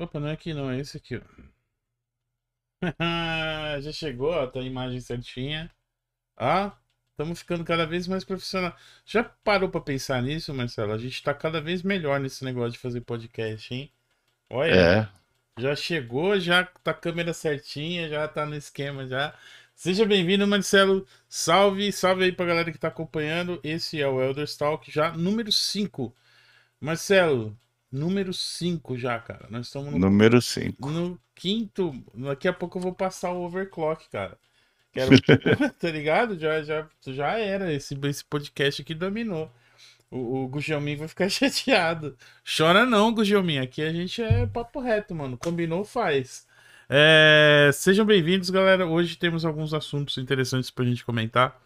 Opa, não é aqui não, é esse aqui. Já chegou, ó, tá a imagem certinha. Ah, estamos ficando cada vez mais profissional. Já parou para pensar nisso, Marcelo? A gente está cada vez melhor nesse negócio de fazer podcast, hein? Olha. É. Já chegou, já tá a câmera certinha, já tá no esquema já. Seja bem-vindo, Marcelo. Salve, salve aí pra galera que tá acompanhando. Esse é o Elder Stalk, já número 5. Marcelo, número 5 já, cara. Nós estamos no. Número 5. No quinto. Daqui a pouco eu vou passar o overclock, cara. Quero. tá ligado? Já, já, já era. Esse, esse podcast aqui dominou. O, o Gugelmin vai ficar chateado. Chora não, Gugelmin. Aqui a gente é papo reto, mano. Combinou, faz. É... Sejam bem-vindos, galera. Hoje temos alguns assuntos interessantes pra gente comentar.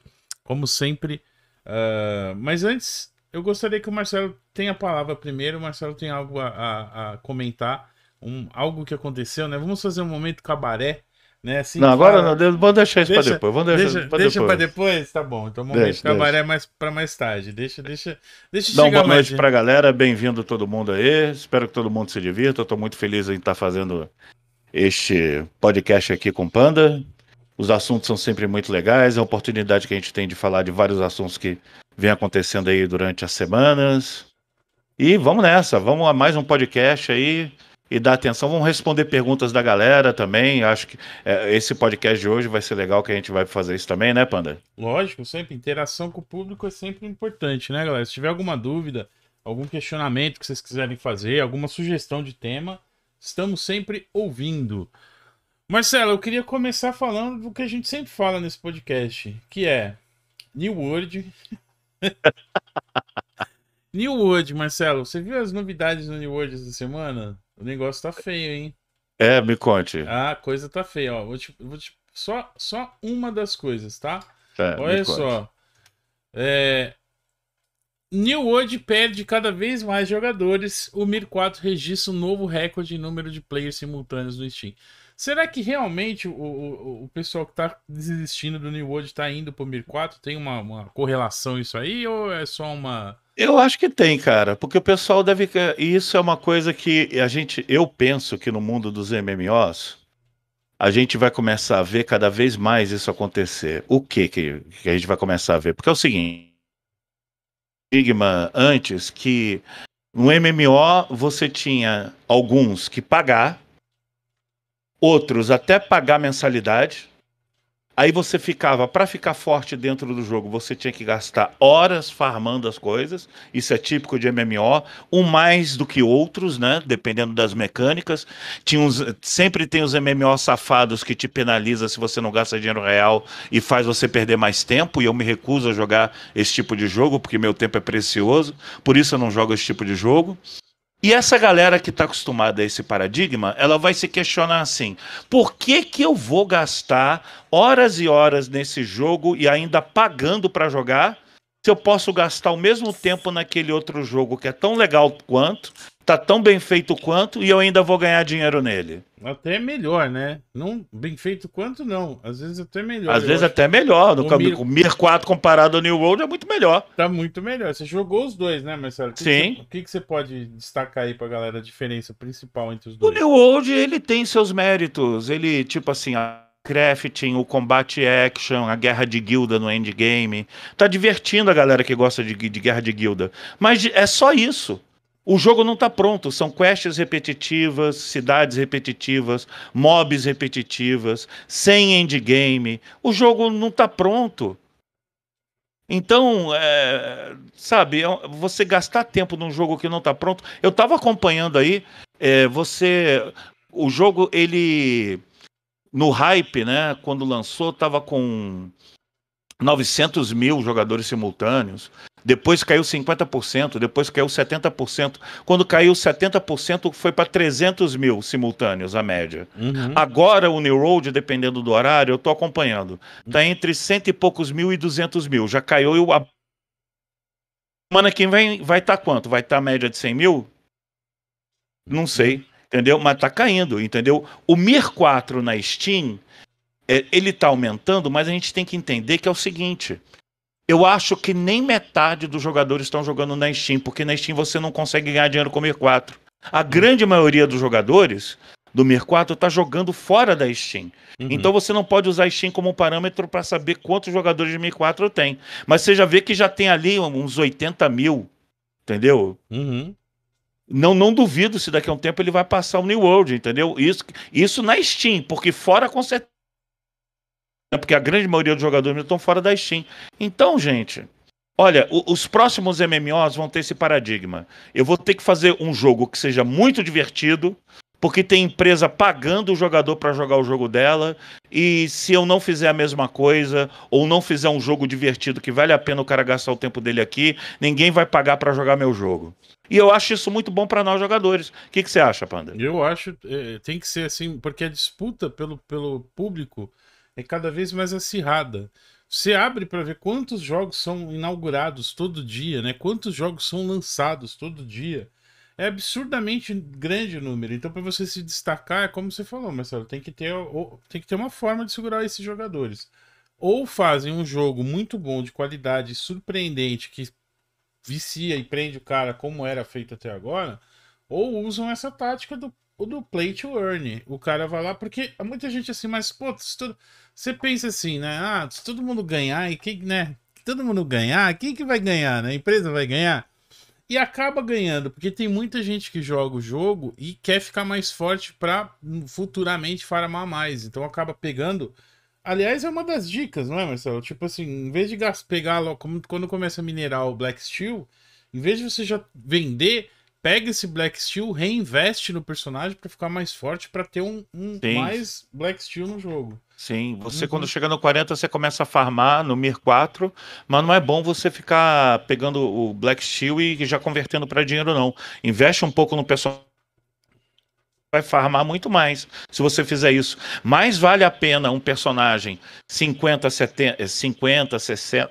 Como sempre. Uh... Mas antes, eu gostaria que o Marcelo tenha a palavra primeiro. O Marcelo tem algo a, a, a comentar, um, algo que aconteceu, né? Vamos fazer um momento cabaré. Né? Assim, não, agora fala... não, vamos deixar isso para depois. Vamos deixar deixa, deixa para depois, tá bom. Então, momento deixa, cabaré mais para mais tarde. Deixa, deixa, deixa. Dá uma boa noite para a galera. Bem-vindo todo mundo aí. Espero que todo mundo se divirta. Estou muito feliz em estar tá fazendo este podcast aqui com o Panda. Os assuntos são sempre muito legais. É a oportunidade que a gente tem de falar de vários assuntos que vem acontecendo aí durante as semanas. E vamos nessa, vamos a mais um podcast aí e dar atenção. Vamos responder perguntas da galera também. Acho que é, esse podcast de hoje vai ser legal que a gente vai fazer isso também, né, Panda? Lógico, sempre. Interação com o público é sempre importante, né, galera? Se tiver alguma dúvida, algum questionamento que vocês quiserem fazer, alguma sugestão de tema, estamos sempre ouvindo. Marcelo, eu queria começar falando do que a gente sempre fala nesse podcast, que é New World. New World, Marcelo, você viu as novidades no New World essa semana? O negócio tá feio, hein? É, me conte. Ah, coisa tá feia, ó. Vou te, vou te... Só, só uma das coisas, tá? É, Olha só. É... New World perde cada vez mais jogadores. O Mir 4 registra um novo recorde em número de players simultâneos no Steam. Será que realmente o, o, o pessoal que tá desistindo do New World tá indo pro Mir 4? Tem uma, uma correlação isso aí ou é só uma. Eu acho que tem, cara, porque o pessoal deve. Isso é uma coisa que a gente. Eu penso que no mundo dos MMOs a gente vai começar a ver cada vez mais isso acontecer. O que que a gente vai começar a ver? Porque é o seguinte: estigma antes que no MMO você tinha alguns que pagar outros até pagar mensalidade. Aí você ficava, para ficar forte dentro do jogo, você tinha que gastar horas farmando as coisas. Isso é típico de MMO, um mais do que outros, né? Dependendo das mecânicas. Tinha uns, sempre tem os MMO safados que te penaliza se você não gasta dinheiro real e faz você perder mais tempo. E eu me recuso a jogar esse tipo de jogo porque meu tempo é precioso. Por isso eu não jogo esse tipo de jogo. E essa galera que está acostumada a esse paradigma, ela vai se questionar assim: por que, que eu vou gastar horas e horas nesse jogo e ainda pagando para jogar, se eu posso gastar o mesmo tempo naquele outro jogo que é tão legal quanto, tá tão bem feito quanto e eu ainda vou ganhar dinheiro nele. Até melhor, né? Não bem feito quanto, não. Às vezes até melhor. Às vezes até melhor. No o Mir... o Mir 4 comparado ao New World é muito melhor. Tá muito melhor. Você jogou os dois, né, Marcelo? que Sim. Que O que, que você pode destacar aí pra galera a diferença principal entre os dois? O New World, ele tem seus méritos. Ele, tipo assim, a crafting, o combate action, a guerra de guilda no endgame. Tá divertindo a galera que gosta de, de guerra de guilda. Mas é só isso. O jogo não está pronto, são quests repetitivas, cidades repetitivas, mobs repetitivas, sem endgame. O jogo não está pronto. Então, é, sabe, é você gastar tempo num jogo que não está pronto. Eu estava acompanhando aí, é, você. O jogo, ele. No hype, né? Quando lançou, estava com 900 mil jogadores simultâneos, depois caiu 50%, depois caiu 70%. Quando caiu 70%, foi para 300 mil simultâneos, a média. Uhum. Agora, o New Road, dependendo do horário, eu estou acompanhando, está entre cento e poucos mil e 200 mil. Já caiu. a... Semana que vem vai estar tá quanto? Vai estar tá a média de 100 mil? Não sei, entendeu? Mas está caindo, entendeu? O Mir 4 na Steam é, ele está aumentando, mas a gente tem que entender que é o seguinte. Eu acho que nem metade dos jogadores estão jogando na Steam, porque na Steam você não consegue ganhar dinheiro com o Mir 4. A uhum. grande maioria dos jogadores do Mir 4 está jogando fora da Steam. Uhum. Então você não pode usar a Steam como parâmetro para saber quantos jogadores de Mir 4 tem. Mas você já vê que já tem ali uns 80 mil, entendeu? Uhum. Não, não duvido se daqui a um tempo ele vai passar o New World, entendeu? Isso, isso na Steam, porque fora com certeza né? Porque a grande maioria dos jogadores estão fora da Steam. Então, gente, olha, o, os próximos MMOs vão ter esse paradigma. Eu vou ter que fazer um jogo que seja muito divertido, porque tem empresa pagando o jogador para jogar o jogo dela, e se eu não fizer a mesma coisa, ou não fizer um jogo divertido que vale a pena o cara gastar o tempo dele aqui, ninguém vai pagar para jogar meu jogo. E eu acho isso muito bom para nós jogadores. O que, que, você acha, Panda? Eu acho, é, tem que ser assim, porque a é disputa pelo, pelo público é cada vez mais acirrada. Você abre para ver quantos jogos são inaugurados todo dia, né? Quantos jogos são lançados todo dia. É absurdamente grande o número. Então, para você se destacar, é como você falou, Marcelo, tem que ter, tem que ter uma forma de segurar esses jogadores. Ou fazem um jogo muito bom, de qualidade surpreendente, que vicia e prende o cara como era feito até agora, ou usam essa tática do o do Play to Earn. O cara vai lá, porque há é muita gente assim, mas, pô, se todo... você pensa assim, né? Ah, se todo mundo ganhar, e quem, né? Todo mundo ganhar, quem que vai ganhar, né? A empresa vai ganhar? E acaba ganhando, porque tem muita gente que joga o jogo e quer ficar mais forte para futuramente farmar mais. Então acaba pegando. Aliás, é uma das dicas, não é, Marcelo? Tipo assim, em vez de pegar, quando começa a minerar o Black Steel, em vez de você já vender, pega esse Black Steel, reinveste no personagem para ficar mais forte, para ter um, um mais Black Steel no jogo. Sim, você uhum. quando chega no 40, você começa a farmar no Mir 4, mas não é bom você ficar pegando o Black Steel e já convertendo para dinheiro, não. Investe um pouco no personagem vai farmar muito mais se você fizer isso. Mais vale a pena um personagem 50, 70, 50, 60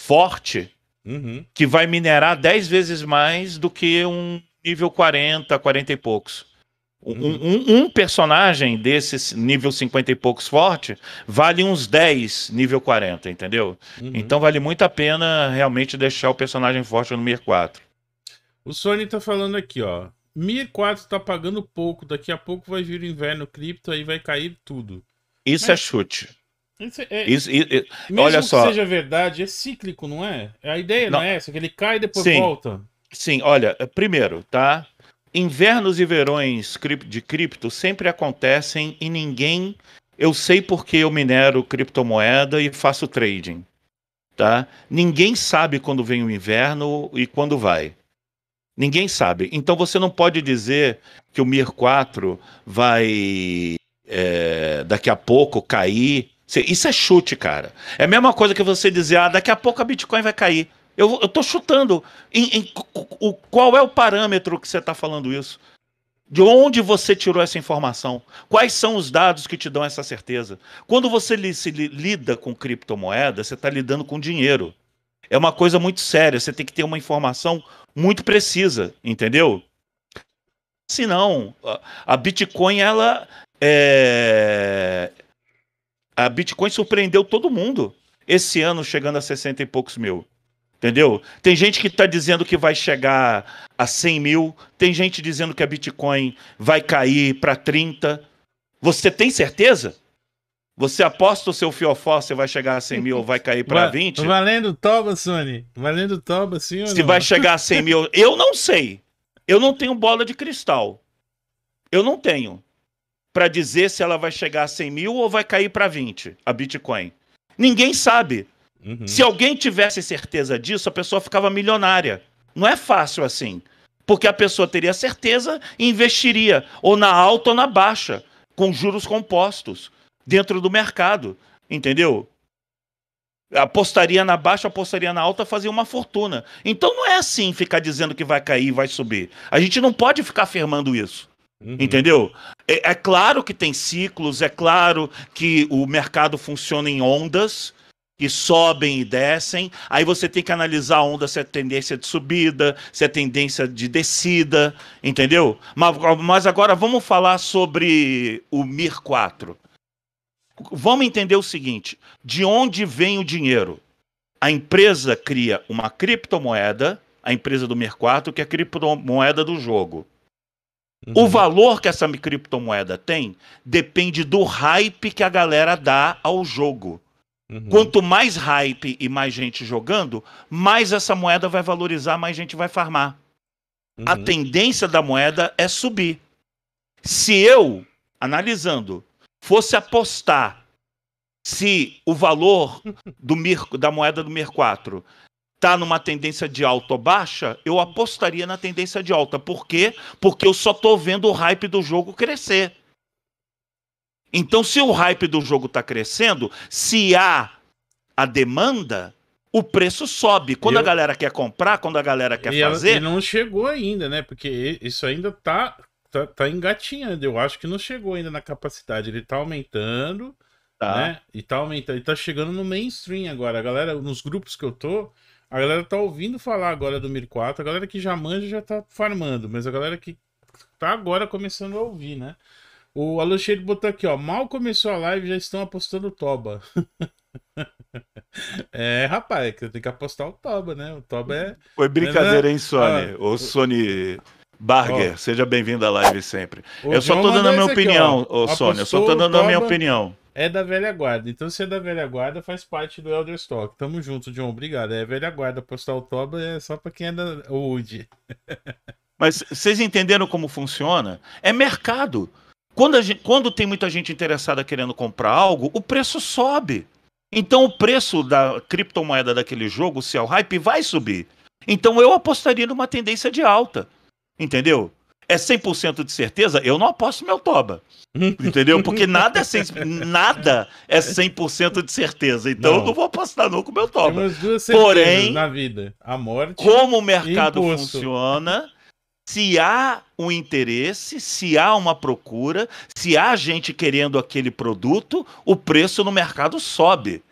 forte uhum. que vai minerar 10 vezes mais do que um nível 40, 40 e poucos. Uhum. Um, um, um, personagem desse nível 50 e poucos forte vale uns 10 nível 40, entendeu? Uhum. Então vale muito a pena realmente deixar o personagem forte no Mir 4. O Sony tá falando aqui, ó. Mir 4 tá pagando pouco, daqui a pouco vai vir o inverno cripto, aí vai cair tudo. Isso Mas... é chute. Isso, é, é isso, isso, mesmo olha que só. seja verdade, é cíclico, não é? é? A ideia não, não é essa, que ele cai e depois sim, volta. Sim, olha, eh, primeiro, tá? Invernos e verões de cripto sempre acontecem e ninguém. Eu sei porque eu minero criptomoeda e faço trading. Tá? Ninguém sabe quando vem o inverno e quando vai. Ninguém sabe. Então você não pode dizer que o Mir 4 vai é, daqui a pouco cair isso é chute, cara. É a mesma coisa que você dizer, ah, daqui a pouco a Bitcoin vai cair. Eu, eu tô chutando. Em, em, o, qual é o parâmetro que você está falando isso? De onde você tirou essa informação? Quais são os dados que te dão essa certeza? Quando você li, se li, lida com criptomoeda, você está lidando com dinheiro. É uma coisa muito séria. Você tem que ter uma informação muito precisa, entendeu? Se não, a Bitcoin ela é, a Bitcoin surpreendeu todo mundo esse ano chegando a 60 e poucos mil. Entendeu? Tem gente que está dizendo que vai chegar a 100 mil, tem gente dizendo que a Bitcoin vai cair para 30. Você tem certeza? Você aposta o seu fiofó se vai chegar a 100 mil ou vai cair para 20? Valendo toba, Sony. Valendo toba, sim Se vai chegar a 100 mil. Eu não sei. Eu não tenho bola de cristal. Eu não tenho para dizer se ela vai chegar a 100 mil ou vai cair para 20, a Bitcoin. Ninguém sabe. Uhum. Se alguém tivesse certeza disso, a pessoa ficava milionária. Não é fácil assim. Porque a pessoa teria certeza e investiria ou na alta ou na baixa, com juros compostos, dentro do mercado. Entendeu? apostaria na baixa, apostaria na alta, fazia uma fortuna. Então não é assim ficar dizendo que vai cair vai subir. A gente não pode ficar afirmando isso. Uhum. Entendeu? É, é claro que tem ciclos, é claro que o mercado funciona em ondas que sobem e descem. Aí você tem que analisar a onda se é tendência de subida, se é tendência de descida, entendeu? Mas, mas agora vamos falar sobre o MIR 4. Vamos entender o seguinte: de onde vem o dinheiro? A empresa cria uma criptomoeda, a empresa do MIR 4, que é a criptomoeda do jogo. Uhum. O valor que essa criptomoeda tem depende do hype que a galera dá ao jogo. Uhum. Quanto mais hype e mais gente jogando, mais essa moeda vai valorizar, mais gente vai farmar. Uhum. A tendência da moeda é subir. Se eu, analisando, fosse apostar se o valor do Mir, da moeda do Mir 4 está numa tendência de alta ou baixa, eu apostaria na tendência de alta. Por quê? Porque eu só estou vendo o hype do jogo crescer. Então, se o hype do jogo está crescendo, se há a demanda, o preço sobe. Quando eu... a galera quer comprar, quando a galera quer e é, fazer. E não chegou ainda, né? Porque isso ainda tá, tá, tá, engatinhando. Eu acho que não chegou ainda na capacidade. Ele tá aumentando, tá. né? E tá aumentando. E tá chegando no mainstream agora. A galera, nos grupos que eu tô, a galera tá ouvindo falar agora do Mir 4, a galera que já manja já tá farmando, mas a galera que tá agora começando a ouvir, né? O Alexandre botou aqui, ó, mal começou a live já estão apostando o toba. É, rapaz, é que tem que apostar o Toba, né? O Toba é. Foi brincadeira, hein, Sony? Ah, o Sony Barger, ó, seja bem-vindo à live sempre. Eu só tô dando a minha opinião, ô, Sony. Eu só tô dando a minha opinião é da velha guarda. Então, se é da velha guarda, faz parte do Elder Stock. Tamo junto, John. Obrigado. É velha guarda. o Toba é só pra quem é da Wood. Mas vocês entenderam como funciona? É mercado. Quando, gente, quando tem muita gente interessada querendo comprar algo, o preço sobe. Então, o preço da criptomoeda daquele jogo, se é o hype, vai subir. Então, eu apostaria numa tendência de alta. Entendeu? é 100% de certeza, eu não aposto meu toba. Entendeu? Porque nada é, 100%, nada é 100% de certeza. Então não. eu não vou apostar não com meu toba. Temos duas Porém, na vida: a morte. Como o mercado funciona, se há um interesse, se há uma procura, se há gente querendo aquele produto, o preço no mercado sobe.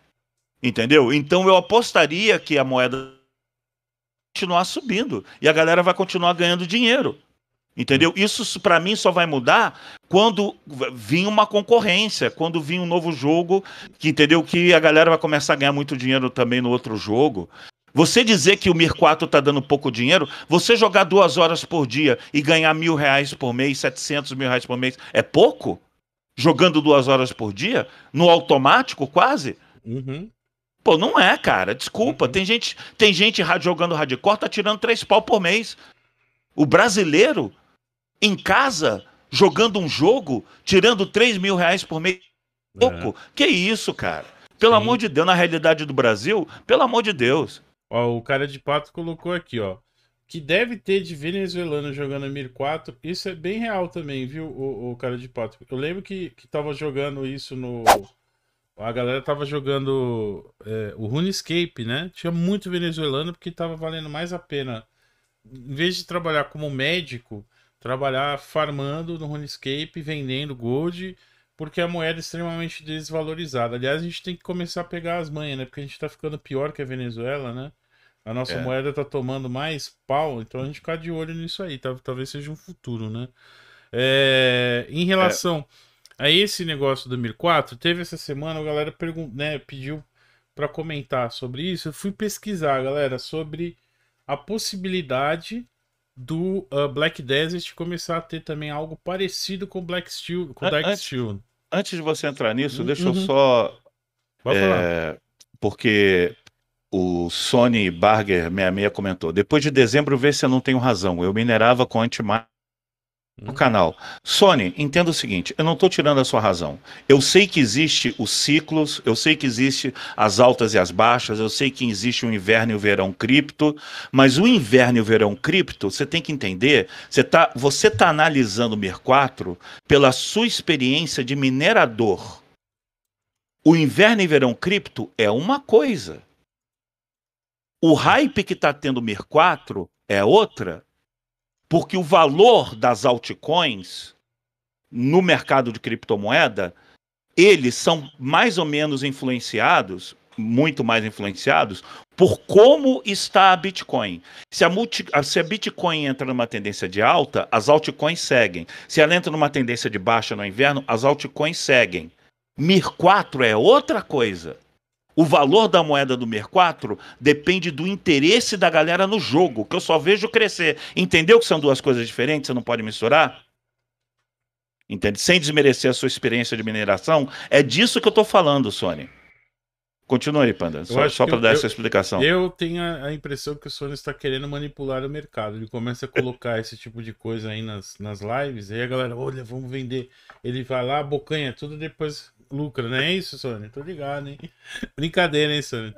Entendeu? Então eu apostaria que a moeda continuar subindo e a galera vai continuar ganhando dinheiro. Entendeu? Isso para mim só vai mudar quando vir uma concorrência, quando vir um novo jogo, que entendeu que a galera vai começar a ganhar muito dinheiro também no outro jogo. Você dizer que o Mir 4 tá dando pouco dinheiro, você jogar duas horas por dia e ganhar mil reais por mês, setecentos mil reais por mês, é pouco? Jogando duas horas por dia? No automático, quase? Uhum. Pô, não é, cara. Desculpa. Uhum. Tem gente, tem gente jogando hardcore, tá tirando três pau por mês. O brasileiro em casa, jogando um jogo, tirando 3 mil reais por mês. É. Pouco. Que isso, cara? Pelo Sim. amor de Deus, na realidade do Brasil, pelo amor de Deus. Ó, o cara de pato colocou aqui, ó. Que deve ter de venezuelano jogando a Mir 4. Isso é bem real também, viu, o, o cara de pato. Eu lembro que, que tava jogando isso no. A galera tava jogando é, o RuneScape, né? Tinha muito venezuelano porque tava valendo mais a pena. Em vez de trabalhar como médico, trabalhar farmando no RuneScape, vendendo gold, porque a moeda é extremamente desvalorizada. Aliás, a gente tem que começar a pegar as manhas, né? Porque a gente tá ficando pior que a Venezuela, né? A nossa é. moeda tá tomando mais pau, então a gente fica de olho nisso aí, tá? talvez seja um futuro, né? É... Em é. relação é. a esse negócio do Mir 4, teve essa semana, a galera pergun né, pediu para comentar sobre isso. Eu fui pesquisar, galera, sobre a possibilidade do uh, Black Desert começar a ter também algo parecido com Black Steel, com Dark antes, Steel. Antes de você entrar nisso, uhum. deixa eu uhum. só. Vai é, falar. Eh, porque o Sony Barger 66 comentou: depois de dezembro, vê se eu não tenho razão. Eu minerava com antimatter no canal. Sony, entenda o seguinte, eu não estou tirando a sua razão. Eu sei que existe os ciclos, eu sei que existe as altas e as baixas, eu sei que existe o inverno e o verão cripto, mas o inverno e o verão cripto, você tem que entender, você está você tá analisando o MER4 pela sua experiência de minerador. O inverno e verão cripto é uma coisa. O hype que está tendo o MER4 é outra porque o valor das altcoins no mercado de criptomoeda, eles são mais ou menos influenciados, muito mais influenciados, por como está a Bitcoin. Se a, multi, se a Bitcoin entra numa tendência de alta, as altcoins seguem. Se ela entra numa tendência de baixa no inverno, as altcoins seguem. MIR4 é outra coisa. O valor da moeda do Mer4 depende do interesse da galera no jogo, que eu só vejo crescer. Entendeu que são duas coisas diferentes, você não pode misturar? Entende? Sem desmerecer a sua experiência de mineração, é disso que eu estou falando, Sony. Continua aí, Panda. Só, só para dar eu, essa explicação. Eu tenho a, impressão que o Sony está querendo manipular o mercado. Ele começa a colocar esse tipo de coisa aí nas, nas lives, aí a galera, olha, vamos vender. Ele vai lá, bocanha, tudo, depois lucra, não né? é isso, Sônia? Tô ligado, hein? Brincadeira, hein, Sônia?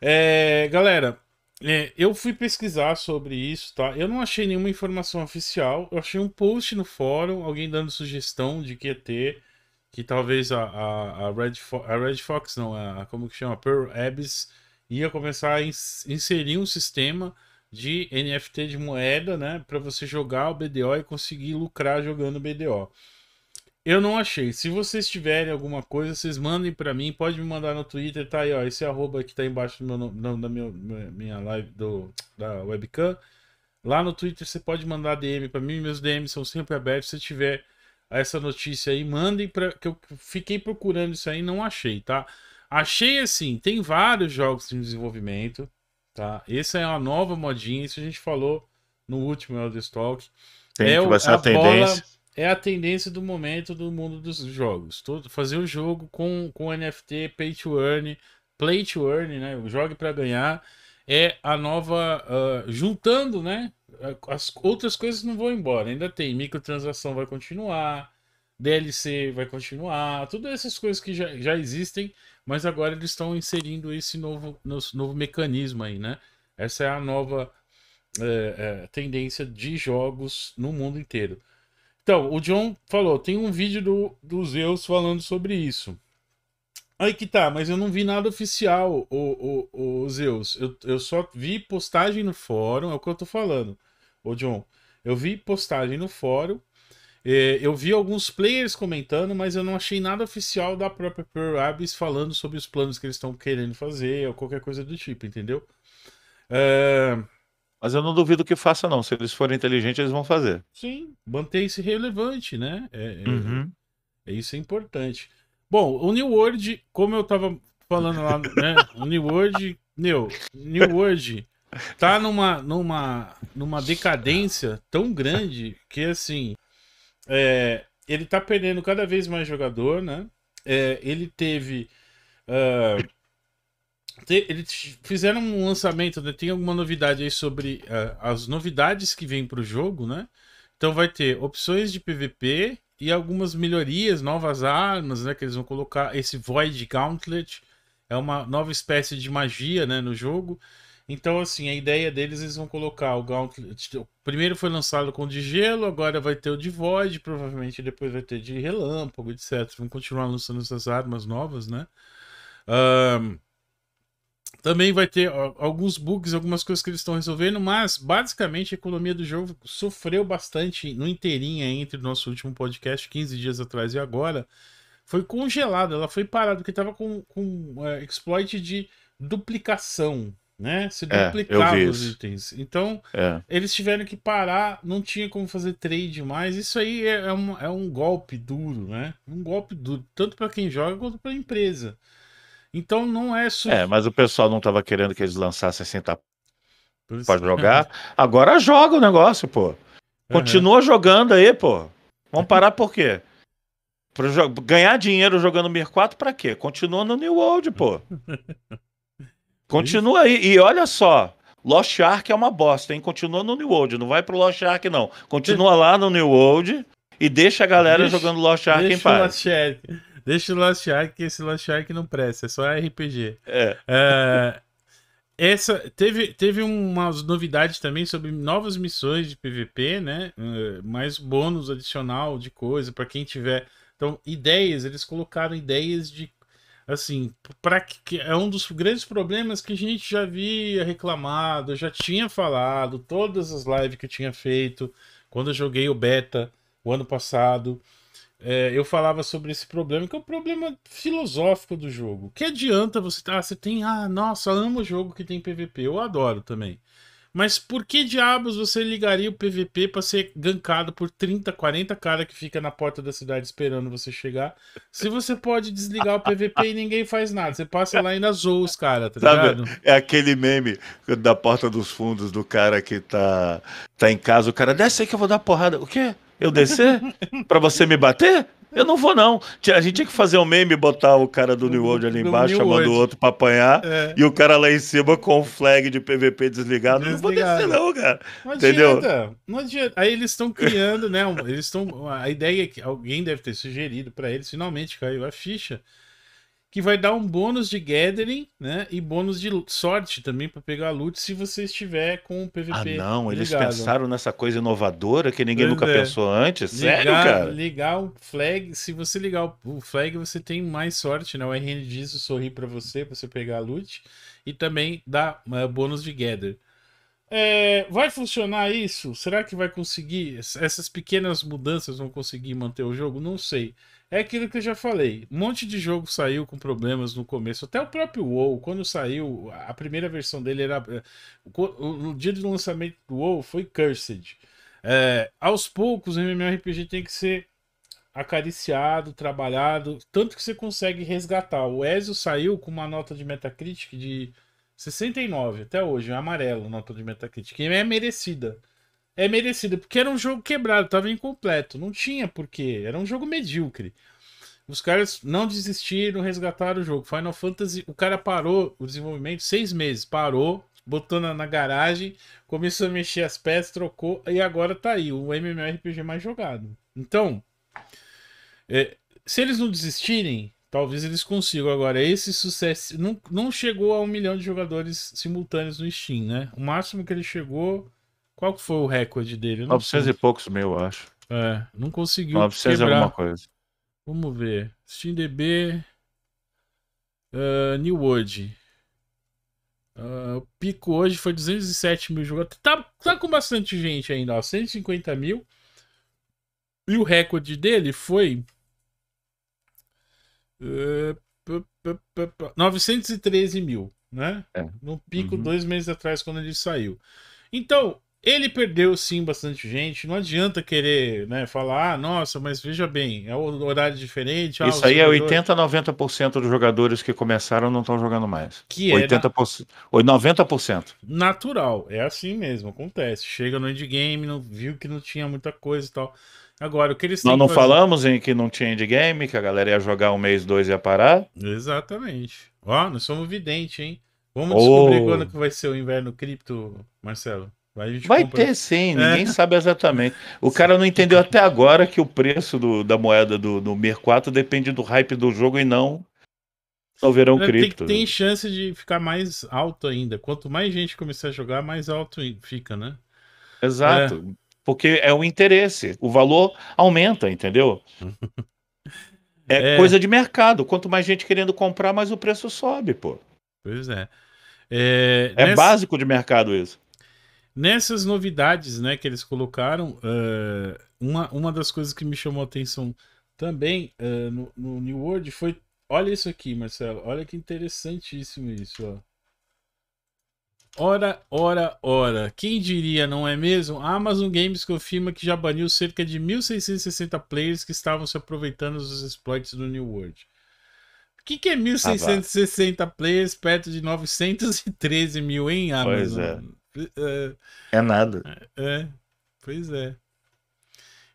É, galera, é, eu fui pesquisar sobre isso, tá? Eu não achei nenhuma informação oficial. Eu achei um post no fórum, alguém dando sugestão de que ia ter. Que talvez a, a, a Red, Fo a Red Fox, não, a, como que chama? Pearl Abyss ia começar a inserir um sistema de NFT de moeda, né? Para você jogar o BDO e conseguir lucrar jogando BDO. Eu não achei. Se vocês tiverem alguma coisa, vocês mandem para mim. Pode me mandar no Twitter, tá aí, ó. Esse arroba que tá embaixo do meu, nome da minha, minha live, do, da webcam. Lá no Twitter você pode mandar DM para mim. Meus DMs são sempre abertos. Se tiver essa notícia aí, mandem para que eu fiquei procurando isso aí, não achei, tá? Achei assim, tem vários jogos em desenvolvimento, tá? Essa é uma nova modinha, isso a gente falou no último Elder Stalk. Tem é que vai ser a, a tendência. Bola é a tendência do momento do mundo dos jogos. Todo, fazer o um jogo com, com NFT, pay to earn, play to earn, né? Jogue para ganhar. É a nova. Uh, juntando, né? As outras coisas não vão embora. Ainda tem microtransação, vai continuar. DLC vai continuar. Todas essas coisas que já, já existem, mas agora eles estão inserindo esse novo, novo mecanismo aí, né? Essa é a nova é, é, tendência de jogos no mundo inteiro. Então, o John falou, tem um vídeo do, do Zeus falando sobre isso. Aí que tá, mas eu não vi nada oficial, o, o, o Zeus. Eu, eu só vi postagem no fórum, é o que eu tô falando, ô John. Eu vi postagem no fórum, é, eu vi alguns players comentando, mas eu não achei nada oficial da própria Pearl Rabbids falando sobre os planos que eles estão querendo fazer ou qualquer coisa do tipo, entendeu? É... Mas eu não duvido que faça, não. Se eles forem inteligentes, eles vão fazer. Sim, manter-se relevante, né? É, é, uhum. é, isso é importante. Bom, o New World, como eu tava falando lá, né? O New World, meu, New World tá numa, numa, numa decadência tão grande que, assim, é, ele tá perdendo cada vez mais jogador, né? É, ele teve. Uh, eles fizeram um lançamento, né? Tem alguma novidade aí sobre uh, as novidades que vêm pro jogo, né? Então vai ter opções de PVP e algumas melhorias, novas armas, né? Que eles vão colocar. Esse Void Gauntlet é uma nova espécie de magia, né? No jogo. Então, assim, a ideia deles, eles vão colocar o Gauntlet. O primeiro foi lançado com o de gelo, agora vai ter o de Void, provavelmente depois vai ter de relâmpago, etc. Vão continuar lançando essas armas novas, né? Um... Também vai ter alguns bugs, algumas coisas que eles estão resolvendo, mas basicamente a economia do jogo sofreu bastante no inteirinho entre o nosso último podcast, 15 dias atrás e agora. Foi congelada, ela foi parada, porque estava com, com é, exploit de duplicação, né? Se duplicava é, os itens. Então, é. eles tiveram que parar, não tinha como fazer trade mais. Isso aí é, é um, é um golpe duro, né? Um golpe duro, tanto para quem joga quanto para a empresa. Então não é só. É, mas o pessoal não estava querendo que eles lançassem sem tá para jogar. Agora joga o negócio, pô. Continua uhum. jogando aí, pô. Vamos parar por quê? Pra ganhar dinheiro jogando Mir 4 para quê? Continua no New World, pô. Continua aí. E olha só, Lost Ark é uma bosta, hein? Continua no New World, não vai pro Lost Ark não. Continua lá no New World e deixa a galera deixa, jogando Lost Ark em paz. Deixa o Last Ark, que esse Last Ark não presta, é só RPG. É. Uh, essa, teve, teve umas novidades também sobre novas missões de PVP, né? Uh, mais bônus adicional de coisa para quem tiver. Então, ideias, eles colocaram ideias de assim, para que é um dos grandes problemas que a gente já havia reclamado, já tinha falado, todas as lives que eu tinha feito quando eu joguei o beta o ano passado é, eu falava sobre esse problema, que é o um problema filosófico do jogo. Que adianta você estar. Tá, ah, você tem. Ah, nossa, amo o jogo que tem PVP. Eu adoro também. Mas por que diabos você ligaria o PVP para ser gankado por 30, 40 cara que fica na porta da cidade esperando você chegar? Se você pode desligar o PVP e ninguém faz nada. Você passa lá e ainda zoa os caras, tá Sabe, ligado? É aquele meme da porta dos fundos do cara que tá, tá em casa, o cara, desce aí que eu vou dar porrada. O quê? eu descer? para você me bater? Eu não vou, não. A gente tinha que fazer um meme, botar o cara do New World ali embaixo, chamando World. o outro pra apanhar, é. e o cara lá em cima com o flag de PVP desligado. desligado. Não vou descer, não, cara. Não Entendeu? Adianta. Não adianta. Aí eles estão criando, né? Eles estão. A ideia é que alguém deve ter sugerido para eles, finalmente caiu a ficha que vai dar um bônus de gathering, né? E bônus de sorte também para pegar loot se você estiver com o PVP. Ah, não, ligado. eles pensaram nessa coisa inovadora que ninguém pois nunca é. pensou antes. Ligar, Sério, cara? Ligar o flag, se você ligar o flag, você tem mais sorte, né? O RN diz sorrir para você, para você pegar loot e também dá uh, eh, bônus de gathering. É, vai funcionar isso? Será que vai conseguir? Essas pequenas mudanças vão conseguir manter o jogo? Não sei. É aquilo que eu já falei. Um monte de jogo saiu com problemas no começo. Até o próprio WoW, quando saiu, a primeira versão dele era. Eh, no dia do lançamento do WoW foi Cursed. É, aos poucos, o MMORPG tem que ser acariciado, trabalhado, tanto que você consegue resgatar. O Ezio saiu com uma nota de Metacritic de 69 até hoje, um é amarelo nota de Metacritic. E é merecida. É merecida, porque era um jogo quebrado, estava incompleto. Não tinha porquê. Era um jogo medíocre. Os caras não desistiram, resgataram o jogo. Final Fantasy, o cara parou o desenvolvimento seis meses. Parou, botou na, na garagem, começou a mexer as peças, trocou, e agora tá aí, o MMORPG mais jogado. Então, é, se eles não desistirem, Talvez eles consigam agora. Esse sucesso. Não, não chegou a um milhão de jogadores simultâneos no Steam, né? O máximo que ele chegou. Qual foi o recorde dele? 900 sei. e poucos mil, acho. É, não conseguiu. 900 quebrar. alguma coisa. Vamos ver. SteamDB. Uh, ah, New World. Uh, o pico hoje foi 207 mil jogadores. Tá, tá com bastante gente ainda, ó. 150 mil. E o recorde dele foi 913 mil, né? É. Num pico uhum. dois meses atrás, quando ele saiu. Então, ele perdeu sim bastante gente. Não adianta querer né, falar, ah, nossa, mas veja bem, é o horário diferente. Ah, Isso aí é jogadores... é 80%, 90% dos jogadores que começaram não estão jogando mais. Que 80%, era... 90%. Natural, é assim mesmo, acontece. Chega no endgame, não, viu que não tinha muita coisa e tal. Agora, o que eles Nós não fazer... falamos em que não tinha endgame, que a galera ia jogar um mês, dois e ia parar? Exatamente. Ó, nós somos vidente, hein? Vamos oh. descobrir quando que vai ser o inverno cripto, Marcelo. Vai, vai ter sim, é. ninguém sabe exatamente. O sim. cara não entendeu até agora que o preço do, da moeda do, do Mir 4 depende do hype do jogo e não do verão cripto. Tem, tem chance de ficar mais alto ainda. Quanto mais gente começar a jogar, mais alto fica, né? Exato. É. Porque é o interesse, o valor aumenta, entendeu? É, é, coisa de mercado. Quanto mais gente querendo comprar, mais o preço sobe, pô. Pois é. É, é nessa... básico de mercado isso. Nessas novidades né, que eles colocaram, uh, uma, uma das coisas que me chamou a atenção também uh, no, no New World foi. Olha isso aqui, Marcelo. Olha que interessantíssimo isso. Ó. Ora, ora, ora. Quem diria, não é mesmo? A Amazon Games confirma que já baniu cerca de 1.660 players que estavam se aproveitando dos exploits do New World. O que, que é 1.660 ah, players perto de 913 mil, em Amazon? Pois é. É, é nada. É, é, pois é.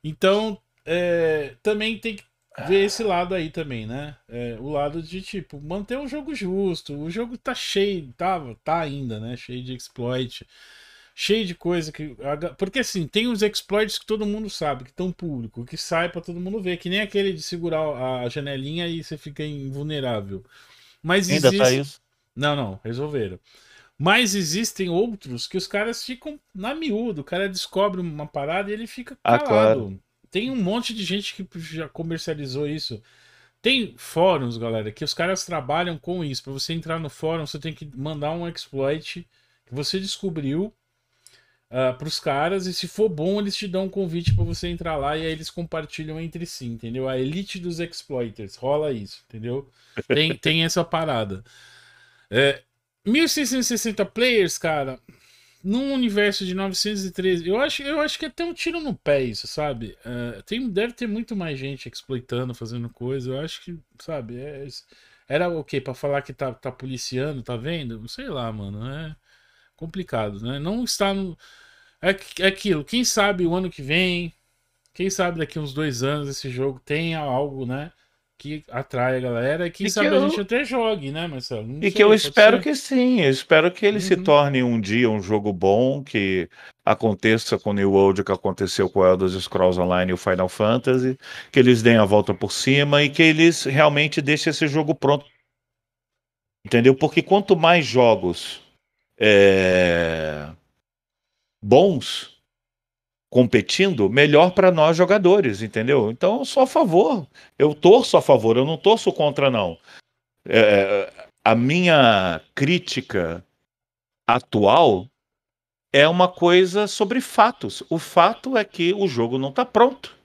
Então, é, também tem que ver esse lado aí também, né? É, o lado de, tipo, manter o jogo justo. O jogo tá cheio, tá, tá ainda, né? Cheio de exploit, cheio de coisa que. Porque assim, tem os exploits que todo mundo sabe, que estão público, que sai para todo mundo ver, que nem aquele de segurar a janelinha e você fica invulnerável. Mas ainda tá existe... tá isso? Não, não, resolveram. Mas existem outros que os caras ficam na miúdo, o cara descobre uma parada e ele fica calado. Ah, claro. Tem um monte de gente que já comercializou isso. Tem fóruns, galera, que os caras trabalham com isso. Para você entrar no fórum, você tem que mandar um exploit que você descobriu uh, ah, para os caras. E se for bom, eles te dão um convite para você entrar lá. E aí eles compartilham entre si, entendeu? A elite dos exploiters. Rola isso, entendeu? Tem, tem essa parada. É, 1660 players, cara num universo de 913, eu acho, eu acho que é até um tiro no pé isso, sabe? Uh, tem, deve ter muito mais gente exploitando, fazendo coisa. Eu acho que, sabe, é, era o quê? Pra falar que tá, tá policiando, tá vendo? Não sei lá, mano. É complicado, né? Não está no. É, é aquilo. Quem sabe o ano que vem, quem sabe daqui uns dois anos esse jogo tenha algo, né? que atrai a galera e e sabe que eu... a gente até jogue, né, Marcelo? Não e sei, que eu espero ser. que sim, eu espero que ele uhum. se torne um dia um jogo bom, que aconteça com o New World, que aconteceu com o Elder Scrolls Online e o Final Fantasy, que eles deem a volta por cima e que eles realmente deixem esse jogo pronto. Entendeu? Porque quanto mais jogos é... bons competindo, melhor para nós jogadores, entendeu? Então eu sou a favor, eu torço a favor, eu não torço contra, não. É, a minha crítica atual é uma coisa sobre fatos. O fato é que o jogo não está pronto.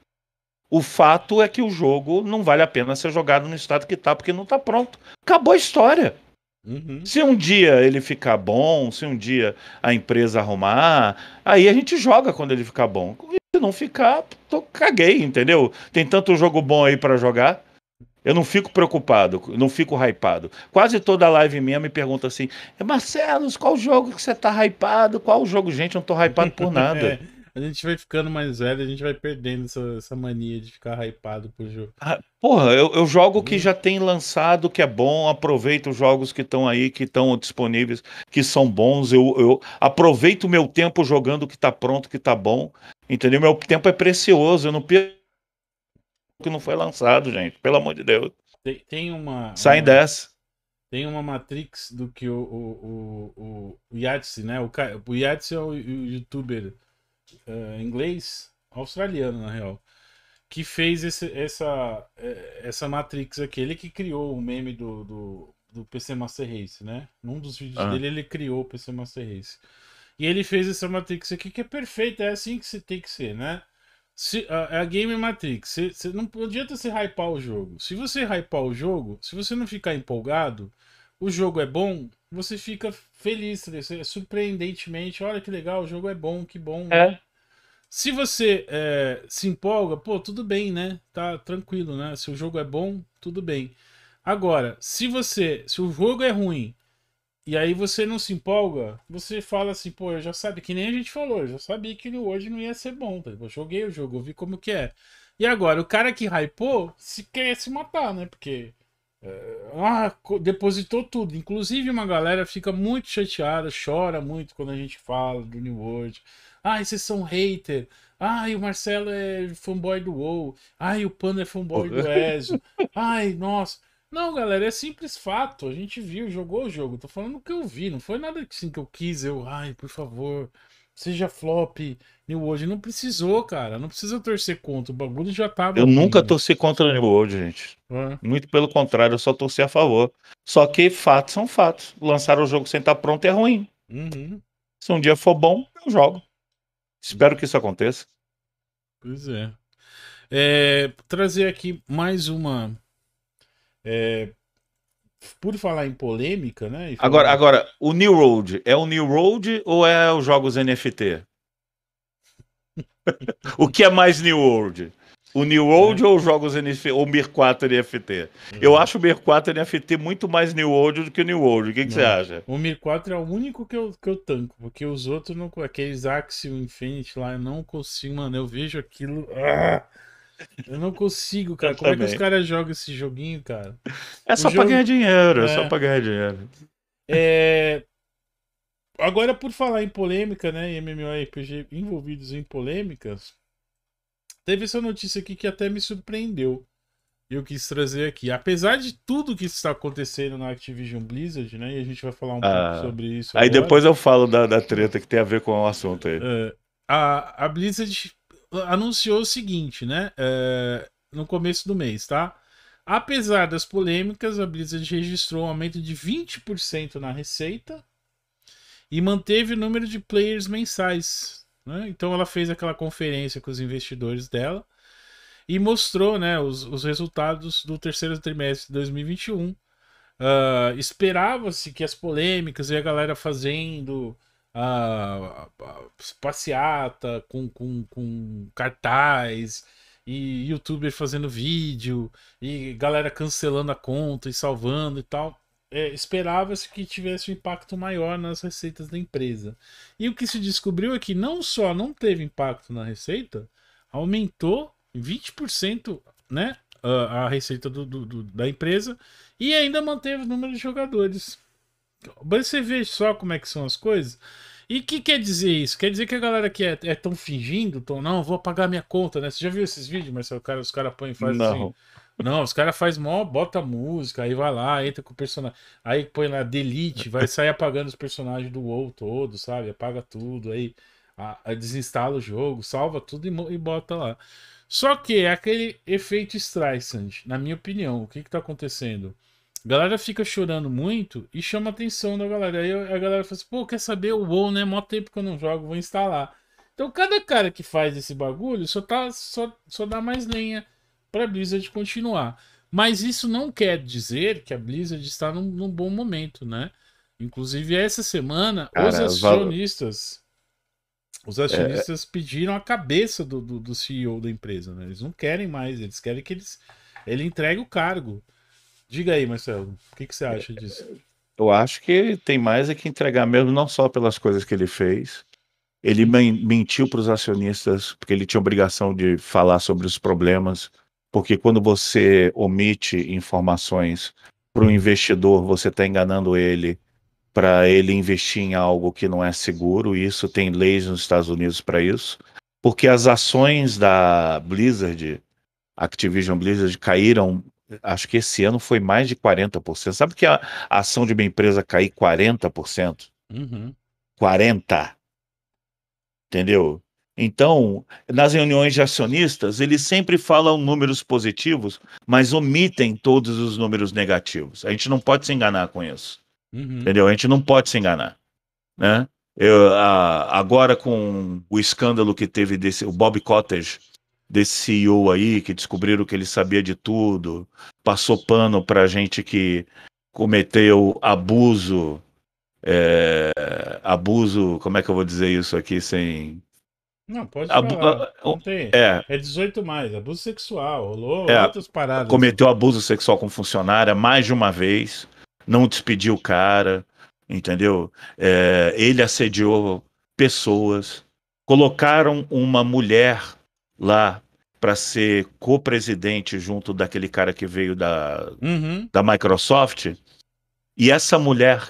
O fato é que o jogo não vale a pena ser jogado no estado que está, porque não está pronto. Acabou a história. Uhum. Se um dia ele ficar bom, se um dia a empresa arrumar, aí a gente joga quando ele ficar bom. Se não ficar, tô, caguei, entendeu? Tem tanto jogo bom aí para jogar. Eu não fico preocupado, não fico hypado. Quase toda live minha me pergunta assim: Marcelos, qual jogo que você tá hypado? Qual jogo? Gente, eu não tô hypado por nada. É a gente vai ficando mais velho, a gente vai perdendo essa, essa mania de ficar hypado por jogo. Ah, porra, eu, eu jogo que hum. já tem lançado, que é bom, aproveito os jogos que estão aí, que estão disponíveis, que são bons. Eu, eu aproveito o meu tempo jogando o que tá pronto, que tá bom. Entendeu? Meu tempo é precioso, eu não perco que não foi lançado, gente. Pelo amor de Deus. Tem, tem uma. Sai uma... dessa. Tem uma Matrix do que o, o, o, o Yatsi, né? O, o Yatsi é o, o youtuber uh, inglês, australiano na real, que fez esse, essa, eh, essa Matrix aqui. Ele que criou o meme do, do, do PC Master Race, né? Num dos vídeos ah. dele, ele criou o PC Master Race. E ele fez essa Matrix aqui que é perfeita, é assim que você tem que ser, né? Se, a, é a Game Matrix, você, não, não adianta você hypar o jogo. Se você hypar o jogo, se você não ficar empolgado, o jogo é bom, você fica feliz, surpreendentemente, olha que legal, o jogo é bom, que bom. É. Se você é, se empolga, pô, tudo bem, né? Tá tranquilo, né? Se o jogo é bom, tudo bem. Agora, se você, se o jogo é ruim e aí você não se empolga, você fala assim, pô, eu já sabia, que nem a gente falou, eu já sabia que hoje não ia ser bom, eu joguei o jogo, eu vi como que é. E agora, o cara que hypou se quer se matar, né? Porque é, ah, depositou tudo. Inclusive, uma galera fica muito chateada, chora muito quando a gente fala do New World. Ah, vocês são hater. Ai, o Marcelo é fanboy do WoW. Ai, o Pano é fanboy do Ezio. Ai, nossa. Não, galera, é simples fato. A gente viu, jogou o jogo. Tô falando o que eu vi. Não foi nada assim que eu quis. Eu, ai, por favor seja flop, New World. Não precisou, cara. Não precisa torcer contra. O bagulho já tava. Tá eu nunca né? torci contra o New World, gente. É. Muito pelo contrário, eu só torci a favor. Só que fatos são fatos. Lançar o jogo sem estar pronto é ruim. Uhum. Se um dia for bom, eu jogo. Espero que isso aconteça. Pois é. é trazer aqui mais uma é, por falar em polêmica, né? Agora, agora, o New Road é o New Road ou é os jogos NFT? o que é mais New World? O New World é. ou os jogos NFT, ou o Mir4 NFT? Eu hum. acho o Mir4 NFT muito mais New World do que o New World. O que, que você acha? O Mir4 é o único que eu, que eu tanco, porque os outros, não, aqueles Axiom Infinity lá, eu não consigo, mano. Eu vejo aquilo. Ah! Eu não consigo, cara. Eu Como também. é que os caras jogam esse joguinho, cara? É só o jogo... pra ganhar dinheiro, é... é só pra ganhar dinheiro. É... Agora, por falar em polêmica, né? MMORPG envolvidos em polêmicas, teve essa notícia aqui que até me surpreendeu. Eu quis trazer aqui. Apesar de tudo que está acontecendo na Activision Blizzard, né? E a gente vai falar um ah, pouco sobre isso. Aí agora. depois eu falo da, da treta que tem a ver com o assunto aí. É, a, a Blizzard anunciou o seguinte, né? É, no começo do mês, tá? Apesar das polêmicas, a Blizzard registrou um aumento de 20% na receita e manteve o número de players mensais. Né? Então ela fez aquela conferência com os investidores dela e mostrou né, os, os resultados do terceiro trimestre de 2021. Uh, ah, Esperava-se que as polêmicas e a galera fazendo uh, passeata, com, com, com cartaz, e youtuber fazendo vídeo, e galera cancelando a conta e salvando e tal. É, esperava-se que tivesse um impacto maior nas receitas da empresa. E o que se descobriu é que não só não teve impacto na receita, aumentou 20% né, a, a receita do, do, do, da empresa e ainda manteve o número de jogadores. Você vê só como é que são as coisas. E o que quer dizer isso? Quer dizer que a galera que é, é tão fingindo, tão, não, vou pagar minha conta, né? Você já viu esses vídeos, Marcelo? Cara, os caras põem e fazem não. assim. Não, os caras fazem mó, bota música, aí vai lá, entra com o personagem. Aí põe lá delete, vai sair apagando os personagens do WoW todo, sabe? Apaga tudo, aí a, a desinstala o jogo, salva tudo e, e, bota lá. Só que é aquele efeito Streisand, na minha opinião. O que que tá acontecendo? A galera fica chorando muito e chama a atenção da galera. Aí a galera fala assim, pô, quer saber o WoW, né? Mó tempo que eu não jogo, vou instalar. Então cada cara que faz esse bagulho só, tá, só, só dá mais lenha pra Blizzard continuar. Mas isso não quer dizer que a Blizzard está num, num bom momento, né? Inclusive, essa semana, cara, os acionistas. Os é, acionistas é... pediram a cabeça do, do, do CEO da empresa, né? Eles não querem mais, eles querem que eles, ele entregue o cargo. Diga aí, Marcelo, o que, que você acha disso? Eu acho que tem mais é que entregar mesmo, não só pelas coisas que ele fez. Ele mentiu para os acionistas, porque ele tinha obrigação de falar sobre os problemas, porque quando você omite informações para o investidor, você está enganando ele para ele investir em algo que não é seguro, e isso tem leis nos Estados Unidos para isso, porque as ações da Blizzard, Activision Blizzard, caíram acho que esse ano foi mais de 40%. Sabe que a, a ação de uma empresa cair 40%? Uhum. 40%. Entendeu? Então, nas reuniões de acionistas, eles sempre falam números positivos, mas omitem todos os números negativos. A gente não pode se enganar com isso. Uhum. Entendeu? A gente não pode se enganar. Né? Eu, a, agora, com o escândalo que teve desse, o Bob Cottage desse CEO aí, que descobriram que ele sabia de tudo, passou pano para gente que cometeu abuso, é, abuso, como é que eu vou dizer isso aqui sem... Não, pode Abu... falar. Não tem. É, é 18 mais, abuso sexual, rolou é, outras paradas. Cometeu abuso sexual com funcionária mais de uma vez, não despediu o cara, entendeu? É, ele assediou pessoas, colocaram uma mulher lá para ser co-presidente junto daquele cara que veio da, uhum. da Microsoft. E essa mulher,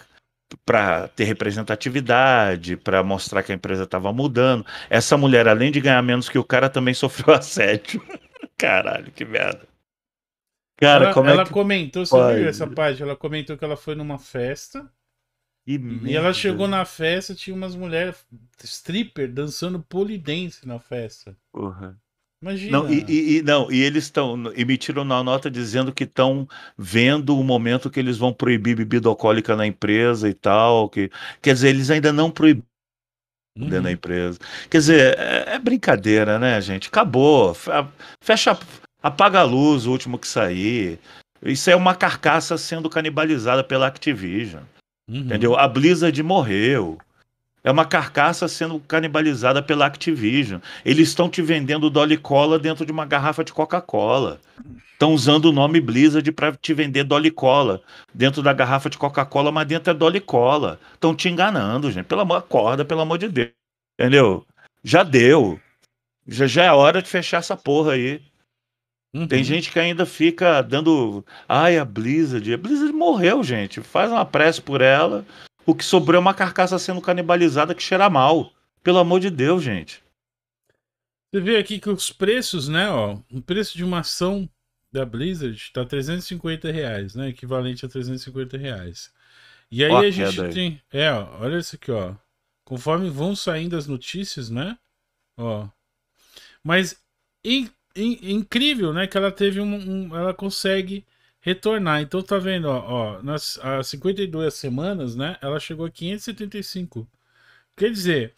para ter representatividade, para mostrar que a empresa estava mudando, essa mulher, além de ganhar menos que o cara, também sofreu assédio. Caralho, que merda. Cara, ela, como é ela comentou, você pode? viu essa página? Ela comentou que ela foi numa festa. E, e ela chegou na festa, tinha umas mulheres stripper dançando polidense na festa. Porra. Imagina. Não, e, e, não, e eles estão emitiram uma nota dizendo que estão vendo o momento que eles vão proibir bebida alcoólica na empresa e tal. Que, quer dizer, eles ainda não proibiram uhum. na empresa. Quer dizer, é, é, brincadeira, né, gente? Acabou. Fecha, apaga a luz, o último que sair. Isso é uma carcaça sendo canibalizada pela Activision. Uhum. Entendeu? A Blizzard morreu. É uma carcaça sendo canibalizada pela Activision. Eles estão te vendendo Dolly Cola dentro de uma garrafa de Coca-Cola. Estão usando o nome Blizzard para te vender Dolly Cola dentro da garrafa de Coca-Cola, mas dentro é Dolly Cola. Estão te enganando, gente. Pelo amor, acorda, pelo amor de Deus. Entendeu? Já deu. Já, já é hora de fechar essa porra aí. Uhum. Tem gente que ainda fica dando. Ai, a Blizzard. A Blizzard morreu, gente. Faz uma prece por ela. O que sobrou é uma carcaça sendo canibalizada que cheira mal. Pelo amor de Deus, gente. Você vê aqui que os preços, né, ó, o preço de uma ação da Blizzard está 350 reais, né, equivalente a 350 reais. E aí a gente tem, é, ó, olha isso aqui, ó, conforme vão saindo as notícias, né, ó, mas in, in, incrível, né, que ela teve um, um ela consegue retornar. Então tá vendo, ó, ó nas as 52 semanas, né? Ela chegou a 575. Quer dizer,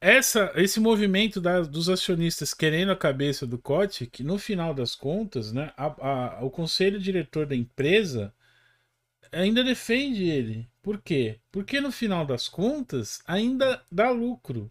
essa, esse movimento da, dos acionistas querendo a cabeça do Cote, que no final das contas, né, a, a, o conselho diretor da empresa ainda defende ele. Por quê? Porque no final das contas ainda dá lucro.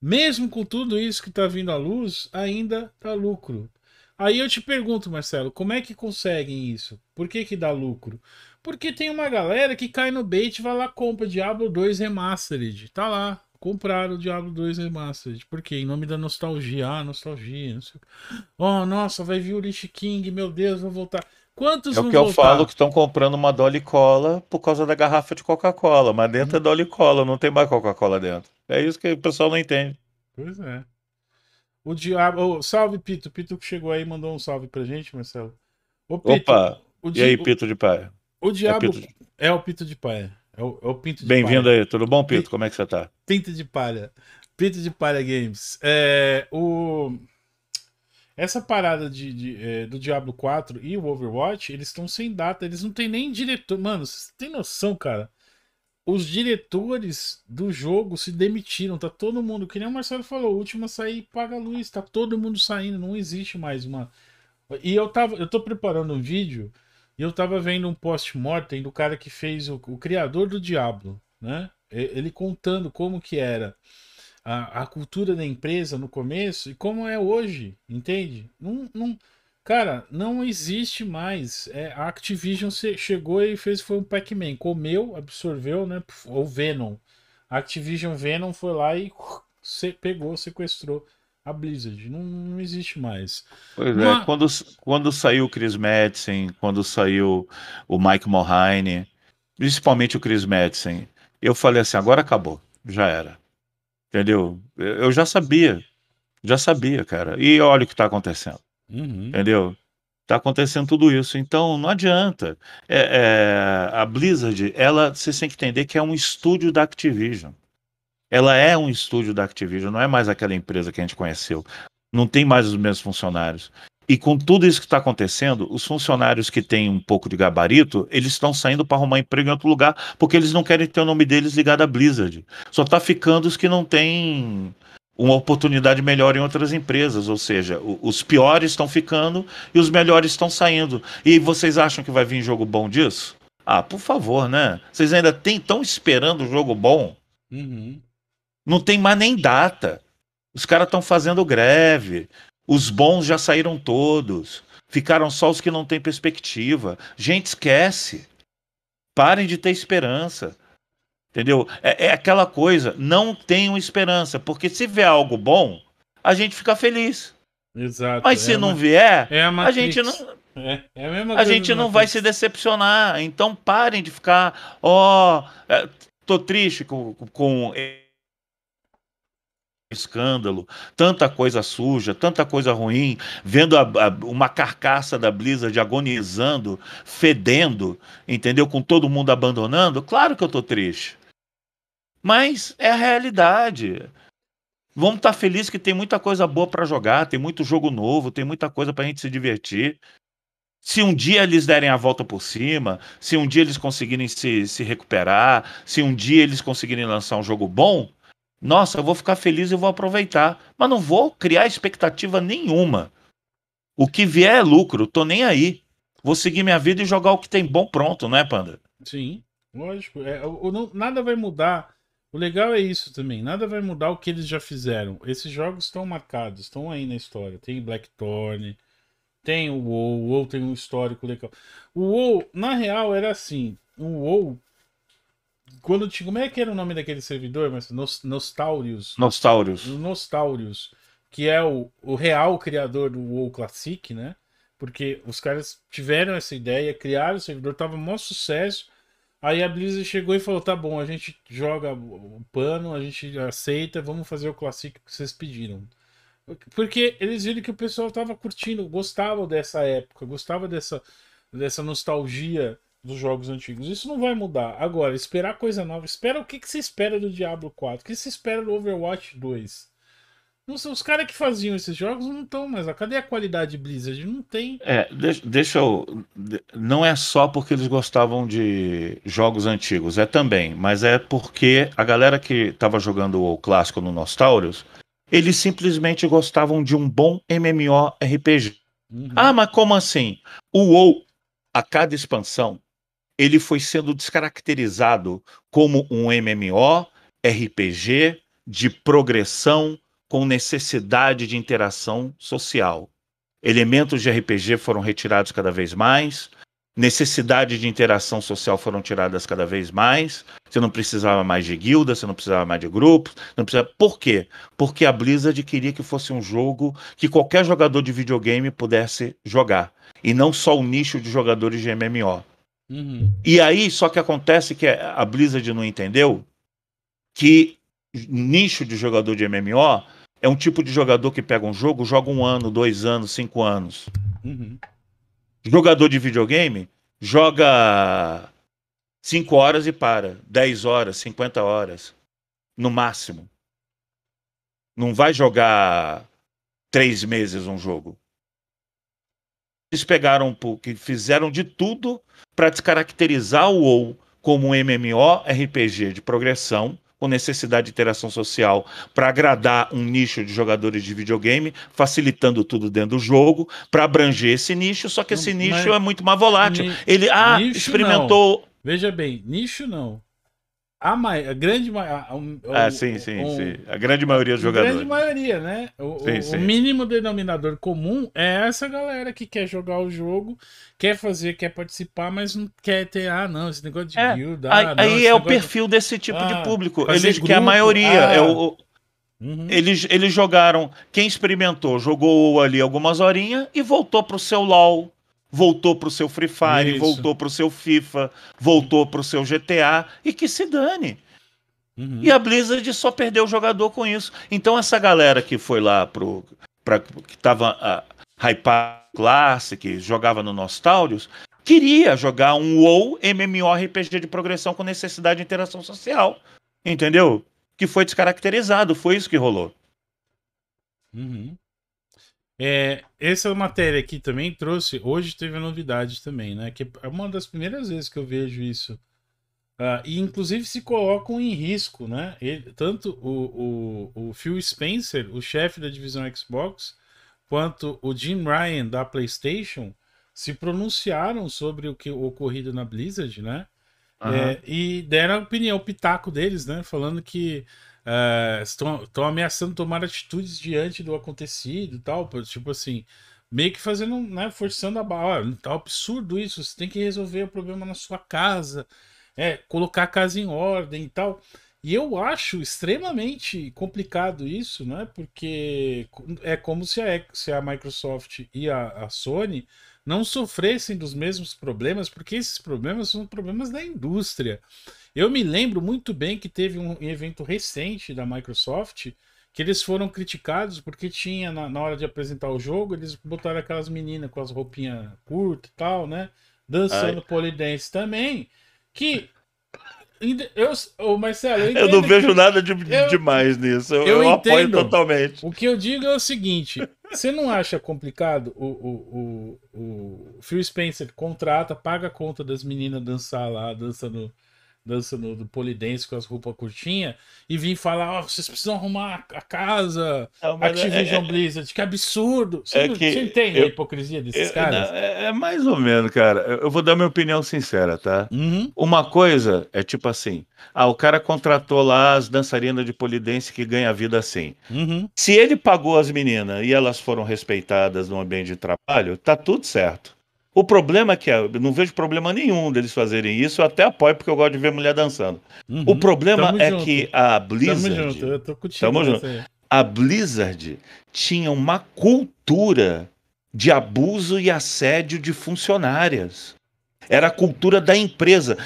Mesmo com tudo isso que está vindo à luz, ainda dá lucro. Aí eu te pergunto, Marcelo, como é que conseguem isso? Por que que dá lucro? Porque tem uma galera que cai no bait, vai lá compra Diablo 2 Remastered. Tá lá, compraram o Diablo 2 Remastered. Por quê? Em nome da nostalgia. Ah, nostalgia, não sei. Oh, nossa, vai vir o Lich King, meu Deus, vou voltar. Quantos é o que eu falo que estão comprando uma Dolly Cola por causa da garrafa de Coca-Cola, mas dentro uhum. é Dolly Cola, não tem mais Coca-Cola dentro. É isso que o pessoal não entende. Pois é. O diabo. Oh, salve, Pito. Pito que chegou aí mandou um salve pra gente, Marcelo. Ô, Pito, Opa! O di... E aí, Pito de Paia? O é diabo. É, de... é, o Pito de Paia. É o, é o Pinto de Bem-vindo aí, tudo bom, Pito? Pito? Como é que você tá? Pinto de Palha. Pinto de Palha Games. É, o... Essa parada de, de é, do Diablo 4 e o Overwatch, eles estão sem data, eles não tem nem diretor. Mano, você tem noção, cara? os diretores do jogo se demitiram, tá todo mundo, que nem o Marcelo falou, o último a sair paga a luz, tá todo mundo saindo, não existe mais uma. E eu tava, eu tô preparando um vídeo e eu tava vendo um post-mortem do cara que fez o, o, criador do Diablo, né? Ele contando como que era a, a cultura da empresa no começo e como é hoje, entende? Não, não, Cara, não existe mais. É, a Activision chegou e fez foi um Pac-Man. Comeu, absorveu, né? Ou Venom. A Activision Venom foi lá e uh, se, pegou, sequestrou a Blizzard. Não, não existe mais. Pois é, Uma... é, quando, quando saiu o Chris Madsen, quando saiu o Mike Mohine, principalmente o Chris Madsen, eu falei assim, agora acabou. Já era. Entendeu? Eu já sabia. Já sabia, cara. E olha o que está acontecendo. Uhum. Entendeu? Tá acontecendo tudo isso. Então, não adianta. É, é, a Blizzard, ela, vocês têm que entender que é um estúdio da Activision. Ela é um estúdio da Activision, não é mais aquela empresa que a gente conheceu. Não tem mais os mesmos funcionários. E com tudo isso que está acontecendo, os funcionários que têm um pouco de gabarito, eles estão saindo para arrumar emprego em outro lugar, porque eles não querem ter o nome deles ligado à Blizzard. Só está ficando os que não têm uma oportunidade melhor em outras empresas, ou seja, os piores estão ficando e os melhores estão saindo. E vocês acham que vai vir jogo bom disso? Ah, por favor, né? Vocês ainda estão esperando jogo bom? Uhum. Não tem mais nem data. Os caras estão fazendo greve. Os bons já saíram todos. Ficaram só os que não têm perspectiva. Gente, esquece. Parem de ter esperança. Entendeu? É, é aquela coisa, não tenham esperança, porque se vier algo bom, a gente fica feliz. Exato. Mas é se é não vier, é a, a, gente não. É, é a, mesma a gente não Matrix. vai se decepcionar. Então parem de ficar, ó, oh, tô triste com, com escândalo, tanta coisa suja, tanta coisa ruim, vendo a, a, uma carcaça da Blizzard agonizando, fedendo, entendeu? Com todo mundo abandonando, claro que eu tô triste. Mas é a realidade. Vamos estar tá felizes que tem muita coisa boa para jogar, tem muito jogo novo, tem muita coisa para a gente se divertir. Se um dia eles derem a volta por cima, se um dia eles conseguirem se, se recuperar, se um dia eles conseguirem lançar um jogo bom, nossa, eu vou ficar feliz e vou aproveitar. Mas não vou criar expectativa nenhuma. O que vier é lucro, tô nem aí. Vou seguir minha vida e jogar o que tem bom pronto, não é, Panda? Sim, lógico. É, eu, eu nada vai mudar o legal é isso também. Nada vai mudar o que eles já fizeram. Esses jogos estão marcados, estão aí na história. Tem Blackthorn, tem o WoW, o WoW tem um histórico legal. O WoW, na real, era assim. O WoW quando tinha. Como é que era o nome daquele servidor, mas Nos, Nostáurios. Nostáurios. Nostáurios. Que é o, o real criador do WoW Classic, né? Porque os caras tiveram essa ideia, criaram o servidor, tava um maior sucesso. Aí a Blizzard chegou e falou: tá bom, a gente joga o pano, a gente aceita, vamos fazer o clássico que vocês pediram. Porque eles viram que o pessoal tava curtindo, gostava dessa época, gostava dessa, dessa nostalgia dos jogos antigos. Isso não vai mudar. Agora, esperar coisa nova. Espera o que, que você espera do Diablo 4? O que você espera do Overwatch 2? os caras que faziam esses jogos não estão mais. Cadê a qualidade Blizzard? Não tem. É, deixa, deixa eu. Não é só porque eles gostavam de jogos antigos, é também, mas é porque a galera que estava jogando o clássico no Nostauros, eles simplesmente gostavam de um bom MMORPG. Uhum. Ah, mas como assim? O WoW, a cada expansão, ele foi sendo descaracterizado como um MMO, RPG de progressão com necessidade de interação social. Elementos de RPG foram retirados cada vez mais, necessidade de interação social foram tiradas cada vez mais. Você não precisava mais de guilda, você não precisava mais de grupos, não precisava. Por quê? Porque a Blizzard queria que fosse um jogo que qualquer jogador de videogame pudesse jogar e não só o nicho de jogadores de MMO. Uhum. E aí só que acontece que a Blizzard não entendeu que nicho de jogador de MMO é um tipo de jogador que pega um jogo, joga um ano, dois anos, cinco anos. Uhum. Jogador de videogame joga cinco horas e para. dez horas, cinquenta horas. No máximo. Não vai jogar três meses um jogo. Eles pegaram, que fizeram de tudo para descaracterizar o WoW como um MMO RPG de progressão com necessidade de interação social para agradar um nicho de jogadores de videogame, facilitando tudo dentro do jogo, para abranger esse nicho, só que esse nicho é muito mais volátil. Ele ah, experimentou. Não. Veja bem, nicho não. A, ma... a grande maioria. Ah, sim, sim, um... sim. A grande maioria dos jogadores. A grande maioria, né? O, sim, o, sim. o, mínimo denominador comum é essa galera que quer jogar o jogo, quer fazer, quer participar, mas não quer ter, ah, não, esse negócio de é, build. Ah, aí, não, aí é o perfil desse tipo ah, de público. Eles é grupo, que a maioria. Ah. É o, Uhum. Eles, eles jogaram. Quem experimentou, jogou ali algumas horinhas e voltou pro seu LOL, voltou para o seu Free Fire, Isso. voltou para o seu FIFA, voltou para o seu GTA e que se dane. Uhum. E a Blizzard só perdeu o jogador com isso. Então essa galera que foi lá pro. Pra, que tava uh, ah, hypar Classic, jogava no Nostaldios, queria jogar um WoW MMORPG de progressão com necessidade de interação social. Entendeu? Que foi descaracterizado, foi isso que rolou. Uhum. É, essa matéria aqui também trouxe. Hoje teve a novidade também, né? Que é uma das primeiras vezes que eu vejo isso. Ah, e inclusive se colocam em risco, né? Ele, tanto o, o, o Phil Spencer, o chefe da divisão Xbox, quanto o Jim Ryan da PlayStation se pronunciaram sobre o que o ocorrido na Blizzard, né? Uhum. É, e deram a opinião, o pitaco deles, né? Falando que é, estão, estão ameaçando tomar atitudes diante do acontecido e tal, tipo assim, meio que fazendo, né, forçando a barra. Tá absurdo isso, você tem que resolver o problema na sua casa, é, colocar a casa em ordem e tal. E eu acho extremamente complicado isso, né? Porque é como se a, se a Microsoft e a, a Sony não sofressem dos mesmos problemas, porque esses problemas são problemas da indústria. Eu me lembro muito bem que teve um evento recente da Microsoft que eles foram criticados porque tinha, na, na hora de apresentar o jogo, eles botaram aquelas meninas com as roupinhas curtas e tal, né? Dançando Ai. polidense também. Que eu, oh, Marcelo, eu, eu não vejo que... nada de, eu, demais nisso. Eu, eu, eu apoio totalmente. O que eu digo é o seguinte: você não acha complicado o, o, o, o Phil Spencer contrata, paga a conta das meninas dançar lá, dançando dança no, do polidense com as roupas curtinhas, e vim falar, ó, oh, vocês precisam arrumar a casa, não, é, Activision é, é, Blizzard, que absurdo. Você, é que você entende eu, a hipocrisia desses eu, caras? Não, é, é, mais ou menos, cara. Eu vou dar minha opinião sincera, tá? Uhum. Uma coisa é tipo assim, ah, o cara contratou lá as dançarinas de polidense que ganha vida assim. Uhum. Se ele pagou as meninas e elas foram respeitadas no ambiente de trabalho, tá tudo certo. O problema é que eu não vejo problema nenhum deles fazerem isso, eu até apoio porque eu gosto de ver mulher dançando. Uhum, o problema é junto. que a Blizzard. Tamo junto, eu tô contigo. Tamo junto. A Blizzard tinha uma cultura de abuso e assédio de funcionárias. Era a cultura da empresa.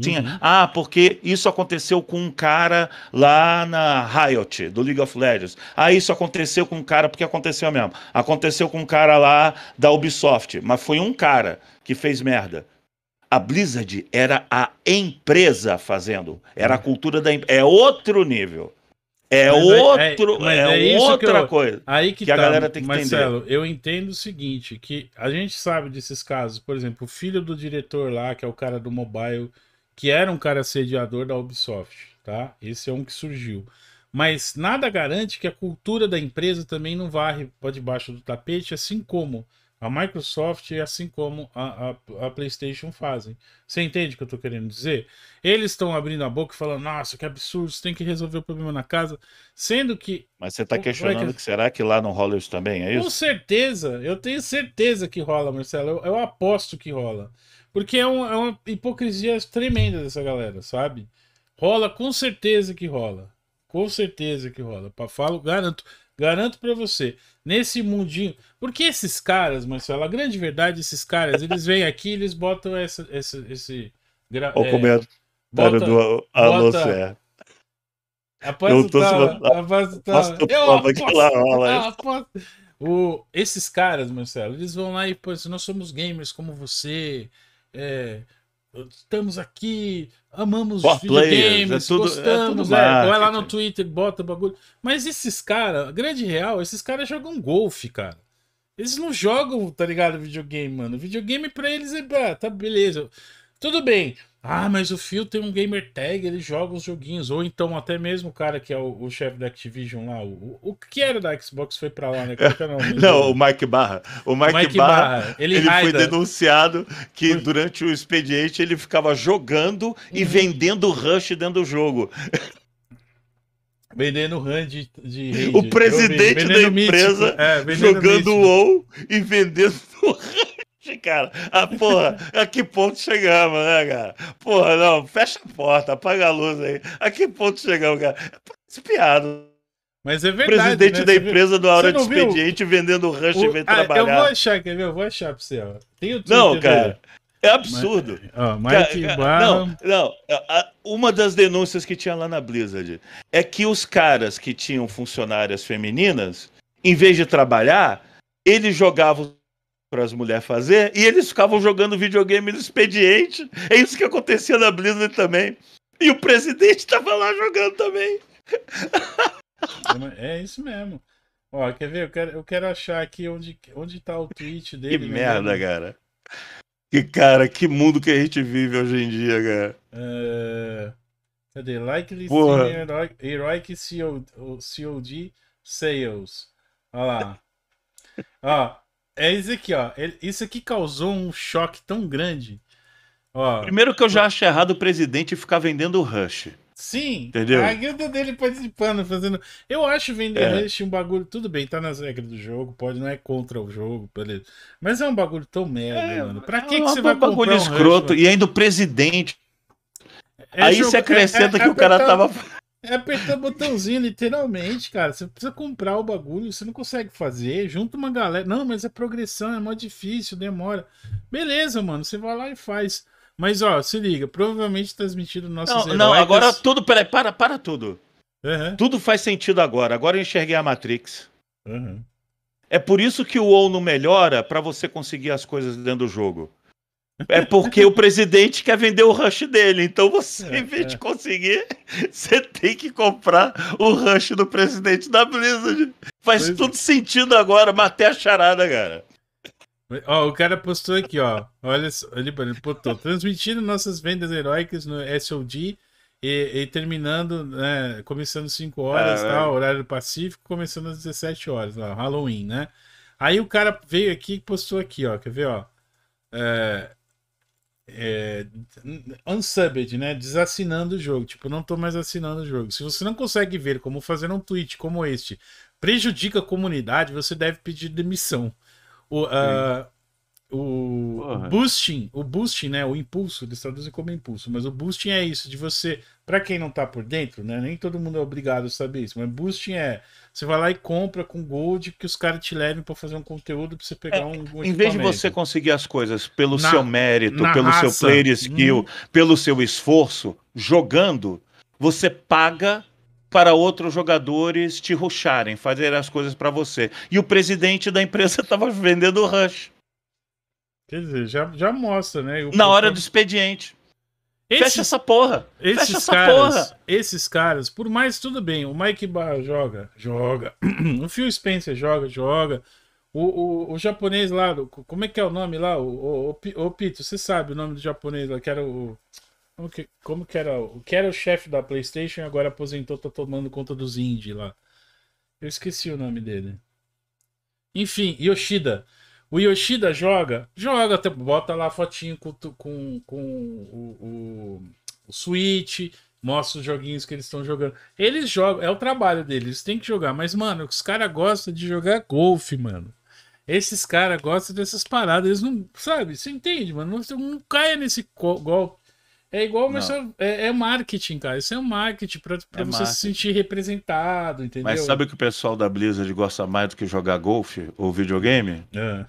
Tinha. Uhum. Ah, porque isso aconteceu com um cara lá na Riot, do League of Legends. Ah, isso aconteceu com um cara, porque aconteceu mesmo. Aconteceu com um cara lá da Ubisoft, mas foi um cara que fez merda. A Blizzard era a empresa fazendo. Era a uhum. cultura da. É outro nível. É mas é- outro, é, é, é outra eu, coisa. Aí que, que tá, a galera tem que Marcelo, entender. eu entendo o seguinte, que a gente sabe desses casos, por exemplo, o filho do diretor lá, que é o cara do mobile, que era um cara assediador da Ubisoft, tá? Esse é um que surgiu. Mas nada garante que a cultura da empresa também não varre para debaixo do tapete, assim como a Microsoft e assim como a, a, a, PlayStation fazem. Você entende o que eu estou querendo dizer? Eles estão abrindo a boca e falando: nossa, que absurdo, você tem que resolver o problema na casa. Sendo que. Mas você está é questionando é que... que... será que lá não rola isso também? É isso? Com certeza, eu tenho certeza que rola, Marcelo. Eu, eu aposto que rola. Porque é, um, é uma hipocrisia tremenda dessa galera, sabe? Rola, com certeza que rola. Com certeza que rola. Pra falo, garanto. Garanto para você, nesse mundinho. Porque esses caras, Marcelo, a grande verdade, esses caras, eles vêm aqui eles botam essa, essa, esse. Gra... Olha é, como bota, do Alô bota... É. eu tô tava, tá a do tava. Tá eu aposto, o, esses caras, Marcelo, eles vão lá e, pô, assim, nós somos gamers como você, é, estamos aqui, amamos For é videogames, players, é tudo, gostamos, é vai lá no Twitter, bota bagulho. Mas esses caras, grande real, esses caras jogam golfe, cara. Eles não jogam, tá ligado, videogame, mano. Videogame pra eles é, ah, tá beleza. Tudo bem, ah, mas o Phil tem um gamer tag, ele joga os joguinhos. Ou então até mesmo o cara que é o, o chefe da Activision lá, o, o, que era da Xbox foi pra lá, né? É não, é não, o Mike Barra. O Mike, o Mike Barra, Barra, ele, ele foi denunciado que durante o expediente ele ficava jogando uhum. e vendendo Rush dentro do jogo. Vendendo RAM de, de rede. O presidente da empresa é, jogando o WoW e vendendo Rush cara? Ah, porra, a que ponto chegamos, né, cara? Porra, não, fecha a porta, apaga a luz aí. A que ponto chegamos, cara? É piado. Mas é verdade. Presidente né? da empresa viu? do aula de Expediente viu? vendendo rancho o... e vem ah, trabalhar. Eu vou achar, quer ver? Eu vou achar pra você, ó. Tem o Não, cara. É absurdo. Ma oh, Mike cara, Não, não. Uma das denúncias que tinha lá na Blizzard é que os caras que tinham funcionárias femininas, em vez de trabalhar, eles jogavam para as mulheres fazer e eles ficavam jogando videogame no expediente. É isso que acontecia na Blizzard também. E o presidente tava lá jogando também. É isso mesmo. Ó, quer ver? Eu quero, eu quero achar aqui onde, onde tá o tweet dele. Que merda, cara. Que cara, que mundo que a gente vive hoje em dia, cara. Uh, cadê? Likely Heroic, Heroic COD, COD Sales. Olha lá. Ó, é isso aqui, ó. Isso aqui causou um choque tão grande. Ó, Primeiro que eu já acho errado o presidente ficar vendendo Rush. Sim, Entendeu? a guilda dele participando, fazendo. Eu acho vender é. Rush um bagulho. Tudo bem, tá nas regras do jogo, pode, não é contra o jogo, beleza. Mas é um bagulho tão merda, é, mano. Pra que, é que você vai comprar um bagulho escroto Rush, e ainda o presidente. É Aí jogo... você é, é, acrescenta é que o cara tava. É apertar botãozinho, literalmente, cara. Você precisa comprar o bagulho, você não consegue fazer. Junta uma galera. Não, mas a é progressão é mó difícil, demora. Beleza, mano, você vai lá e faz. Mas, ó, se liga, provavelmente transmitido nossos. Não, heróicas... não agora tudo, peraí, para, para tudo. Uhum. Tudo faz sentido agora. Agora eu enxerguei a Matrix. Uhum. É por isso que o ONU melhora para você conseguir as coisas dentro do jogo. É porque o presidente quer vender o rancho dele. Então você, é, em vez de é. conseguir, você tem que comprar o rancho do presidente da Blizzard. Faz pois tudo é. sentido agora, matei a charada, cara. Ó, o cara postou aqui, ó. Olha só, ele, ele botou. Transmitindo nossas vendas heróicas no SOD e, e terminando, né? Começando 5 horas, ah, tá, horário pacífico, começando às 17 horas, lá, Halloween, né? Aí o cara veio aqui e postou aqui, ó. Quer ver, ó? É, é, unsubbed, né? Desassinando o jogo. Tipo, não tô mais assinando o jogo. Se você não consegue ver como fazer um tweet como este prejudica a comunidade, você deve pedir demissão. O, uh, o, o, boosting, o boosting, né? O impulso, eles traduzem como impulso, mas o boosting é isso, de você, para quem não tá por dentro, né? Nem todo mundo é obrigado a saber isso, mas boosting é você vai lá e compra com gold que os caras te levem para fazer um conteúdo para você pegar é, um, um Em vez de você conseguir as coisas pelo na, seu mérito, pelo raça. seu player skill, hum. pelo seu esforço, jogando, você paga para outros jogadores te ruxarem, fazer as coisas para você. E o presidente da empresa estava vendendo rush. Quer dizer, já, já mostra, né? Na hora do expediente. Fecha essa porra! Fecha essa caras, porra! Esses caras, por mais tudo bem, o Mike Barr joga, joga. o Phil Spencer joga, joga. O, o, o japonês lá, como é que é o nome lá? O, o, o, o Pito, você sabe o nome do japonês lá, que era o. Como que, como que era? O que era o chefe da Playstation agora aposentou, tá tomando conta dos indie lá. Eu esqueci o nome dele. Enfim, Yoshida. O Yoshida joga? Joga, bota lá a fotinho com, com, com o, o, o Switch, mostra os joguinhos que eles estão jogando. Eles jogam, é o trabalho deles, eles têm que jogar. Mas, mano, os caras gostam de jogar golfe, mano. Esses caras gostam dessas paradas, eles não. Sabe? Você entende, mano? Não, não caia nesse golpe. É igual, mas é, é, marketing, cara. Isso é um marketing pra, pra é você marketing. se sentir representado, entendeu? Mas sabe o que o pessoal da Blizzard gosta mais do que jogar golfe ou videogame? É.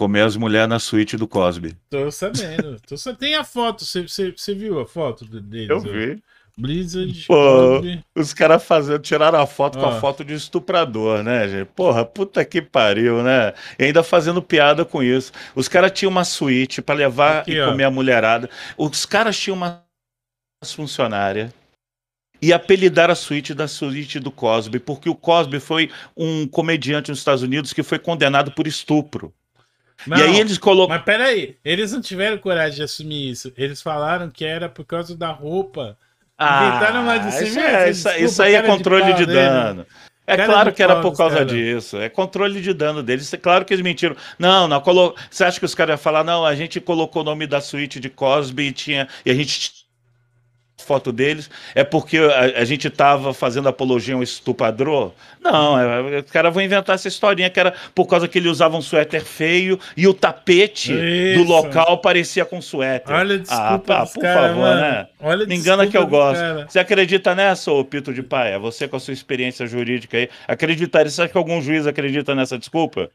Comer as mulheres na suíte do Cosby. Tô sabendo. Tô sabendo. Tem a foto, você viu a foto deles? Eu vi. Blizzard. Pô, os caras tiraram a foto ah. com a ah. foto de estuprador, né, gente? Porra, puta que pariu, né? E ainda fazendo piada com isso. Os caras tinham uma suíte para levar Aqui, e comer a mulherada. Os caras tinham uma funcionária e apelidar a suíte da suíte do Cosby, porque o Cosby foi um comediante nos Estados Unidos que foi condenado por estupro. Não, e aí eles colocam. Mas peraí, eles não tiveram coragem de assumir isso. Eles falaram que era por causa da roupa. Ah, mais de si isso, é, Desculpa, isso aí é controle de, de dano. Dele. É cara claro que era por causa cara. disso. É controle de dano deles. É claro que eles mentiram. Não, não. Colo... Você acha que os caras iam falar, não, a gente colocou o nome da suíte de Cosby e tinha. E a gente foto deles é porque a, a gente estava fazendo apologia a um estuprador? Não, é, é, os caras vão inventar essa historinha que era por causa que ele usava um suéter feio e o tapete Isso. do local parecia com suéter. Olha, ah, desculpa, ah, pá, por cara, favor, mano. né? Olha, Me engana que eu gosto. Cara. Você acredita nessa, ô Pito de pai é Você com a sua experiência jurídica aí, acreditar? Você acha que algum juiz acredita nessa desculpa?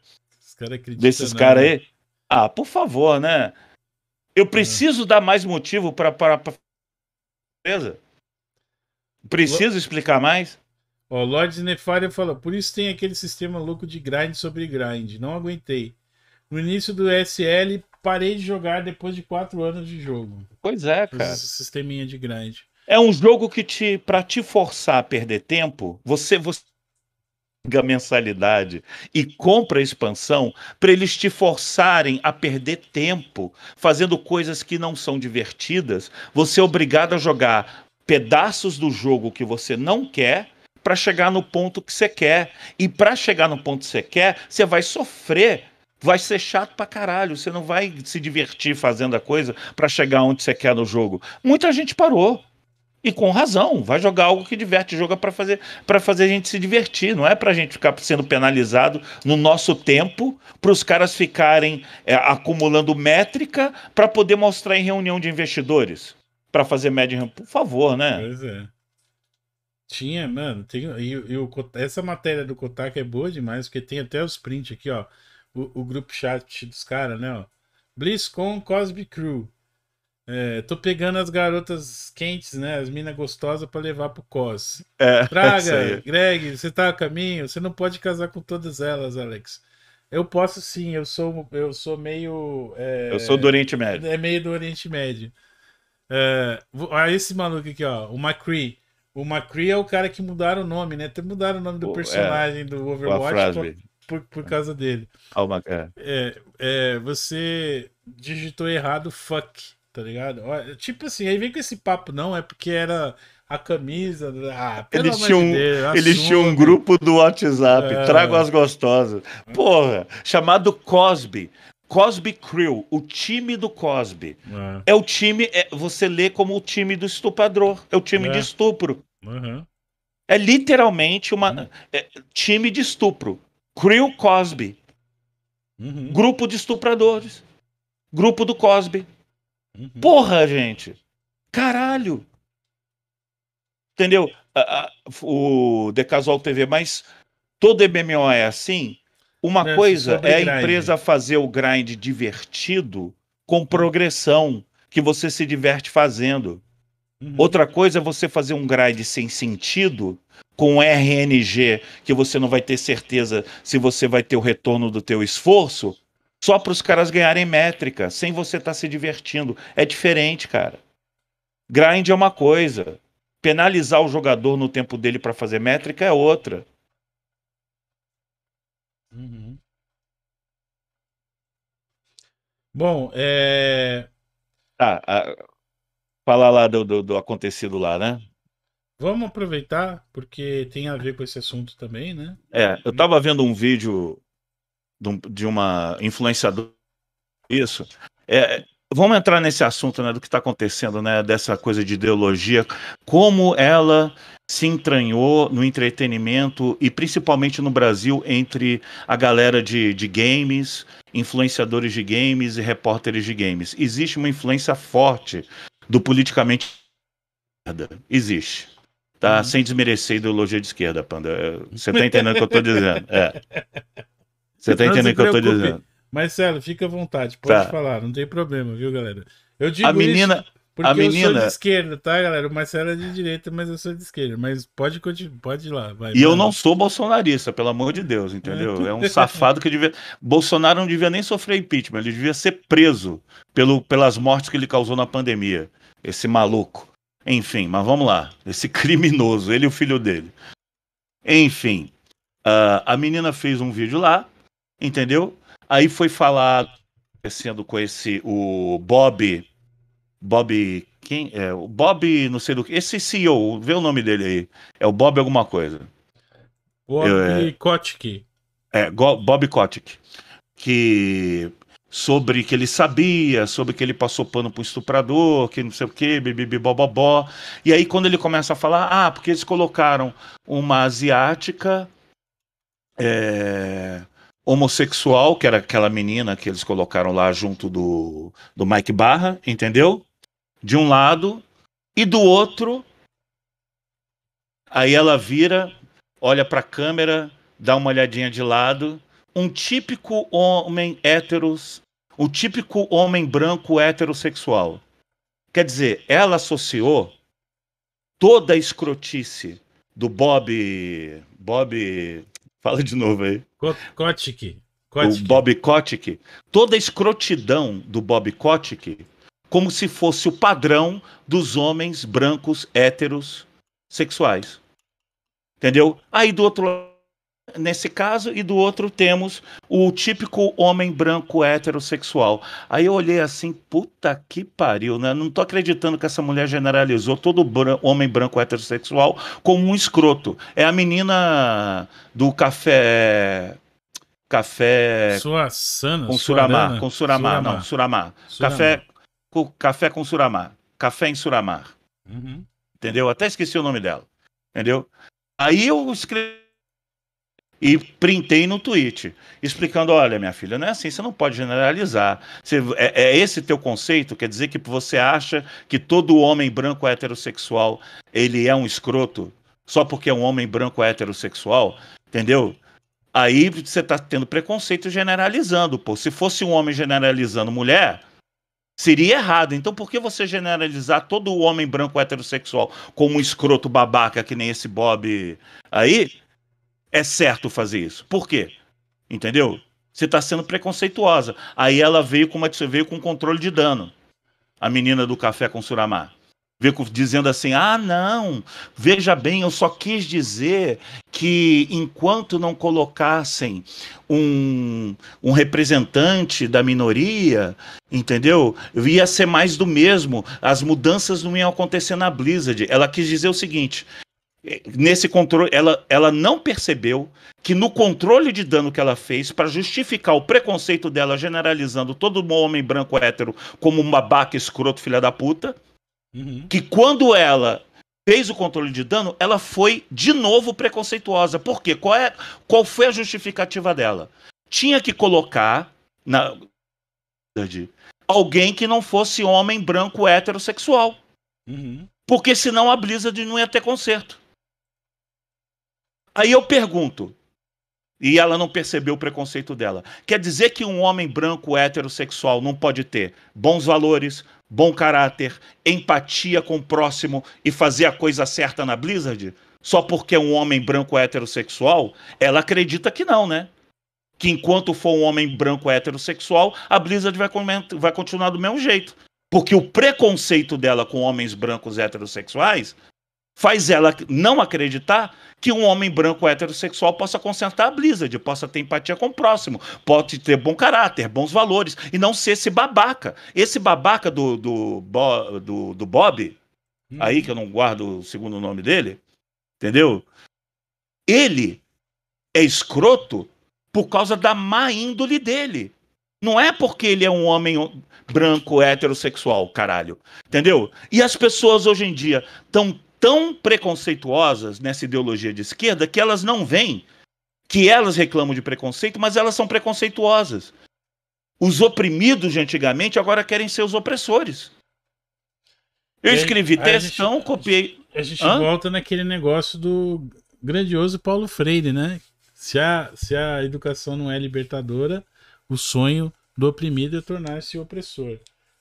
Cara desses né? caras aí? Ah, por favor, né? Eu é. preciso é. dar mais motivo para Beleza? Preciso explicar mais? Ó, Lorde Nefário fala, por isso tem aquele sistema louco de grind sobre grind. Não aguentei. No início do SL, parei de jogar depois de quatro anos de jogo. Pois é, cara. Esse sisteminha de grind. É um jogo que te, para te forçar a perder tempo, você, você paga mensalidade e compra a expansão para eles te forçarem a perder tempo fazendo coisas que não são divertidas, você é obrigado a jogar pedaços do jogo que você não quer para chegar no ponto que você quer. E para chegar no ponto que você quer, você vai sofrer vai ser chato pra caralho. Você não vai se divertir fazendo a coisa para chegar onde você quer no jogo. Muita gente parou. E com razão, vai jogar algo que diverte, joga para fazer para fazer a gente se divertir, não é para a gente ficar sendo penalizado no nosso tempo, para os caras ficarem é, acumulando métrica para poder mostrar em reunião de investidores, para fazer média, por favor, né? Pois é. Tinha, mano, tem, e, e o, essa matéria do Kotak é boa demais, porque tem até os prints aqui, ó, o, o grupo chat dos caras, né, ó. BlizzCon Cosby Crew, é, tô pegando as garotas quentes, né? As minas gostosas para levar pro COS. É, é Greg, você tá a caminho? Você não pode casar com todas elas, Alex. Eu posso sim, eu sou, eu sou meio. É, eu sou do Oriente Médio. É meio do Oriente Médio. É, olha ah, esse maluco aqui, ó. O McCree. O McCree é o cara que mudaram o nome, né? Até mudaram o nome do é, personagem é, do Overwatch por, por causa dele. Oh, é, é, você digitou errado fuck tá ligado? É tipo assim, aí vem com esse papo, não, é porque era a camisa. Ah, eles tinham, um, Deus, eles tinham um grupo do WhatsApp, é. trago as gostosas. Porra, chamado Cosby. Cosby Crew, o time do Cosby. É, é o time, é, você lê como o time do estuprador, é o time é. de estupro. Uhum. É literalmente uma uhum. É, time de estupro. Crew Cosby. Uhum. Grupo de estupradores. Grupo do Cosby. Uhum. Porra, gente! Caralho! Entendeu? o The Casual TV, mas todo MMO é assim. Uma Não, é, coisa é a grind. empresa fazer o grind divertido com uhum. progressão, que você se diverte fazendo. Uhum. Outra coisa é você fazer um grind sem sentido, com RNG, que você não vai ter certeza se você vai ter o retorno do teu esforço, só para os caras ganharem métrica, sem você estar tá se divertindo. É diferente, cara. Grind é uma coisa, penalizar o jogador no tempo dele para fazer métrica é outra. Uhum. Bom, é. Tá, ah, falar lá do, do, do acontecido lá, né? Vamos aproveitar, porque tem a ver com esse assunto também, né? É, eu tava vendo um vídeo de uma influenciadora. Isso. É, vamos entrar nesse assunto né, do que está acontecendo, né, dessa coisa de ideologia, como ela se entranhou no entretenimento e principalmente no Brasil entre a galera de, de games, influenciadores de games e repórteres de games. Existe uma influência forte do politicamente Existe. Tá? Uhum. Sem desmerecer a ideologia de esquerda, Panda. É, você está entendendo o que eu estou dizendo. É. Você tá entendendo o que eu tô dizendo? Marcelo, fica à vontade, pode tá. falar, não tem problema, viu, galera? Eu digo a menina, isso porque a menina... eu sou de esquerda, tá, galera? O Marcelo é de direita, mas eu sou de esquerda. Mas pode, pode ir lá, vai. E vai. eu não sou bolsonarista, pelo amor de Deus, entendeu? É. é, um safado que devia... Bolsonaro não devia nem sofrer impeachment, ele devia ser preso pelo, pelas mortes que ele causou na pandemia. Esse maluco. Enfim, mas vamos lá. Esse criminoso, ele e o filho dele. Enfim, uh, a menina fez um vídeo lá, Entendeu? Aí foi falado sendo com esse o Bob Bob quem é o Bob não sei do que esse CEO vê o nome dele aí é o Bob alguma coisa Bob Eu, é, Kotick é Bob Kotick que sobre que ele sabia sobre que ele passou pano para o estuprador que não sei o que bibibi bobobó e aí quando ele começa a falar ah porque eles colocaram uma asiática é homossexual, que era aquela menina que eles colocaram lá junto do, do Mike Barra, entendeu? De um lado, e do outro, aí ela vira, olha para a câmera, dá uma olhadinha de lado, um típico homem héteros, o típico homem branco heterossexual. Quer dizer, ela associou toda a escrotice do Bob Bob Fala de novo aí. Kotick. O Bob Kotick. Toda a escrotidão do Bob Kotick, como se fosse o padrão dos homens brancos héteros sexuais. Entendeu? Aí do outro lado nesse caso, e do outro temos o típico homem branco heterossexual. Aí eu olhei assim, puta que pariu, né? Não tô acreditando que essa mulher generalizou todo homem branco heterossexual como um escroto. É a menina do café café Suassana, com Suramá, com Suramá, Suramá, não, Suramá. Suramá. Café com café com Suramá, café em Suramá. Uhum. Entendeu? Até esqueci o nome dela. Entendeu? Aí eu escrevi e printei no tweet, explicando: olha, minha filha, não é assim, você não pode generalizar. Você, é, é, esse teu conceito? Quer dizer que você acha que todo homem branco é heterossexual ele é um escroto só porque é um homem branco é heterossexual? Entendeu? Aí você está tendo preconceito generalizando. Pô, se fosse um homem generalizando mulher, Seria errado. Então, por que você generalizar todo o homem branco heterossexual como um escroto babaca que nem esse Bob aí? é certo fazer isso. Por quê? Entendeu? Você está sendo preconceituosa. Aí ela veio com uma, veio com controle de dano. A menina do café com Suramá. Veio dizendo assim: ah, não, veja bem, eu só quis dizer que enquanto não colocassem um, um representante da minoria, entendeu? Ia ser mais do mesmo, as mudanças não iam acontecer na Blizzard. Ela quis dizer o seguinte: nesse controle, ela, ela não percebeu que no controle de dano que ela fez, para justificar o preconceito dela, generalizando todo homem branco hétero como um babaca escroto, filha da puta, uhum. que quando ela fez o controle de dano, ela foi de novo preconceituosa. Por quê? Qual, é, qual foi a justificativa dela? Tinha que colocar na alguém que não fosse homem branco heterossexual. Uhum. Porque senão a Blizzard não ia ter conserto. Aí eu pergunto, e ela não percebeu o preconceito dela. Quer dizer que um homem branco heterossexual não pode ter bons valores, bom caráter, empatia com o próximo e fazer a coisa certa na Blizzard? Só porque é um homem branco heterossexual? Ela acredita que não, né? Que enquanto for um homem branco heterossexual, a Blizzard vai, vai continuar do mesmo jeito. Porque o preconceito dela com homens brancos heterossexuais faz ela não acreditar que um homem branco heterossexual possa consertar a Blizzard, possa ter empatia com o próximo, pode ter bom caráter, bons valores, e não ser esse babaca. Esse babaca do, do, do, do Bob, hum. aí que eu não guardo o segundo nome dele, entendeu? Ele é escroto por causa da má índole dele. Não é porque ele é um homem branco heterossexual, caralho. Entendeu? E as pessoas hoje em dia estão tão preconceituosas nessa ideologia de esquerda que elas não veem que elas reclamam de preconceito, mas elas são preconceituosas. Os oprimidos de antigamente agora querem ser os opressores. Eu aí, escrevi textão, copiei. A gente, a gente volta naquele negócio do grandioso Paulo Freire, né? Se a, se a educação não é libertadora, o sonho do oprimido é tornar-se opressor.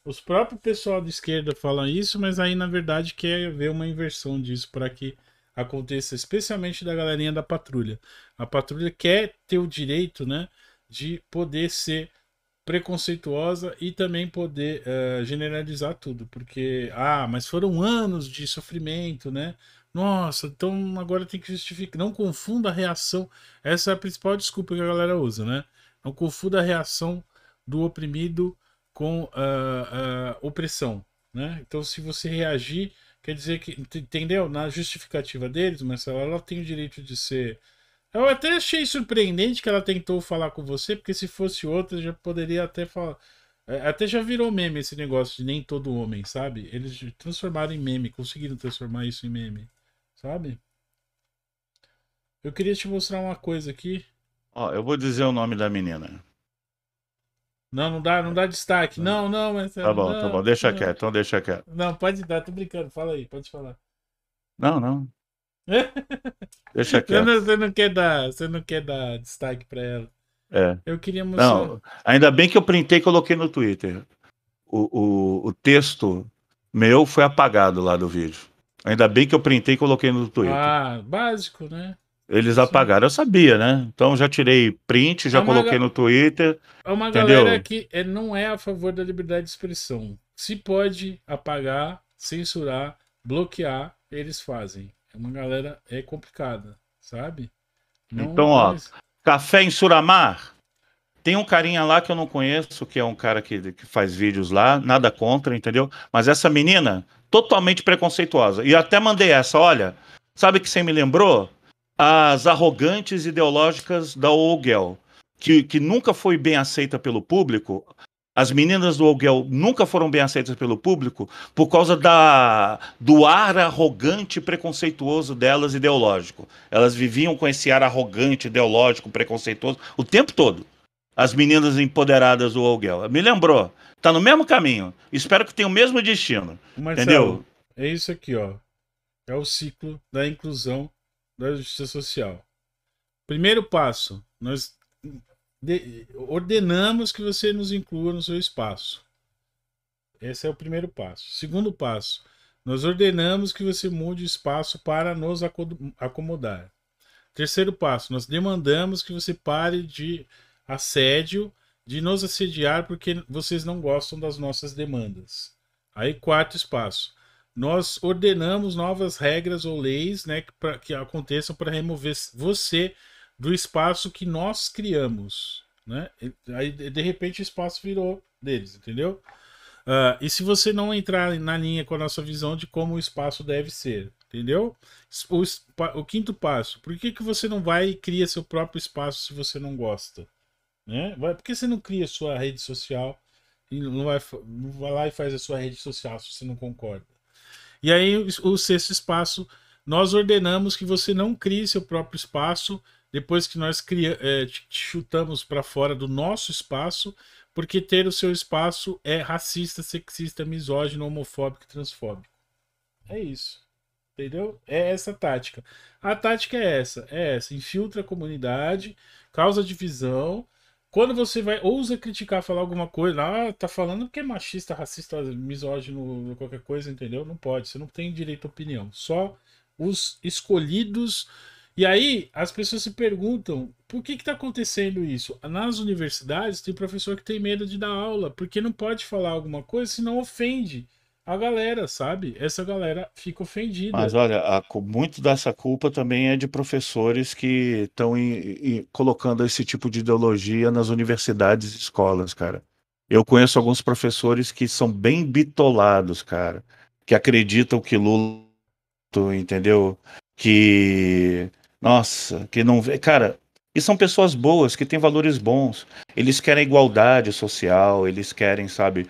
Os próprios pessoal de esquerda falam isso, mas aí na verdade quer ver uma inversão disso para que aconteça, especialmente da galerinha da patrulha. A patrulha quer ter o direito, né, de poder ser preconceituosa e também poder uh, generalizar tudo, porque ah, mas foram anos de sofrimento, né? Nossa, então agora tem que justificar. Não confunda a reação. Essa é a principal desculpa que a galera usa, né? Não confunda a reação do oprimido com uh, uh, opressão. Né? Então, se você reagir, quer dizer que, entendeu? Na justificativa deles, Marcelo, ela tem o direito de ser. Eu até achei surpreendente que ela tentou falar com você, porque se fosse outra, já poderia até falar. É, até já virou meme esse negócio de nem todo homem, sabe? Eles transformaram em meme, conseguiram transformar isso em meme, sabe? Eu queria te mostrar uma coisa aqui. Ó, eu vou dizer o nome da menina. Não, não dá, não dá destaque. Tá não, não, mas. Tá bom, não, tá bom. Deixa não. quieto, então deixa quieto. Não, pode dar, tô brincando. Fala aí, pode falar. Não, não. deixa quieto. Você não, você não, quer dar, você não quer dar destaque pra ela. É. Eu queria mostrar. Não, ainda bem que eu printei e coloquei no Twitter. O, o, o texto meu foi apagado lá do vídeo. Ainda bem que eu printei e coloquei no Twitter. Ah, básico, né? Eles apagaram, eu sabia, né? Então já tirei print, já é coloquei no Twitter. É uma entendeu? galera que é, não é a favor da liberdade de expressão. Se pode apagar, censurar, bloquear, eles fazem. É uma galera é complicada, sabe? Não então, ó, Café em Suramar. Tem um carinha lá que eu não conheço, que é um cara que, que faz vídeos lá, nada contra, entendeu? Mas essa menina, totalmente preconceituosa. E até mandei essa, olha, sabe que você me lembrou? as arrogantes ideológicas da Ogel, que, que nunca foi bem aceita pelo público. As meninas do Ogel nunca foram bem aceitas pelo público por causa da, do ar arrogante e preconceituoso delas ideológico. Elas viviam com esse ar arrogante, ideológico, preconceituoso o tempo todo. As meninas empoderadas do Ogel. Me lembrou. Tá no mesmo caminho. Espero que tenha o mesmo destino. Marcelo, entendeu? É isso aqui, ó. É o ciclo da inclusão da justiça social. Primeiro passo, nós ordenamos que você nos inclua no seu espaço. Esse é o primeiro passo. Segundo passo, nós ordenamos que você mude o espaço para nos acomodar. Terceiro passo, nós demandamos que você pare de assédio, de nos assediar porque vocês não gostam das nossas demandas. Aí quarto espaço, nós ordenamos novas regras ou leis né, que, pra, que aconteçam para remover você do espaço que nós criamos. Né? Aí, de repente, o espaço virou deles, entendeu? Uh, e se você não entrar na linha com a nossa visão de como o espaço deve ser, entendeu? O, o quinto passo, por que, que você não vai e cria seu próprio espaço se você não gosta? Né? Vai, por que você não cria sua rede social e não vai, não vai lá e faz a sua rede social se você não concorda? E aí, o sexto espaço, nós ordenamos que você não crie seu próprio espaço depois que nós cria, é, chutamos para fora do nosso espaço, porque ter o seu espaço é racista, sexista, misógino, homofóbico e transfóbico. É isso. Entendeu? É essa a tática. A tática é essa, é essa. Infiltra a comunidade, causa divisão, quando você vai ousa criticar, falar alguma coisa, ah, tá falando que é machista, racista, misógino, qualquer coisa, entendeu? Não pode, você não tem direito à opinião. Só os escolhidos. E aí as pessoas se perguntam por que está acontecendo isso? Nas universidades tem professor que tem medo de dar aula, porque não pode falar alguma coisa, senão ofende a galera, sabe? Essa galera fica ofendida. Mas olha, a, muito dessa culpa também é de professores que estão colocando esse tipo de ideologia nas universidades e escolas, cara. Eu conheço alguns professores que são bem bitolados, cara, que acreditam que Lula, entendeu? Que nossa, que não vê, cara, e são pessoas boas que têm valores bons. Eles querem igualdade social, eles querem, sabe,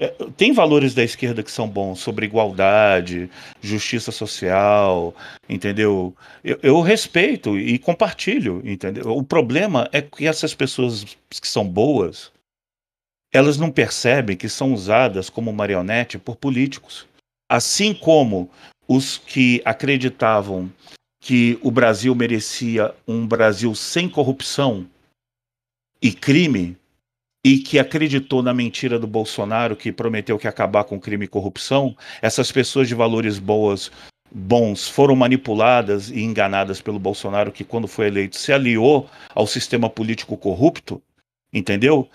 é, tem valores da esquerda que são bons sobre igualdade, justiça social, entendeu? Eu, eu, respeito e compartilho, entendeu? O problema é que essas pessoas que são boas, elas não percebem que são usadas como marionete por políticos, assim como os que acreditavam que o Brasil merecia um Brasil sem corrupção e crime e que acreditou na mentira do Bolsonaro, que prometeu que ia acabar com crime e corrupção, essas pessoas de valores boas, bons, foram manipuladas e enganadas pelo Bolsonaro, que quando foi eleito se aliou ao sistema político corrupto, entendeu?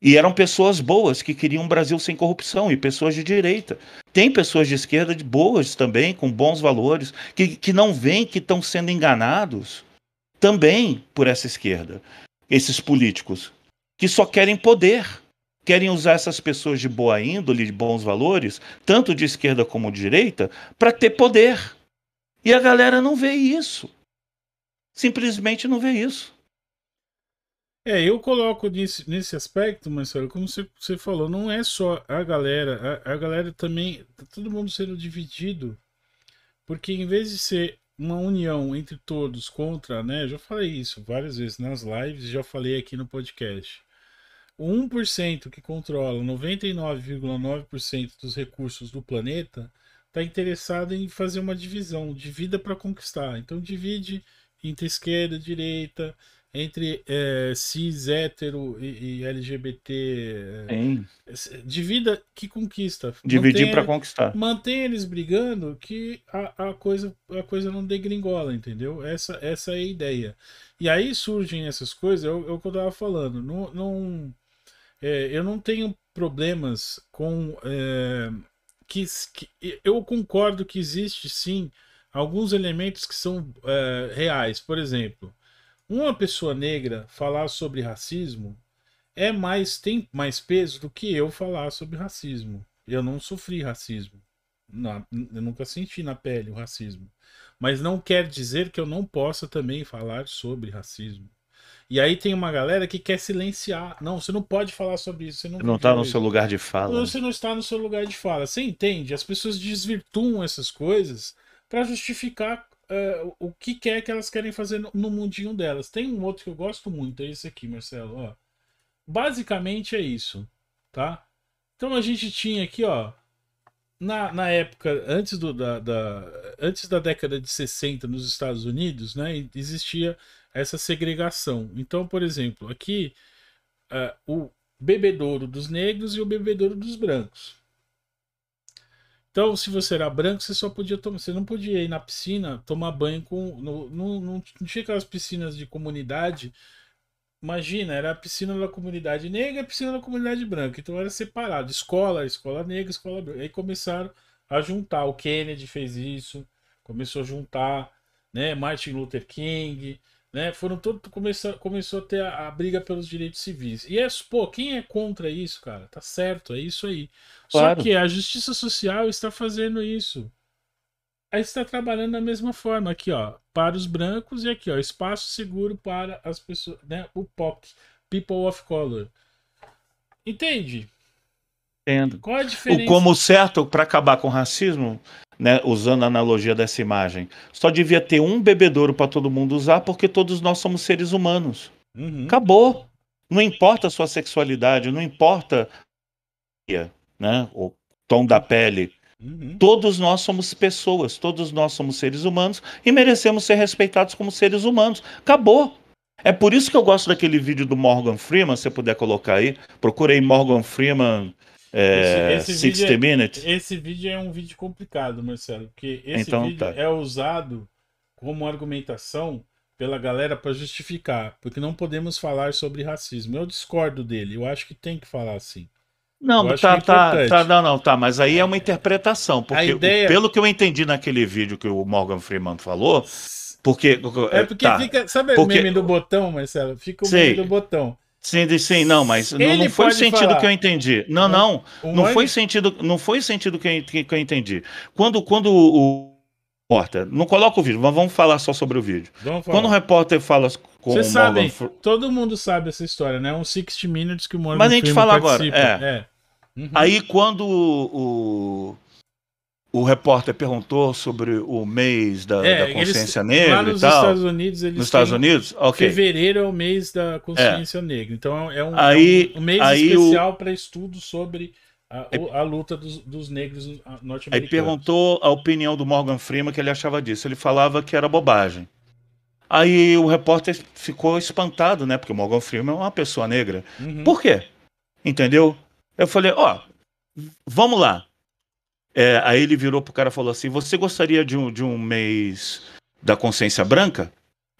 E eram pessoas boas que queriam um Brasil sem corrupção e pessoas de direita. Tem pessoas de esquerda de boas também, com bons valores, que, que não veem que estão sendo enganados também por essa esquerda, esses políticos que só querem poder, querem usar essas pessoas de boa índole, de bons valores, tanto de esquerda como de direita, para ter poder. E a galera não vê isso. Simplesmente não vê isso. É, eu coloco nesse, nesse aspecto, Marcelo, como você, você falou, não é só a galera, a, a galera também, tá todo mundo sendo dividido, porque em vez de ser uma união entre todos contra, né, já falei isso várias vezes nas lives, já falei aqui no podcast. 1% que controla 99,9% dos recursos do planeta está interessado em fazer uma divisão, de vida para conquistar. Então divide entre esquerda, direita, entre é, cis, hétero e, e LGBT. Tem. É, divida que conquista. Dividir para conquistar. Mantém eles brigando que a, a, coisa, a coisa não degringola, entendeu? Essa, essa é a ideia. E aí surgem essas coisas, é o, é o que eu estava falando. não, é, eu não tenho problemas com. É, que, que, eu concordo que existe sim alguns elementos que são é, reais. Por exemplo, uma pessoa negra falar sobre racismo é mais tem mais peso do que eu falar sobre racismo. Eu não sofri racismo. eu nunca senti na pele o racismo. Mas não quer dizer que eu não possa também falar sobre racismo. E aí tem uma galera que quer silenciar. Não, você não pode falar sobre isso. Você não, não está no isso. seu lugar de fala. Você não está no seu lugar de fala. Você entende? As pessoas desvirtuam essas coisas para justificar uh, o que quer que elas querem fazer no, no, mundinho delas. Tem um outro que eu gosto muito, é esse aqui, Marcelo. Ó. Basicamente é isso, tá? Então a gente tinha aqui, ó, na, na época, antes, do, da, da, antes da década de 60 nos Estados Unidos, né, existia essa segregação. Então, por exemplo, aqui uh, o bebedouro dos negros e o bebedouro dos brancos. Então, se você era branco, você só podia tomar, você não podia ir na piscina tomar banho com, no, no, não, não tinha aquelas piscinas de comunidade. Imagina, era a piscina da comunidade negra e a piscina da comunidade branca. Então era separado, escola, escola negra, escola branca. Aí começaram a juntar. O Kennedy fez isso, começou a juntar, né? Martin Luther King, né? Foram todo começou, começou a ter a, a, briga pelos direitos civis. E é, pô, quem é contra isso, cara? Tá certo, é isso aí. Claro. Só que a justiça social está fazendo isso. Aí está trabalhando da mesma forma aqui, ó, para os brancos e aqui, ó, espaço seguro para as pessoas, né, o POC, People of Color. Entende? Entendo. Qual a diferença? O como certo para acabar com o racismo, né, usando a analogia dessa imagem, só devia ter um bebedouro para todo mundo usar, porque todos nós somos seres humanos. Uhum. Acabou. Não importa a sua sexualidade, não importa né, o tom da pele. Uhum. Todos nós somos pessoas, todos nós somos seres humanos e merecemos ser respeitados como seres humanos. Acabou. É por isso que eu gosto daquele vídeo do Morgan Freeman, se puder colocar aí. Procurei Morgan Freeman é, esse, esse 60 é, Esse vídeo é um vídeo complicado, Marcelo, porque esse então, vídeo tá. é usado como argumentação pela galera para justificar, porque não podemos falar sobre racismo. Eu discordo dele, eu acho que tem que falar assim. Não, tá, é tá, tá, não, não, tá, mas aí é uma é. interpretação, porque ideia... pelo que eu entendi naquele vídeo que o Morgan Freeman falou, porque... É porque tá, fica, sabe porque... o meme do botão, Marcelo? Fica o Sei. meme do botão. Sim, sim, não, mas não, não, foi o sentido falar. que eu entendi. Não, não, uhum. não, foi sentido, não foi sentido que eu, que, eu entendi. Quando, quando o, porta repórter, não coloca o vídeo, mas vamos falar só sobre o vídeo. Quando o repórter fala com Vocês sabem, Fr... todo mundo sabe essa história, né? Um 60 Minutes que o Morgan Mas a gente fala participa. agora, é. é. Uhum. Aí quando o, o repórter perguntou sobre o mês da, é, da consciência eles, negra lá nos e tal. Estados Unidos eles nos Estados Unidos, ok. Fevereiro é o mês da é. consciência é. negra, então é um, é é aí, é um, mês aí especial o... para estudos sobre a, a luta dos, dos negros norte-americanos. Aí perguntou a opinião do Morgan Freeman que ele achava disso. Ele falava que era bobagem. Aí o repórter ficou espantado, né? Porque o Morgan Freeman é uma pessoa negra. Uhum. Por quê? Entendeu? Eu falei, ó, oh, vamos lá. É, aí ele virou pro cara e falou assim: Você gostaria de um, de um mês da consciência branca?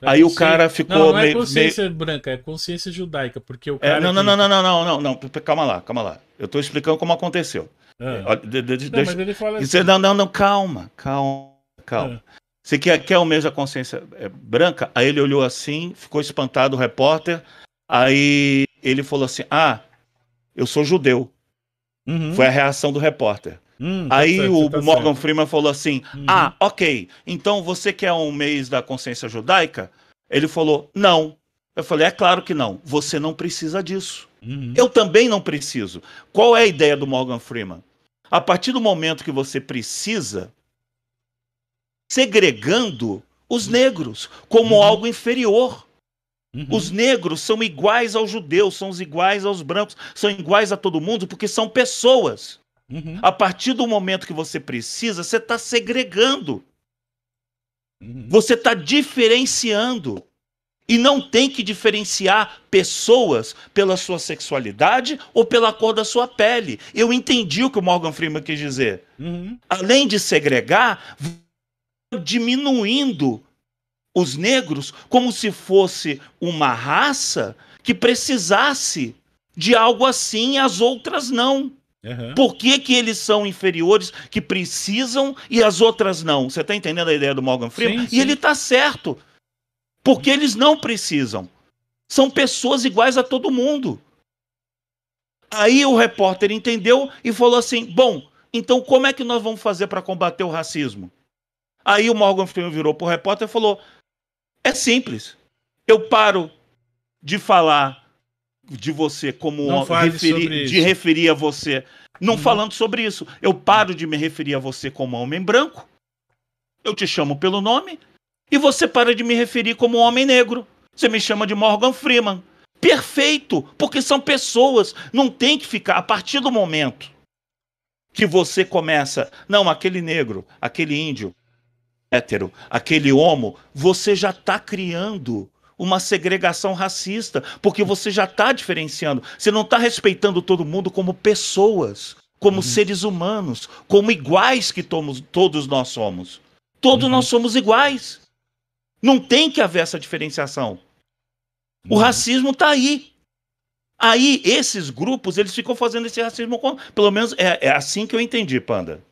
É aí consci... o cara ficou não, não é consciência meio... branca, é consciência judaica, porque o é, cara. É, não, não, não, não, não, não, não, não, calma lá, calma lá. Eu tô explicando como aconteceu. Ah. De, de, de, não, deixa... mas ele fala é, assim. Não, não, não, calma, calma, calma. Ah. Você quer, quer o mês da consciência é, branca? Aí ele olhou assim, ficou espantado o repórter. Aí ele falou assim: Ah, eu sou judeu. Uhum. Foi a reação do repórter. Hum, tá Aí tá certo, o tá Morgan certo. Freeman falou assim: uhum. Ah, ok, então você quer um mês da consciência judaica? Ele falou: Não. Eu falei: É claro que não, você não precisa disso. Uhum. Eu também não preciso. Qual é a ideia do Morgan Freeman? A partir do momento que você precisa, segregando os uhum. negros como uhum. algo inferior. Uhum. Os negros são iguais aos judeus, são iguais aos brancos, são iguais a todo mundo porque são pessoas. Uhum. A partir do momento que você precisa, você está segregando. Uhum. Você está diferenciando. E não tem que diferenciar pessoas pela sua sexualidade ou pela cor da sua pele. Eu entendi o que o Morgan Freeman quis dizer. Uhum. Além de segregar, diminuindo os negros como se fosse uma raça que precisasse de algo assim e as outras não. Uhum. Por que, que eles são inferiores, que precisam e as outras não? Você está entendendo a ideia do Morgan Freeman? Sim, sim. E ele está certo. Porque eles não precisam. São pessoas iguais a todo mundo. Aí o repórter entendeu e falou assim: bom, então como é que nós vamos fazer para combater o racismo? Aí o Morgan Freeman virou para o repórter e falou: é simples. Eu paro de falar de você como referir, de referir a você. Não, não uhum. falando sobre isso. Eu paro de me referir a você como homem branco. Eu te chamo pelo nome. E você para de me referir como homem negro. Você me chama de Morgan Freeman. Perfeito, porque são pessoas. Não tem que ficar. A partir do momento que você começa, não, aquele negro, aquele índio, hétero, aquele homo, você já está criando uma segregação racista, porque você já está diferenciando, você não está respeitando todo mundo como pessoas, como uhum. seres humanos, como iguais que tomos, todos nós somos. Todos uhum. nós somos iguais. Não tem que haver essa diferenciação. Uhum. O racismo está aí. Aí esses grupos eles ficam fazendo esse racismo, pelo menos é, é assim que eu entendi, Panda.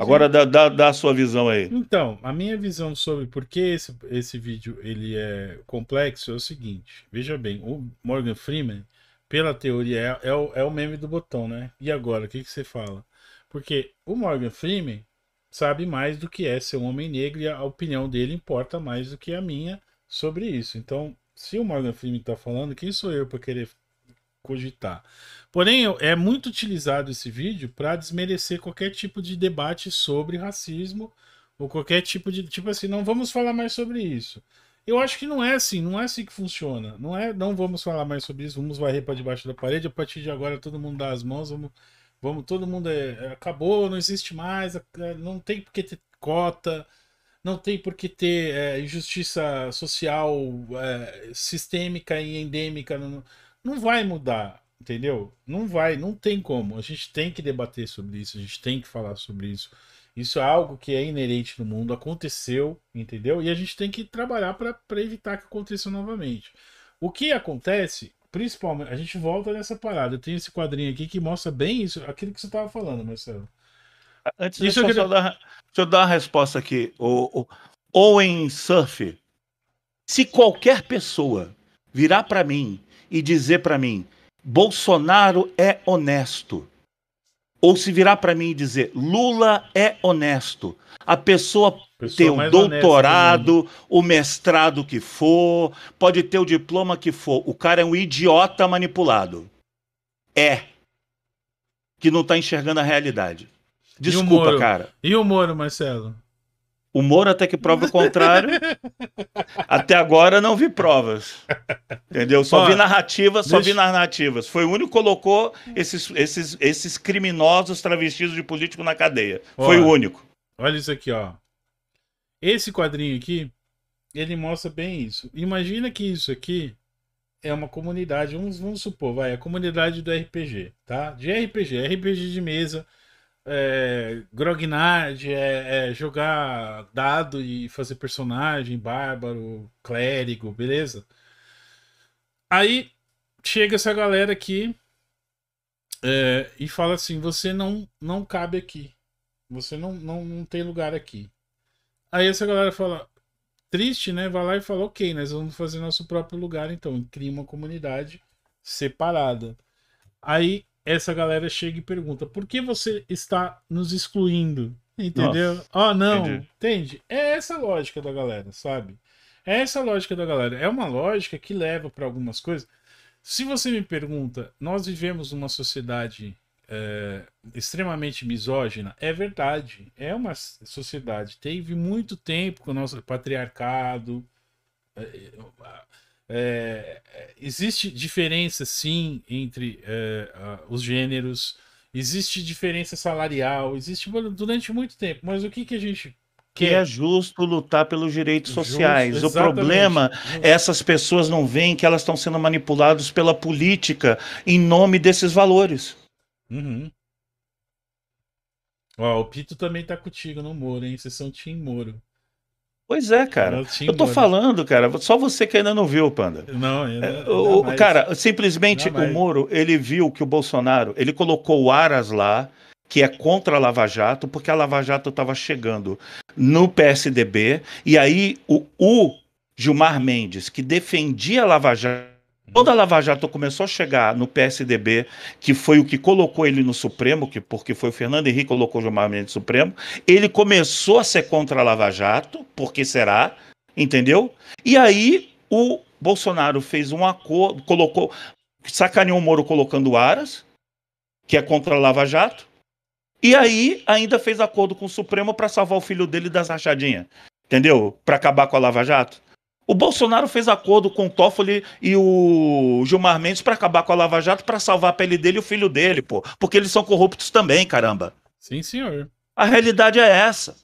Agora Dá, dá, dá, a sua visão aí. Então, a minha visão sobre por que esse, esse vídeo ele é complexo é o seguinte. Veja bem, o Morgan Freeman, pela teoria, é, é, o, é o meme do botão, né? E agora, o que, que você fala? Porque o Morgan Freeman sabe mais do que é ser um homem negro e a opinião dele importa mais do que a minha sobre isso. Então, se o Morgan Freeman está falando, quem sou eu para querer cogitar. Porém, é muito utilizado esse vídeo para desmerecer qualquer tipo de debate sobre racismo ou qualquer tipo de tipo assim, não vamos falar mais sobre isso. Eu acho que não é assim, não é assim que funciona. Não é, não vamos falar mais sobre isso, vamos varrer para debaixo da parede, a partir de agora todo mundo dá as mãos, vamos, vamos todo mundo é, é acabou, não existe mais, é, é, não tem por que ter cota, não tem por que ter é, injustiça social é, sistêmica e endêmica não vai mudar, entendeu? Não vai, não tem como. A gente tem que debater sobre isso, a gente tem que falar sobre isso. Isso é algo que é inerente no mundo, aconteceu, entendeu? E a gente tem que trabalhar para evitar que aconteça novamente. O que acontece, principalmente, a gente volta nessa parada. Eu tenho esse quadrinho aqui que mostra bem isso, aquilo que você estava falando, Marcelo. Antes disso, eu queria... dar, deixa eu dar a resposta aqui. O, o Owen Surf. Se qualquer pessoa virar para mim e dizer para mim: Bolsonaro é honesto. Ou se virar para mim e dizer: Lula é honesto. A pessoa ter o um doutorado, o mestrado que for, pode ter o diploma que for. O cara é um idiota manipulado. É. Que não está enxergando a realidade. Desculpa, e cara. E o Moro, Marcelo? Humor até que prova o contrário. até agora não vi provas. Entendeu? Só vi narrativas, só vi narrativas. Foi o único que colocou esses, esses, esses criminosos travestidos de político na cadeia. Foi o único. Olha isso aqui, ó. Esse quadrinho aqui, ele mostra bem isso. Imagina que isso aqui é uma comunidade, vamos, vamos supor, vai, a comunidade do RPG, tá? De RPG, RPG de mesa, é, grognard, é, é, jogar dado e fazer personagem, bárbaro, clérigo, beleza? Aí chega essa galera aqui é, e fala assim: você não, não cabe aqui, você não, não, não tem lugar aqui. Aí essa galera fala: triste, né? Vai lá e fala: ok, nós vamos fazer nosso próprio lugar então, e cria uma comunidade separada. Aí essa galera chega e pergunta: por que você está nos excluindo? Entendeu? Ó, oh, ah, não. Entende? É essa a lógica da galera, sabe? É essa a lógica da galera. É uma lógica que leva para algumas coisas. Se você me pergunta, nós vivemos numa sociedade é, extremamente misógina? É verdade. É uma sociedade. Teve muito tempo com o nosso patriarcado. É, é, é, existe diferença, sim, entre é, os gêneros, existe diferença salarial, existe durante muito tempo, mas o que, que a gente que é justo lutar pelos direitos justo, sociais. Exatamente. o problema é essas pessoas não veem que elas estão sendo manipuladas pela política em nome desses valores. Uhum. Ó, o Pito também tá contigo no Moro, hein? Vocês são Tim Moro. Pois é, cara. Eu tô né? falando, cara, só você que ainda não viu, Panda. Não, ainda, é, não o, Cara, simplesmente o Moro, ele viu que o Bolsonaro, ele colocou o Aras lá, que é contra a Lava Jato, porque a Lava Jato estava chegando no PSDB, e aí o, o Gilmar Mendes, que defendia a Lava Jato, quando a Lava Jato começou a chegar no PSDB, que foi o que colocou ele no Supremo, que, porque foi o Fernando Henrique que colocou o Gilmar Mendes no Supremo, ele começou a ser contra a Lava Jato, porque será, entendeu? E aí o Bolsonaro fez um acordo, colocou, sacaneou o Moro colocando o Aras, que é contra a Lava Jato, e aí ainda fez acordo com o Supremo para salvar o filho dele das rachadinhas, entendeu? Para acabar com a Lava Jato. O Bolsonaro fez acordo com o Toffoli e o Gilmar Mendes para acabar com a Lava Jato, para salvar a pele dele e o filho dele, pô. Porque eles são corruptos também, caramba. Sim, senhor. A realidade é essa.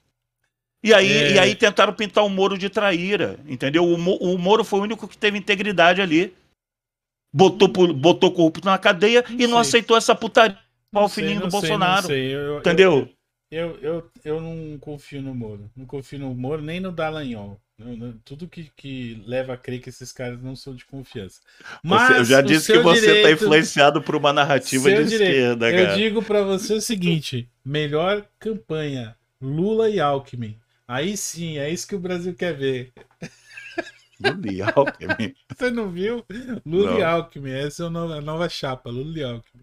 E aí, é... e aí tentaram pintar o Moro de traíra, entendeu? O, Mo, o Moro foi o único que teve integridade ali. Botou, botou corrupto na cadeia não e não aceitou essa putaria ao filhinho do sei, Bolsonaro. Sei, eu, entendeu? Eu eu, eu, eu, não confio no Moro. Não confio no Moro nem no Dallagnol tudo que, que leva a crer que esses caras não são de confiança. Mas você, eu já disse que você está influenciado por uma narrativa de direito, esquerda, cara. Eu digo para você o seguinte: melhor campanha Lula e Alckmin. Aí sim, é isso que o Brasil quer ver. Lula e Alckmin. Você não viu? Lula não. e Alckmin, essa é a nova, a nova chapa, Lula e Alckmin.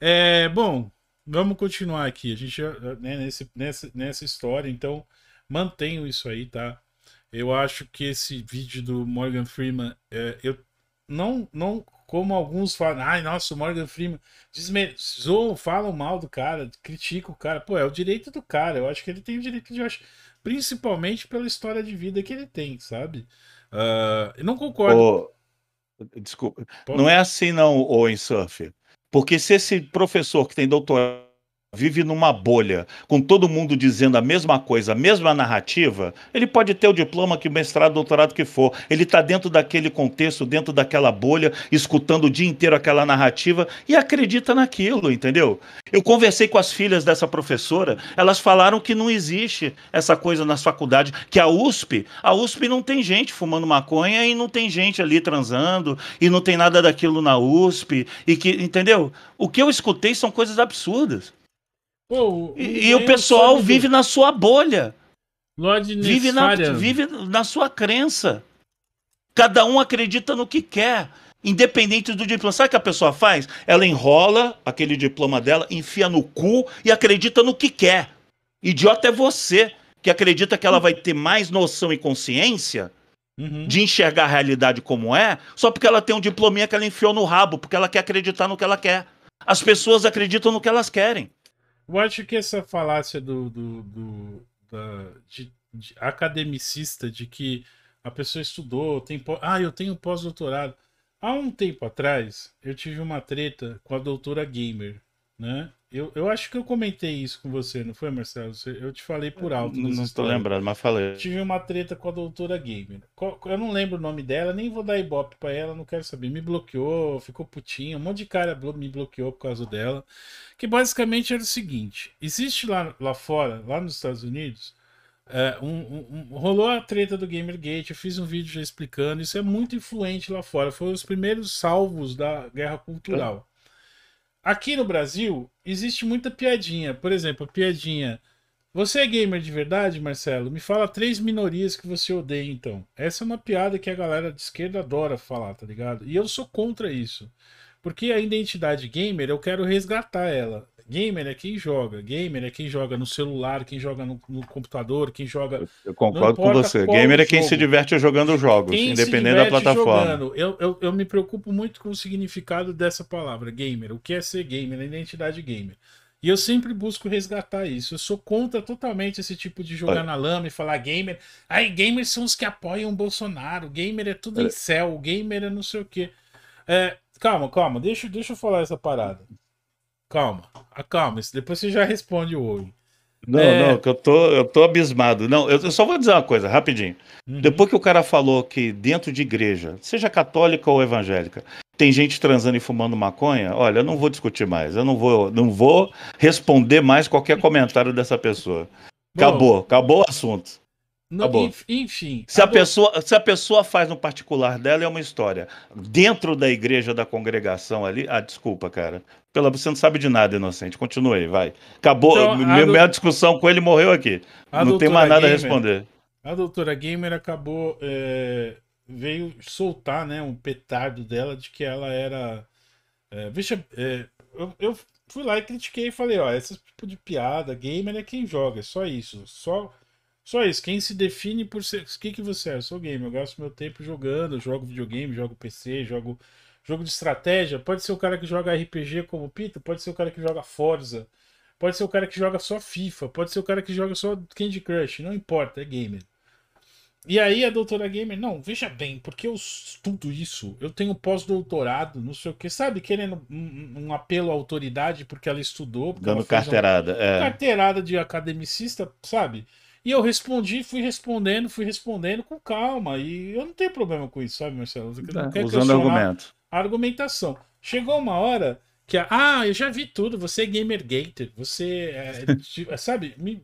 É, bom, vamos continuar aqui. A gente né, nesse, nessa, nessa história, então mantenham isso aí, tá? Eu acho que esse vídeo do Morgan Freeman, é, eu não, não como alguns falam, ai, nossa, o Morgan Freeman desmerizou, falam mal do cara, criticam o cara. Pô, é o direito do cara. Eu acho que ele tem o direito de, acho, principalmente pela história de vida que ele tem, sabe? Uh, eu não concordo. Oh, desculpa. Pô, não é assim não, Owen Surf. Porque se esse professor que tem doutorado vive numa bolha, com todo mundo dizendo a mesma coisa, a mesma narrativa, ele pode ter o diploma que o mestrado, doutorado que for, ele está dentro daquele contexto, dentro daquela bolha, escutando o dia inteiro aquela narrativa e acredita naquilo, entendeu? Eu conversei com as filhas dessa professora, elas falaram que não existe essa coisa nas faculdades, que a USP, a USP não tem gente fumando maconha e não tem gente ali transando e não tem nada daquilo na USP e que, entendeu? O que eu escutei são coisas absurdas. Pô, e, e o pessoal vive na sua bolha. Lorde vive na, vive na sua crença. Cada um acredita no que quer, independente do diploma. Sabe o que a pessoa faz? Ela enrola aquele diploma dela, enfia no cu e acredita no que quer. Idiota é você que acredita que ela vai ter mais noção e consciência uhum. de enxergar a realidade como é, só porque ela tem um diplominha que ela enfiou no rabo, porque ela quer acreditar no que ela quer. As pessoas acreditam no que elas querem. Eu acho que essa falácia do, do, do da, de, de academicista de que a pessoa estudou, tem ah, eu tenho pós-doutorado. Há um tempo atrás, eu tive uma treta com a doutora Gamer né? Eu, eu acho que eu comentei isso com você, não foi, Marcelo? Eu te falei por alto. Não estou histórias. lembrando, mas falei. Tive uma treta com a doutora Gamer. Eu não lembro o nome dela, nem vou dar ibope pra ela, não quero saber. Me bloqueou, ficou putinho, um monte de cara me bloqueou por causa dela. Que basicamente era o seguinte: existe lá, lá fora, lá nos Estados Unidos, é, um, um, rolou a treta do Gamergate. Eu fiz um vídeo já explicando. Isso é muito influente lá fora. Foi um os primeiros salvos da guerra cultural. É aqui no Brasil existe muita piadinha. Por exemplo, piadinha. Você é gamer de verdade, Marcelo? Me fala três minorias que você odeia, então. Essa é uma piada que a galera de esquerda adora falar, tá ligado? E eu sou contra isso. Porque a identidade gamer, eu quero resgatar ela. Gamer é quem joga, gamer é quem joga no celular, quem joga no, no computador, quem joga. Eu, eu concordo com você. Gamer é quem se diverte jogando jogos, quem independente da plataforma. Jogando. Eu, eu, eu me preocupo muito com o significado dessa palavra, gamer. O que é ser gamer, a identidade gamer. E eu sempre busco resgatar isso. Eu sou contra totalmente esse tipo de jogar na lama e falar gamer. Aí gamers são os que apoiam o Bolsonaro. Gamer é tudo em céu. Gamer é não sei o quê. É, calma, calma. Deixa, deixa eu falar essa parada calma, calma, Depois você já responde o oi. Não, é... não, que eu tô, eu tô abismado. Não, eu, eu só vou dizer uma coisa, rapidinho. Uhum. Depois que o cara falou que dentro de igreja, seja católica ou evangélica, tem gente transando e fumando maconha, olha, eu não vou discutir mais. Eu não vou, não vou responder mais qualquer comentário dessa pessoa. Acabou, Bom, acabou o assunto enfim. Se a, pessoa, se a pessoa faz no particular dela, é uma história. Dentro da igreja da congregação ali. Ah, desculpa, cara. menos você não sabe de nada, inocente. Continue aí, vai. Acabou. Então, minha, do... discussão com ele morreu aqui. A não tem mais nada Gamer, a responder. A doutora Gamer acabou. É, veio soltar né, um petardo dela de que ela era. É, veja, é, eu, eu fui lá e critiquei e falei: ó, esse tipo de piada, gamer é quem joga, é só isso. Só só isso, quem se define por ser. O que, que você é? Eu sou gamer, eu gasto meu tempo jogando, jogo videogame, jogo PC, jogo jogo de estratégia. Pode ser o cara que joga RPG como o Pita, pode ser o cara que joga Forza, pode ser o cara que joga só FIFA, pode ser o cara que joga só Candy Crush, não importa, é gamer. E aí a é doutora gamer, não, veja bem, porque eu estudo isso, eu tenho pós-doutorado, não sei o que, sabe, querendo um, um, apelo à autoridade porque ela estudou. Dando ela carteirada. Uma, é. Carteirada de academicista, sabe? E eu respondi, fui respondendo, fui respondendo com calma. E eu não tenho problema com isso, sabe, Marcelo? É, usando argumento. argumentação. Chegou uma hora que, ah, eu já vi tudo, você é gator. você, é, é sabe, me,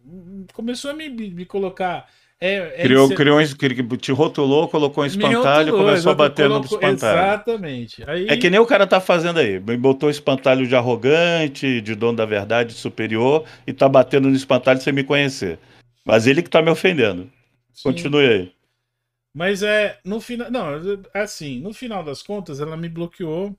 começou a me, me colocar... É, é, criou, você... criou um, te rotulou, colocou um espantalho rotulou, começou a bater coloco... no espantalho. Exatamente. Aí... É que nem o cara tá fazendo aí. Botou espantalho de arrogante, de dono da verdade, superior, e tá batendo no espantalho sem me conhecer. Mas ele que tá me ofendendo. Sim. Continue aí. Mas é, no final. Não, assim, no final das contas, ela me bloqueou.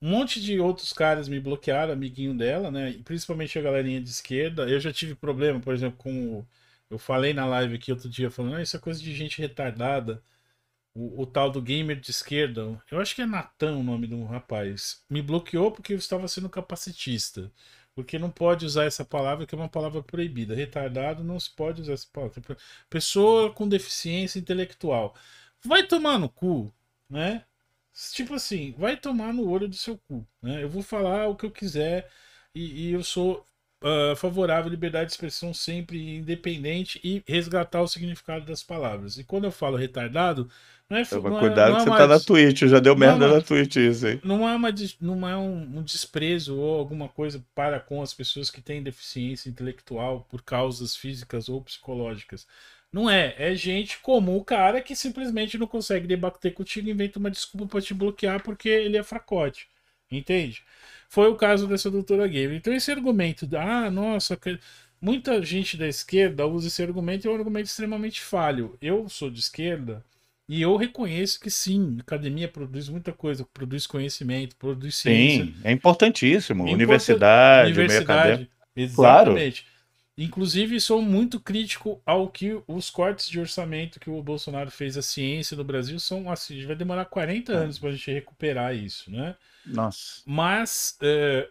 Um monte de outros caras me bloquearam, amiguinho dela, né? Principalmente a galerinha de esquerda. Eu já tive problema, por exemplo, com. Eu falei na live aqui outro dia, falando, ah, isso é coisa de gente retardada. O, o, tal do gamer de esquerda, eu acho que é Natan o nome do rapaz, me bloqueou porque eu estava sendo capacitista. Porque não pode usar essa palavra, que é uma palavra proibida. Retardado não se pode usar essa palavra. Pessoa com deficiência intelectual. Vai tomar no cu, né? Tipo assim, vai tomar no olho do seu cu. Né? Eu vou falar o que eu quiser e, e eu sou uh, favorável à liberdade de expressão sempre independente e resgatar o significado das palavras. E quando eu falo retardado, não é, Toma é, cuidado é, que você tá na Twitch, já deu é merda na Twitch isso, aí. Não é, uma, não é um, um, desprezo ou alguma coisa para com as pessoas que têm deficiência intelectual por causas físicas ou psicológicas. Não é. É gente comum, cara, que simplesmente não consegue debater contigo e inventa uma desculpa para te bloquear porque ele é fracote. Entende? Foi o caso dessa doutora Gabe. Então esse argumento da, ah, nossa, que... muita gente da esquerda usa esse argumento e é um argumento extremamente falho. Eu sou de esquerda e eu reconheço que sim, academia produz muita coisa, produz conhecimento, produz ciência. Sim, é importantíssimo. É Importa... Universidade, universidade, Exatamente. Claro. Inclusive, sou muito crítico ao que os cortes de orçamento que o Bolsonaro fez à ciência no Brasil são assim. Vai demorar 40 é. anos para a gente recuperar isso, né? Nossa. Mas é,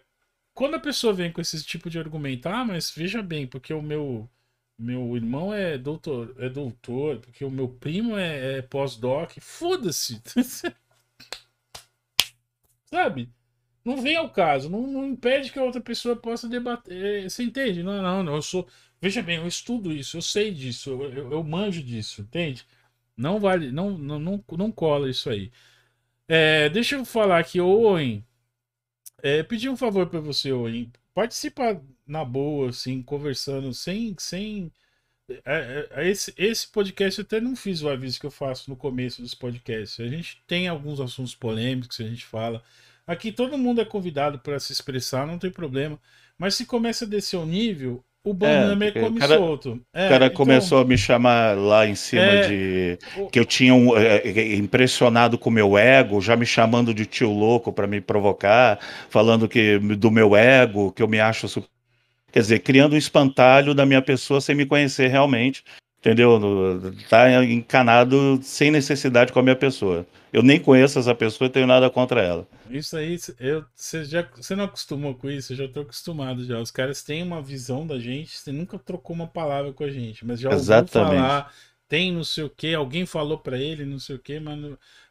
quando a pessoa vem com esse tipo de argumento, ah, mas veja bem, porque o meu meu irmão é doutor, é doutor, porque o meu primo é, é pós-doc. Foda-se. Sabe? Não vem ao caso, não, não, impede que a outra pessoa possa debater. É, você entende? Não, não, não. Eu sou. Veja bem, eu estudo isso, eu sei disso, eu, eu, eu manjo disso, entende? Não vale, não, não, não, não cola isso aí. É, deixa eu falar aqui, Owen. É, pedir um favor para você, Owen. Participa na boa, assim, conversando, sem. sem é, é, é esse, esse podcast eu até não fiz o aviso que eu faço no começo dos podcasts. A gente tem alguns assuntos polêmicos que a gente fala. Aqui todo mundo é convidado para se expressar, não tem problema. Mas se começa a descer o nível, o Banana é, come cara, solto. É, o cara então... começou a me chamar lá em cima é, de. O... Que eu tinha um. É, impressionado com o meu ego, já me chamando de tio louco para me provocar, falando que do meu ego, que eu me acho super Quer dizer, criando um espantalho da minha pessoa sem me conhecer realmente, entendeu? Tá encanado sem necessidade com a minha pessoa. Eu nem conheço essa pessoa e tenho nada contra ela. Isso aí, eu, você, já, você não acostumou com isso? Eu já tô acostumado já. Os caras têm uma visão da gente, você nunca trocou uma palavra com a gente, mas já ouviu falar, tem não sei o que, alguém falou para ele, não sei o que, mas...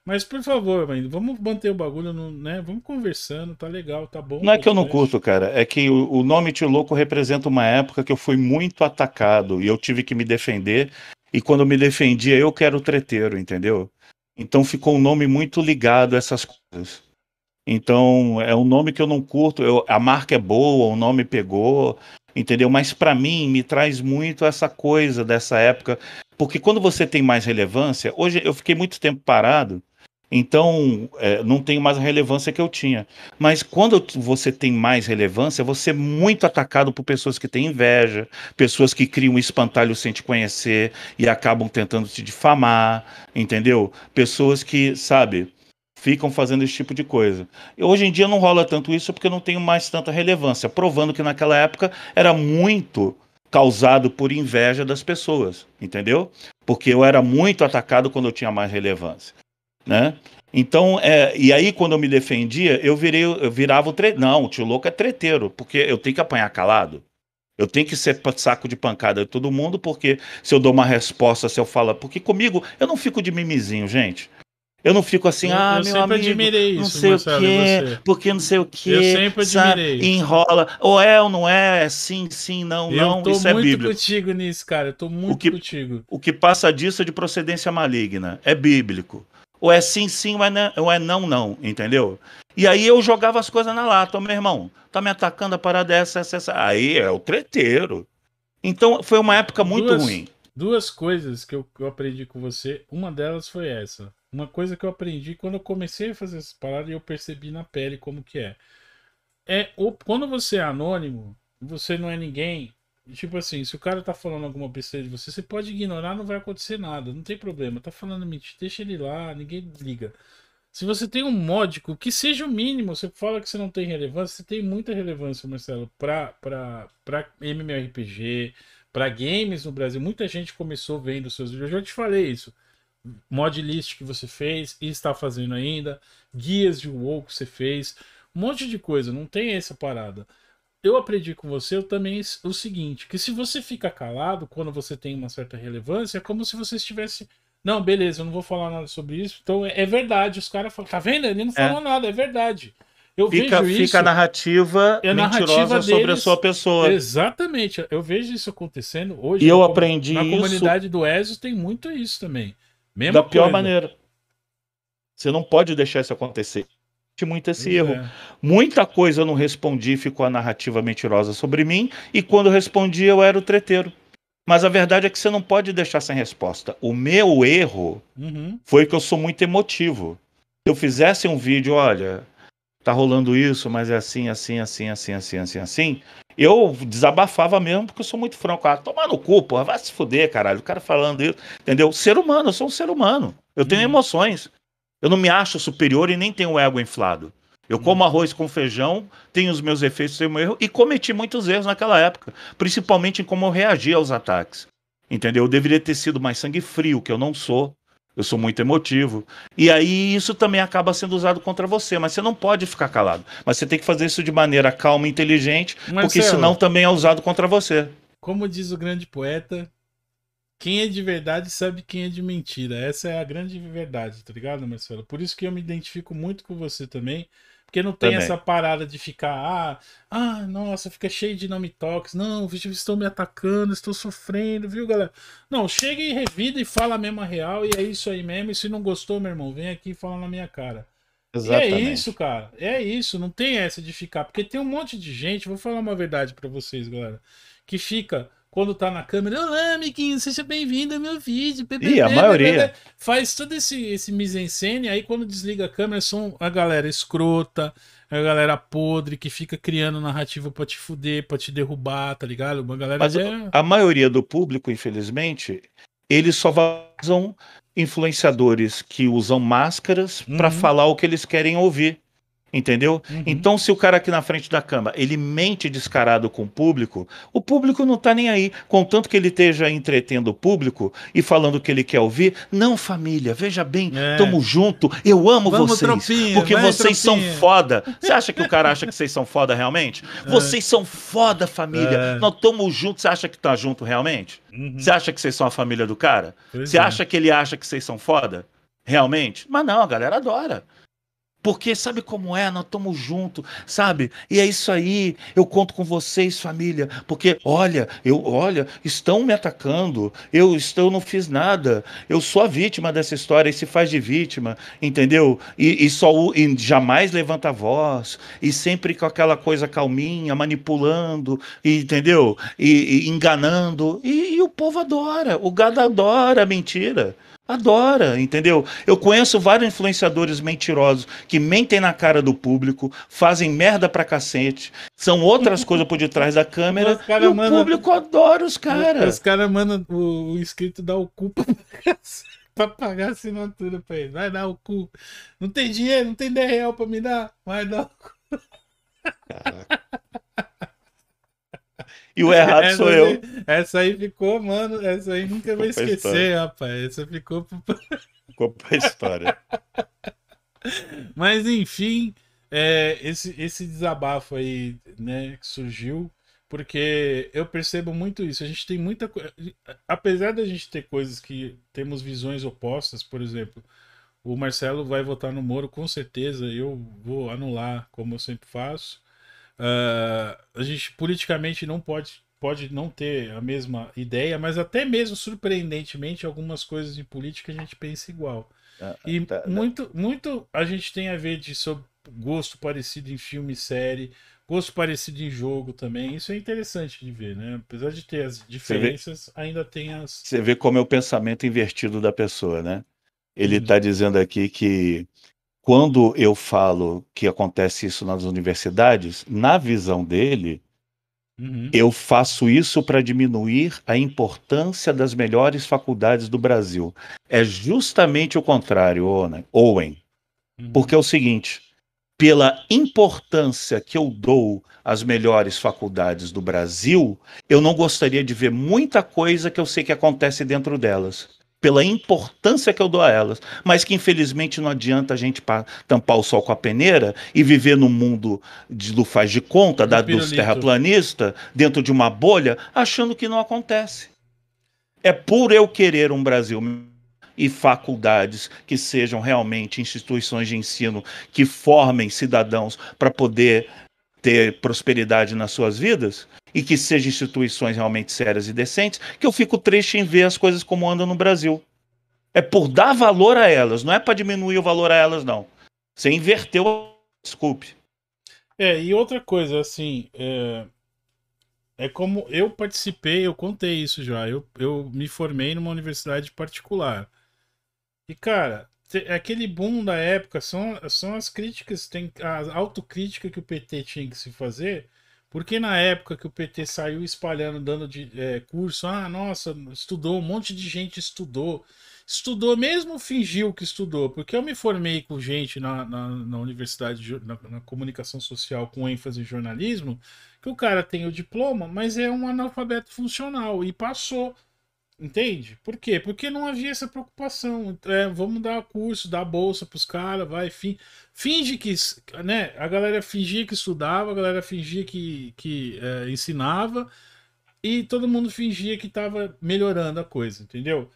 Mas por favor, mãe, vamos manter o bagulho, no, né? Vamos conversando, tá legal, tá bom. Não é que eu não é. curto, cara. É que o, o nome Tio Louco representa uma época que eu fui muito atacado e eu tive que me defender. E quando me defendia, eu quero treteiro, entendeu? Então ficou um nome muito ligado a essas coisas. Então é um nome que eu não curto. Eu, a marca é boa, o nome pegou, entendeu? Mas para mim me traz muito essa coisa dessa época, porque quando você tem mais relevância, hoje eu fiquei muito tempo parado então, é, não tenho mais a relevância que eu tinha. Mas quando você tem mais relevância, você é muito atacado por pessoas que têm inveja, pessoas que criam um espantalho sem te conhecer e acabam tentando te difamar, entendeu? Pessoas que, sabe, ficam fazendo esse tipo de coisa. Hoje em dia não rola tanto isso porque não tenho mais tanta relevância, provando que naquela época era muito causado por inveja das pessoas, entendeu? Porque eu era muito atacado quando eu tinha mais relevância né? Então, é, e aí quando eu me defendia, eu, virei, eu virava o tre... Não, o tio louco é treteiro, porque eu tenho que apanhar calado. Eu tenho que ser saco de pancada de todo mundo, porque se eu dou uma resposta, se eu falo... Porque comigo, eu não fico de mimizinho, gente. Eu não fico assim, ah, eu meu amigo, isso, não sei Marcelo, o quê, porque não sei o quê. Eu sempre admirei. Sabe, enrola, ou é ou não é, é sim, sim, não, eu não, isso é bíblico. Eu tô muito contigo nisso, cara, eu tô muito o que, contigo. O que passa disso é de procedência maligna, é bíblico. Ou é sim, sim, ou é não, ou é não, não, entendeu? E aí eu jogava as coisas na lata, meu irmão, tá me atacando a parada essa, essa, essa. Aí é o treteiro. Então foi uma época muito duas, ruim. Duas coisas que eu, eu aprendi com você, uma delas foi essa. Uma coisa que eu aprendi quando eu comecei a fazer essas paradas e eu percebi na pele como que é. É, quando você é anônimo, você não é ninguém, e tipo assim, se o cara tá falando alguma besteira de você, você pode ignorar, não vai acontecer nada, não tem problema. Tá falando mentira, deixa ele lá, ninguém liga. Se você tem um módico, que seja o mínimo, você fala que você não tem relevância, você tem muita relevância, Marcelo, pra, pra, pra MMORPG, pra games no Brasil. Muita gente começou vendo seus vídeos, eu já te falei isso. Mod list que você fez e está fazendo ainda, guias de WoW que você fez, um monte de coisa, não tem essa parada eu aprendi com você também o seguinte: que se você fica calado quando você tem uma certa relevância, é como se você estivesse. Não, beleza, eu não vou falar nada sobre isso. Então é, é verdade, os caras falam, tá vendo? Ele não é. falou é. nada, é verdade. Eu fica, vejo isso. Fica a narrativa é mentirosa narrativa sobre a sua pessoa. Exatamente. Eu vejo isso acontecendo hoje. E eu aprendi na isso. Na comunidade do Ezio tem muito isso também. da coisa. pior maneira. Você não pode deixar isso acontecer muito esse pois erro. É. Muita coisa eu não respondi, ficou a narrativa mentirosa sobre mim, e quando eu respondi eu era o treteiro. Mas a verdade é que você não pode deixar sem resposta. O meu erro uhum. foi que eu sou muito emotivo. Se eu fizesse um vídeo, olha, tá rolando isso, mas é assim, assim, assim, assim, assim, assim, assim, eu desabafava mesmo porque eu sou muito franco. Ah, tomar no cu, porra, vai se fuder, caralho. O cara falando isso, entendeu? Ser humano, eu sou um ser humano. Eu tenho uhum. emoções. Eu não me acho superior e nem tenho ego inflado. Eu hum. como arroz com feijão, tenho os meus efeitos, tenho meu erro, e cometi muitos erros naquela época, principalmente em como eu reagi aos ataques. Entendeu? Eu deveria ter sido mais sangue frio, que eu não sou. Eu sou muito emotivo. E aí isso também acaba sendo usado contra você, mas você não pode ficar calado. Mas você tem que fazer isso de maneira calma e inteligente, Marcelo, porque senão também é usado contra você. Como diz o grande poeta, quem é de verdade sabe quem é de mentira. Essa é a grande verdade, tá ligado, Marcelo? Por isso que eu me identifico muito com você também. Porque não tem também. essa parada de ficar, ah, ah, nossa, fica cheio de nome toques. Não, estão me atacando, estou sofrendo, viu, galera? Não, chega e revida e fala a mesma real, e é isso aí mesmo. E se não gostou, meu irmão, vem aqui e fala na minha cara. Exatamente. E é isso, cara. É isso, não tem essa de ficar. Porque tem um monte de gente, vou falar uma verdade para vocês, galera, que fica quando tá na câmera, olá, amiguinho, seja bem-vindo ao meu vídeo. Bebê, e a maioria. Faz todo esse, esse mise-en-scène, aí quando desliga a câmera, são a galera escrota, a galera podre que fica criando narrativa pra te fuder, pra te derrubar, tá ligado? Uma galera Mas a maioria do público, infelizmente, eles só vazam influenciadores que usam máscaras uhum. para falar o que eles querem ouvir. Entendeu? Uhum. Então, se o cara aqui na frente da cama ele mente descarado com o público, o público não tá nem aí. Contanto que ele esteja entretendo o público e falando o que ele quer ouvir. Não, família, veja bem, é. tamo junto, eu amo Vamos, vocês. Tropinha, porque vai, vocês são foda. Você acha que o cara acha que vocês são foda realmente? É. Vocês são foda, família. É. Nós tamo junto. Você acha que tá junto realmente? Uhum. Você acha que vocês são a família do cara? você é. acha que ele acha que vocês são foda? Realmente? Mas não, a galera adora. Porque sabe como é? Nós estamos juntos, sabe? E é isso aí. Eu conto com vocês, família. Porque olha, eu olha, estão me atacando. Eu estou, não fiz nada. Eu sou a vítima dessa história e se faz de vítima, entendeu? E, e só e jamais levanta a voz e sempre com aquela coisa calminha, manipulando, e, entendeu? E, e enganando. E, e o povo adora, o gado adora a mentira. Adora, entendeu? Eu conheço vários influenciadores mentirosos que mentem na cara do público, fazem merda pra cacete, são outras coisas por detrás da câmera. Os cara e manda... o público adora os caras. Os caras mandam o inscrito dar o cu pra pagar a assinatura pra ele. Vai dar o cu. Não tem dinheiro, não tem 10 real pra me dar? Vai dar o cu. Caraca. E o errado essa, sou eu. Essa aí ficou, mano, essa aí nunca vai esquecer, rapaz. Essa ficou. Ficou pra história. Mas, enfim, é, esse, esse desabafo aí, né, que surgiu, porque eu percebo muito isso. A gente tem muita coisa. Apesar da gente ter coisas que temos visões opostas, por exemplo. O Marcelo vai votar no Moro, com certeza. Eu vou anular, como eu sempre faço. Ah, a gente politicamente não pode, pode não ter a mesma ideia, mas até mesmo surpreendentemente, algumas coisas em política a gente pensa igual. Ah, e tá, tá. muito, muito a gente tem a ver de sobre gosto parecido em filme e série, gosto parecido em jogo também. Isso é interessante de ver, né? Apesar de ter as diferenças, vê, ainda tem as. Você vê como é o pensamento invertido da pessoa, né? Ele está uhum. dizendo aqui que quando eu falo que acontece isso nas universidades, na visão dele, uhum. eu faço isso para diminuir a importância das melhores faculdades do Brasil. É justamente o contrário, Owen. Uhum. Porque é o seguinte: pela importância que eu dou às melhores faculdades do Brasil, eu não gostaria de ver muita coisa que eu sei que acontece dentro delas pela importância que eu dou a elas, mas que infelizmente não adianta a gente tampar o sol com a peneira e viver num mundo de lufaz de conta, da, dos terraplanista, dentro de uma bolha, achando que não acontece. É por eu querer um Brasil e faculdades que sejam realmente instituições de ensino que formem cidadãos para poder ter prosperidade nas suas vidas e que sejam instituições realmente sérias e decentes, que eu fico triste em ver as coisas como andam no Brasil. É por dar valor a elas, não é para diminuir o valor a elas, não. Você inverteu, desculpe. É, e outra coisa, assim, é, é como eu participei, eu contei isso já, eu, eu me formei numa universidade particular. E, cara, é aquele boom da época são, são as críticas, tem a autocrítica que o PT tinha que se fazer, porque na época que o PT saiu espalhando, dando de, é, curso, ah, nossa, estudou, um monte de gente estudou. Estudou mesmo, fingiu que estudou, porque eu me formei com gente na, na, na universidade, na, na comunicação social com ênfase em jornalismo, que o cara tem o diploma, mas é um analfabeto funcional e passou Entende? Por quê? Porque não havia essa preocupação. É, vamos dar curso, dar bolsa para os caras, vai, fim. finge que. Né? A galera fingia que estudava, a galera fingia que, que é, ensinava, e todo mundo fingia que estava melhorando a coisa, entendeu?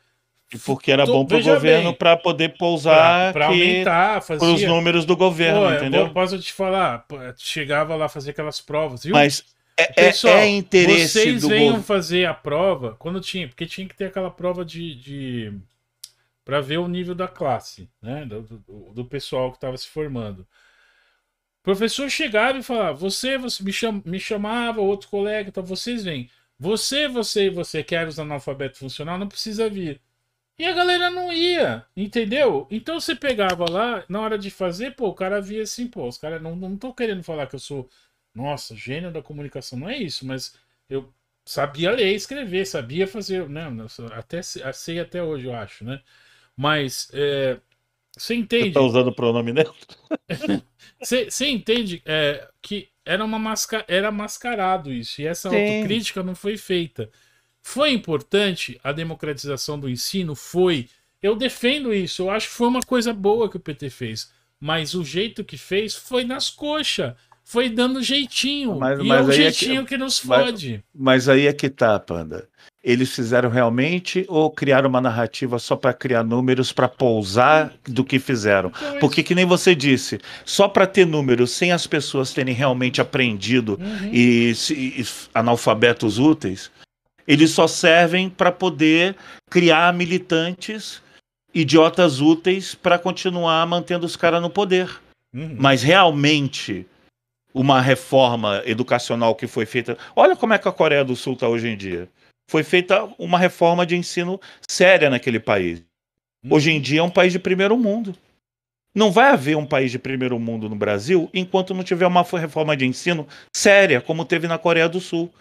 porque era bom para o governo para poder pousar para aumentar, fazer os números do governo, Pô, entendeu? Eu posso te falar, chegava lá fazer aquelas provas, viu? Mas é, é, Pessoal, é interesse vocês do venham fazer a prova quando tinha, porque tinha que ter aquela prova de, de para ver o nível da classe, né, do, do, do pessoal que estava se formando. O professor chegava e falava: você, você me, cham, me chamava, outro colega, então vocês vêm. Você, você e você quer os analfabetos funcional, não precisa vir. E a galera não ia, entendeu? Então você pegava lá, na hora de fazer, pô, o cara via assim, pô, os caras não, não tô querendo falar que eu sou nossa, gênio da comunicação. Não é isso, mas eu sabia ler e escrever, sabia fazer, né? Até, sei até hoje, eu acho, né? Mas é, você entende. Você tá usando o pronome neutro? você, você, entende é, que era, uma masca... era mascarado isso, e essa Sim. autocrítica não foi feita. Foi importante a democratização do ensino? Foi. Eu defendo isso, eu acho que foi uma coisa boa que o PT fez. Mas o jeito que fez foi nas coxas foi dando jeitinho. Mas, e é mas é o jeitinho é que, que, nos fode. Mas, mas, aí é que tá, Panda. Eles fizeram realmente ou criaram uma narrativa só para criar números para pousar do que fizeram? Então, Porque que nem você disse, só para ter números sem as pessoas terem realmente aprendido uhum. e, e, e analfabetos úteis, eles só servem para poder criar militantes idiotas úteis para continuar mantendo os caras no poder. Uhum. Mas realmente uma reforma educacional que foi feita. Olha como é que a Coreia do Sul está hoje em dia. Foi feita uma reforma de ensino séria naquele país. Hoje em dia é um país de primeiro mundo. Não vai haver um país de primeiro mundo no Brasil enquanto não tiver uma reforma de ensino séria, como teve na Coreia do Sul.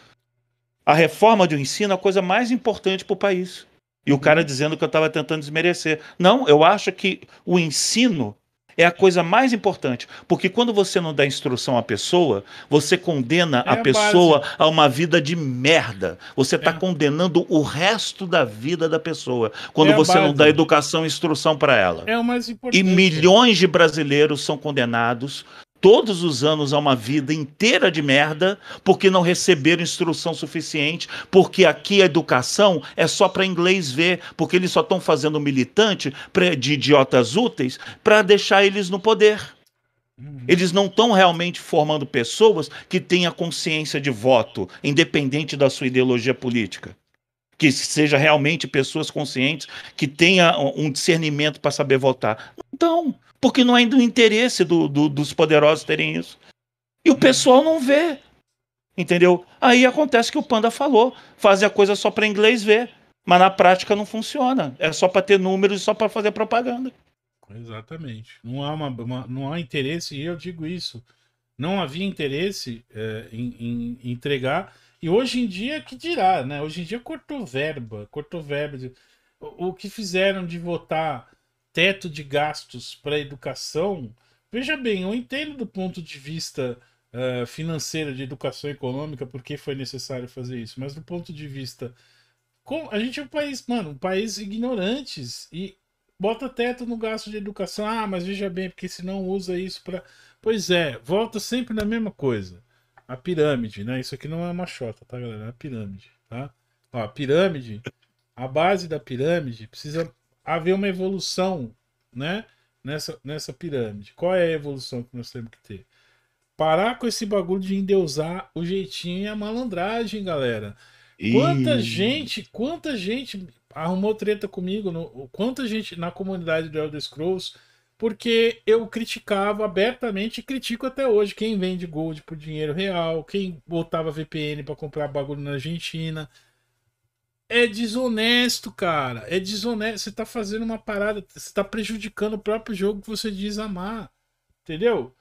A reforma do ensino é a coisa mais importante para o país. E o cara dizendo que eu estava tentando desmerecer. Não, eu acho que o ensino é a coisa mais importante, porque quando você não dá instrução à pessoa, você condena é a pessoa a uma vida de merda. Você está é. condenando o resto da vida da pessoa quando é você não dá educação e instrução para ela. É o mais importante. E milhões de brasileiros são condenados todos os anos a uma vida inteira de merda porque não receberam instrução suficiente, porque aqui a educação é só para inglês ver, porque eles só estão fazendo militante de idiotas úteis para deixar eles no poder. Uhum. Eles não estão realmente formando pessoas que tenha consciência de voto, independente da sua ideologia política. Que seja realmente pessoas conscientes, que tenha um discernimento para saber votar. Então, porque não é do interesse do, do, dos poderosos terem isso. E o uhum. pessoal não vê, entendeu? Aí acontece que o Panda falou, fazem a coisa só para inglês ver, mas na prática não funciona. É só para ter números e só para fazer propaganda. Exatamente. Não há, uma, uma, não há interesse, e eu digo isso. Não havia interesse é, em, em, entregar. E hoje em dia, que dirá, né? Hoje em dia cortou verba, cortou verba. De... O, o que fizeram de votar teto de gastos para educação, veja bem, eu entendo do ponto de vista uh, financeiro de educação econômica porque foi necessário fazer isso, mas do ponto de vista com, a gente é um país, mano, um país ignorantes e bota teto no gasto de educação. Ah, mas veja bem, porque se não usa isso para, pois é, volta sempre na mesma coisa. A pirâmide, né? Isso aqui não é uma chota, tá, galera? É a pirâmide, tá? Ó, a pirâmide, a base da pirâmide precisa haver uma evolução né, nessa, nessa pirâmide. Qual é a evolução que nós temos que ter? Parar com esse bagulho de endeusar o jeitinho e a malandragem, galera. Quanta e... gente, quanta gente arrumou treta comigo, no, quanta gente na comunidade do Elder Scrolls, porque eu criticava abertamente e critico até hoje quem vende gold por dinheiro real, quem botava VPN para comprar bagulho na Argentina, é desonesto, cara. É desonesto. Você tá fazendo uma parada. Você tá prejudicando o próprio jogo que você diz amar. Entendeu?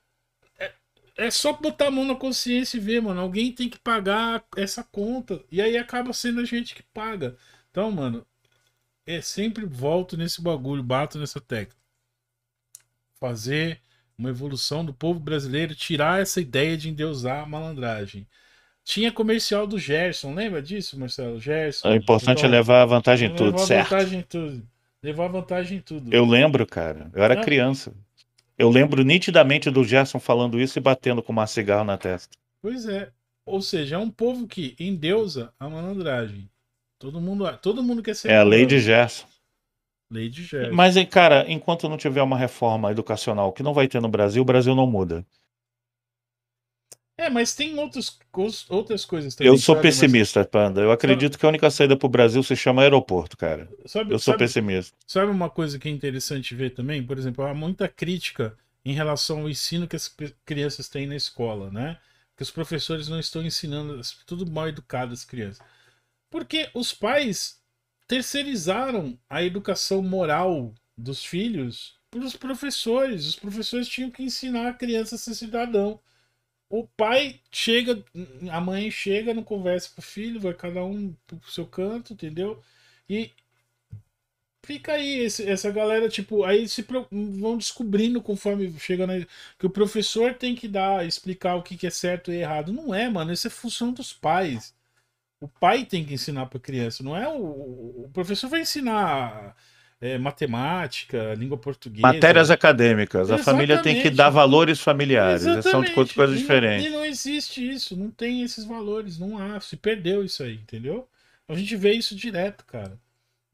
É, é só botar a mão na consciência e ver, mano. Alguém tem que pagar essa conta. E aí acaba sendo a gente que paga. Então, mano, é sempre volto nesse bagulho, bato nessa tecla. Fazer uma evolução do povo brasileiro, tirar essa ideia de endeusar a malandragem. Tinha comercial do Gerson, lembra disso, Marcelo? Gerson. O importante é levar a vantagem em tudo, levar certo? Vantagem em tudo. Levar vantagem em tudo. Eu lembro, cara. Eu era ah. criança. Eu lembro nitidamente do Gerson falando isso e batendo com uma cigarro na testa. Pois é. Ou seja, é um povo que endeusa a malandragem. Todo mundo, todo mundo quer ser. É a lei de Gerson. Lei de Gerson. Mas, cara, enquanto não tiver uma reforma educacional que não vai ter no Brasil, o Brasil não muda. É, mas tem outros, outras coisas também. Eu sou sabe? pessimista, mas... Panda. Eu acredito que a única saída para o Brasil se chama aeroporto, cara. Sabe, eu sou pessimista. Sabe uma coisa que é interessante ver também? Por exemplo, há muita crítica em relação ao ensino que as crianças têm na escola, né? Que os professores não estão ensinando, tudo mal educado as crianças. Porque os pais terceirizaram a educação moral dos filhos para os professores. Os professores tinham que ensinar a criança a ser cidadão. O pai chega, a mãe chega, não conversa com o filho, vai cada um pro seu canto, entendeu? E fica aí, esse, essa galera, tipo, aí se vão descobrindo conforme chega na. que o professor tem que dar, explicar o que, que é certo e errado. Não é, mano, isso é função dos pais. O pai tem que ensinar pra criança, não é o. O professor vai ensinar é, matemática, língua portuguesa. Matérias acadêmicas. Exatamente. A família tem que dar valores familiares. Exatamente. São de coisas diferentes. E, e não existe isso, não tem esses valores, não há. Se perdeu isso aí, entendeu? A gente vê isso direto, cara.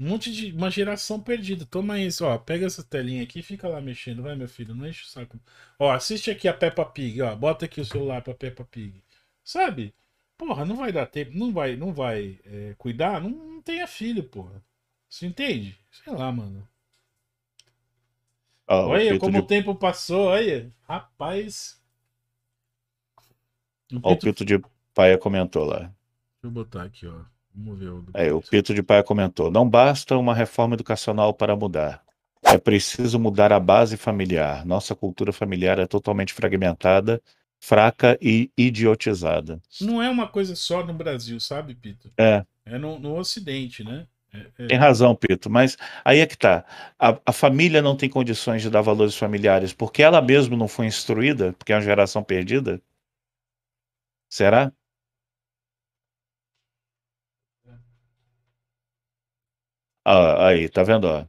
Um monte de. Uma geração perdida. Toma isso, ó. Pega essa telinha aqui e fica lá mexendo. Vai, meu filho, não enche o saco. Ó, assiste aqui a Peppa Pig, ó. Bota aqui o celular pra Peppa Pig. Sabe? Porra, não vai dar tempo, não vai, não vai é, cuidar, não, não tenha filho, porra. Você entende? Sei lá, mano. Ah, olha o como de... o tempo passou, olha. Rapaz. O, pito... pito de paia comentou lá. Deixa eu botar aqui, ó. Vamos ver o do É, o Pito de Paia comentou: não basta uma reforma educacional para mudar. É preciso mudar a base familiar. Nossa cultura familiar é totalmente fragmentada, fraca e idiotizada. Não é uma coisa só no Brasil, sabe, Pito? É. É no, no Ocidente, né? É, é. Tem razão, Pito, mas aí é que tá. A, a, família não tem condições de dar valores familiares porque ela mesma não foi instruída, porque é uma geração perdida? Será? Ah, aí, tá vendo? Ó. O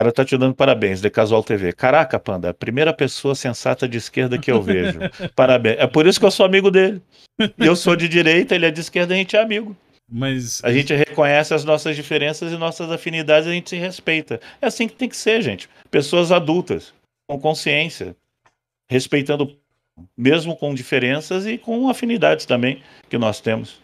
cara tá te dando parabéns, The Casual TV. Caraca, Panda, a primeira pessoa sensata de esquerda que eu vejo. parabéns. É por isso que eu sou amigo dele. Eu sou de direita, ele é de esquerda, a gente é amigo. Mas a gente reconhece as nossas diferenças e nossas afinidades, a gente se respeita. É assim que tem que ser, gente. Pessoas adultas, com consciência, respeitando mesmo com diferenças e com afinidades também que nós temos.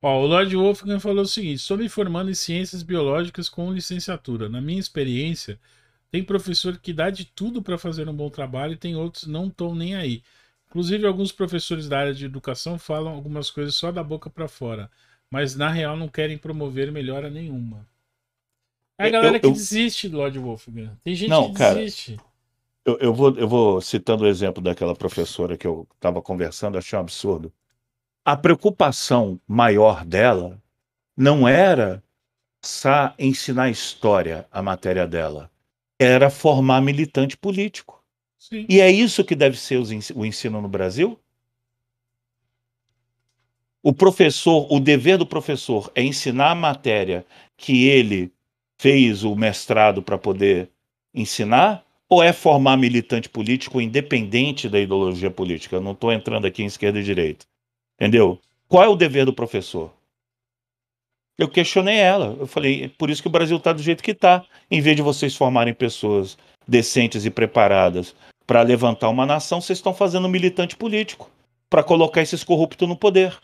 Ó, o Lord Wolfgang falou o seguinte: sou me formando em ciências biológicas com licenciatura. Na minha experiência, tem professor que dá de tudo para fazer um bom trabalho e tem outros que não estão nem aí. Inclusive, alguns professores da área de educação falam algumas coisas só da boca para fora, mas na real não querem promover melhora nenhuma. É a galera eu, que desiste do Lord Wolfgang. Tem gente não, que cara, desiste. Eu, eu, vou, eu vou citando o exemplo daquela professora que eu estava conversando, achei um absurdo. A preocupação maior dela não era ensinar história a matéria dela, era formar militante político. Sim. E é isso que deve ser o ensino no Brasil? O professor, o dever do professor é ensinar a matéria que ele fez o mestrado para poder ensinar? Ou é formar militante político independente da ideologia política? Eu não estou entrando aqui em esquerda e direita. Entendeu? Qual é o dever do professor? Eu questionei ela. Eu falei, é por isso que o Brasil está do jeito que está. Em vez de vocês formarem pessoas decentes e preparadas para levantar uma nação, vocês estão fazendo militante político para colocar esses corruptos no poder.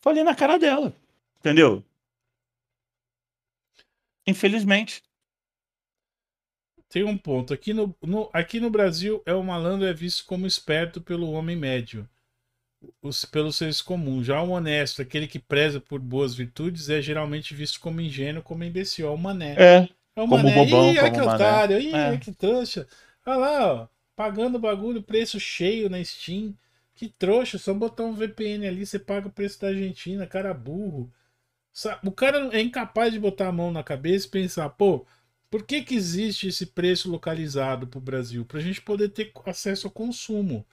Falei na cara dela, entendeu? Infelizmente. Tem um ponto. Aqui no, no aqui no Brasil, é o malandro é visto como esperto pelo homem médio, os, pelos seres comuns Já o honesto, aquele que preza por boas virtudes, é geralmente visto como ingênuo, como imbecil, é o mané. É. É o como mané. bobão, Ih, como é que mané. otário, Ih, é. que trancha. Olha lá, ó pagando o bagulho, preço cheio na Steam. Que trouxa, só botar um VPN ali, você paga o preço da Argentina, cara burro. O cara é incapaz de botar a mão na cabeça e pensar, pô, por que, que existe esse preço localizado para o Brasil? Para a gente poder ter acesso ao consumo.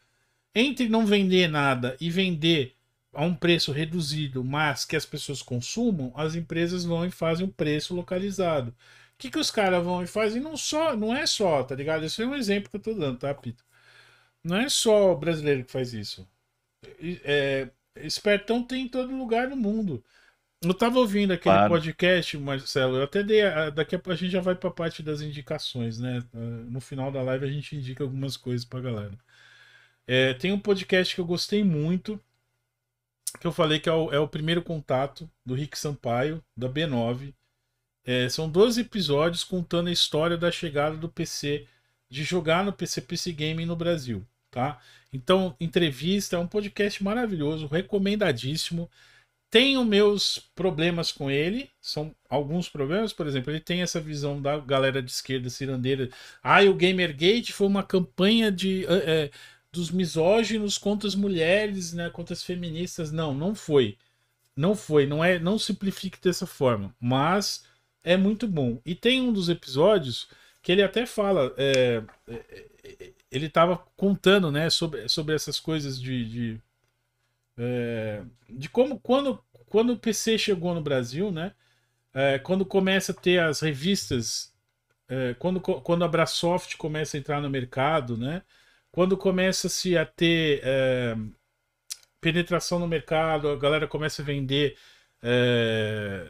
Entre não vender nada e vender a um preço reduzido, mas que as pessoas consumam, as empresas vão e fazem um preço localizado que, que os caras vão e fazem? Não, só, não é só, tá ligado? Isso é um exemplo que eu tô dando, tá, Pito? Não é só o brasileiro que faz isso. É, espertão tem em todo lugar no mundo. Eu tava ouvindo aquele claro. podcast, Marcelo. Eu até dei. A, daqui a, a gente já vai pra parte das indicações, né? Ah, no final da live a gente indica algumas coisas pra galera. É, tem um podcast que eu gostei muito, que eu falei que é o, é o primeiro contato do Rick Sampaio, da B9. É, são 12 episódios contando a história da chegada do PC, de jogar no PC PC Gaming no Brasil, tá? Então, entrevista, é um podcast maravilhoso, recomendadíssimo. Tenho meus problemas com ele, são alguns problemas, por exemplo, ele tem essa visão da galera de esquerda cirandeira. Ah, o Gamergate foi uma campanha de. É, dos misóginos contra as mulheres, né, contra as feministas. Não, não foi. Não foi, não é, não simplifique dessa forma, mas é muito bom. E tem um dos episódios que ele até fala. É, é, é ele estava contando né, sobre, sobre essas coisas de. de, é, de como quando, quando o PC chegou no Brasil, né? É, quando começa a ter as revistas, é, quando, quando a Brasoft começa a entrar no mercado, né? Quando começa-se a ter penetração no mercado, a galera começa a vender é,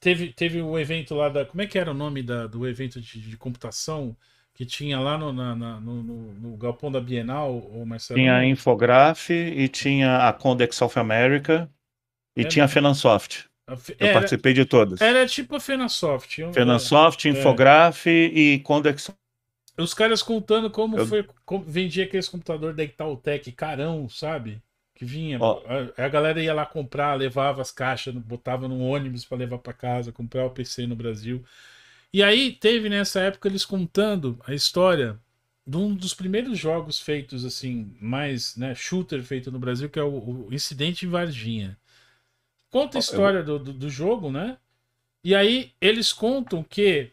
Teve, teve o evento lá da. Como é que era o nome da, do evento de, de computação que tinha lá no, na, na, no, no, galpão da Bienal, ou Marcelo? Tinha a Infograph e tinha a Condex of America e era... tinha a Fenansoft. A Fe... Eu era... participei de todas. Era tipo a Fenansoft. Eu... é. Infograph e Condex os caras contando como eu... foi como vendia aqueles computador da Itautec, carão, sabe? Que vinha. Ó, a, a, galera ia lá comprar, levava as caixas, botava num ônibus para levar para casa, comprar o PC no Brasil. E aí teve nessa época eles contando a história de um dos primeiros jogos feitos assim, mais né, shooter feito no Brasil, que é o, o Incidente em Varginha. Conta a história do, do, do jogo, né? E aí eles contam que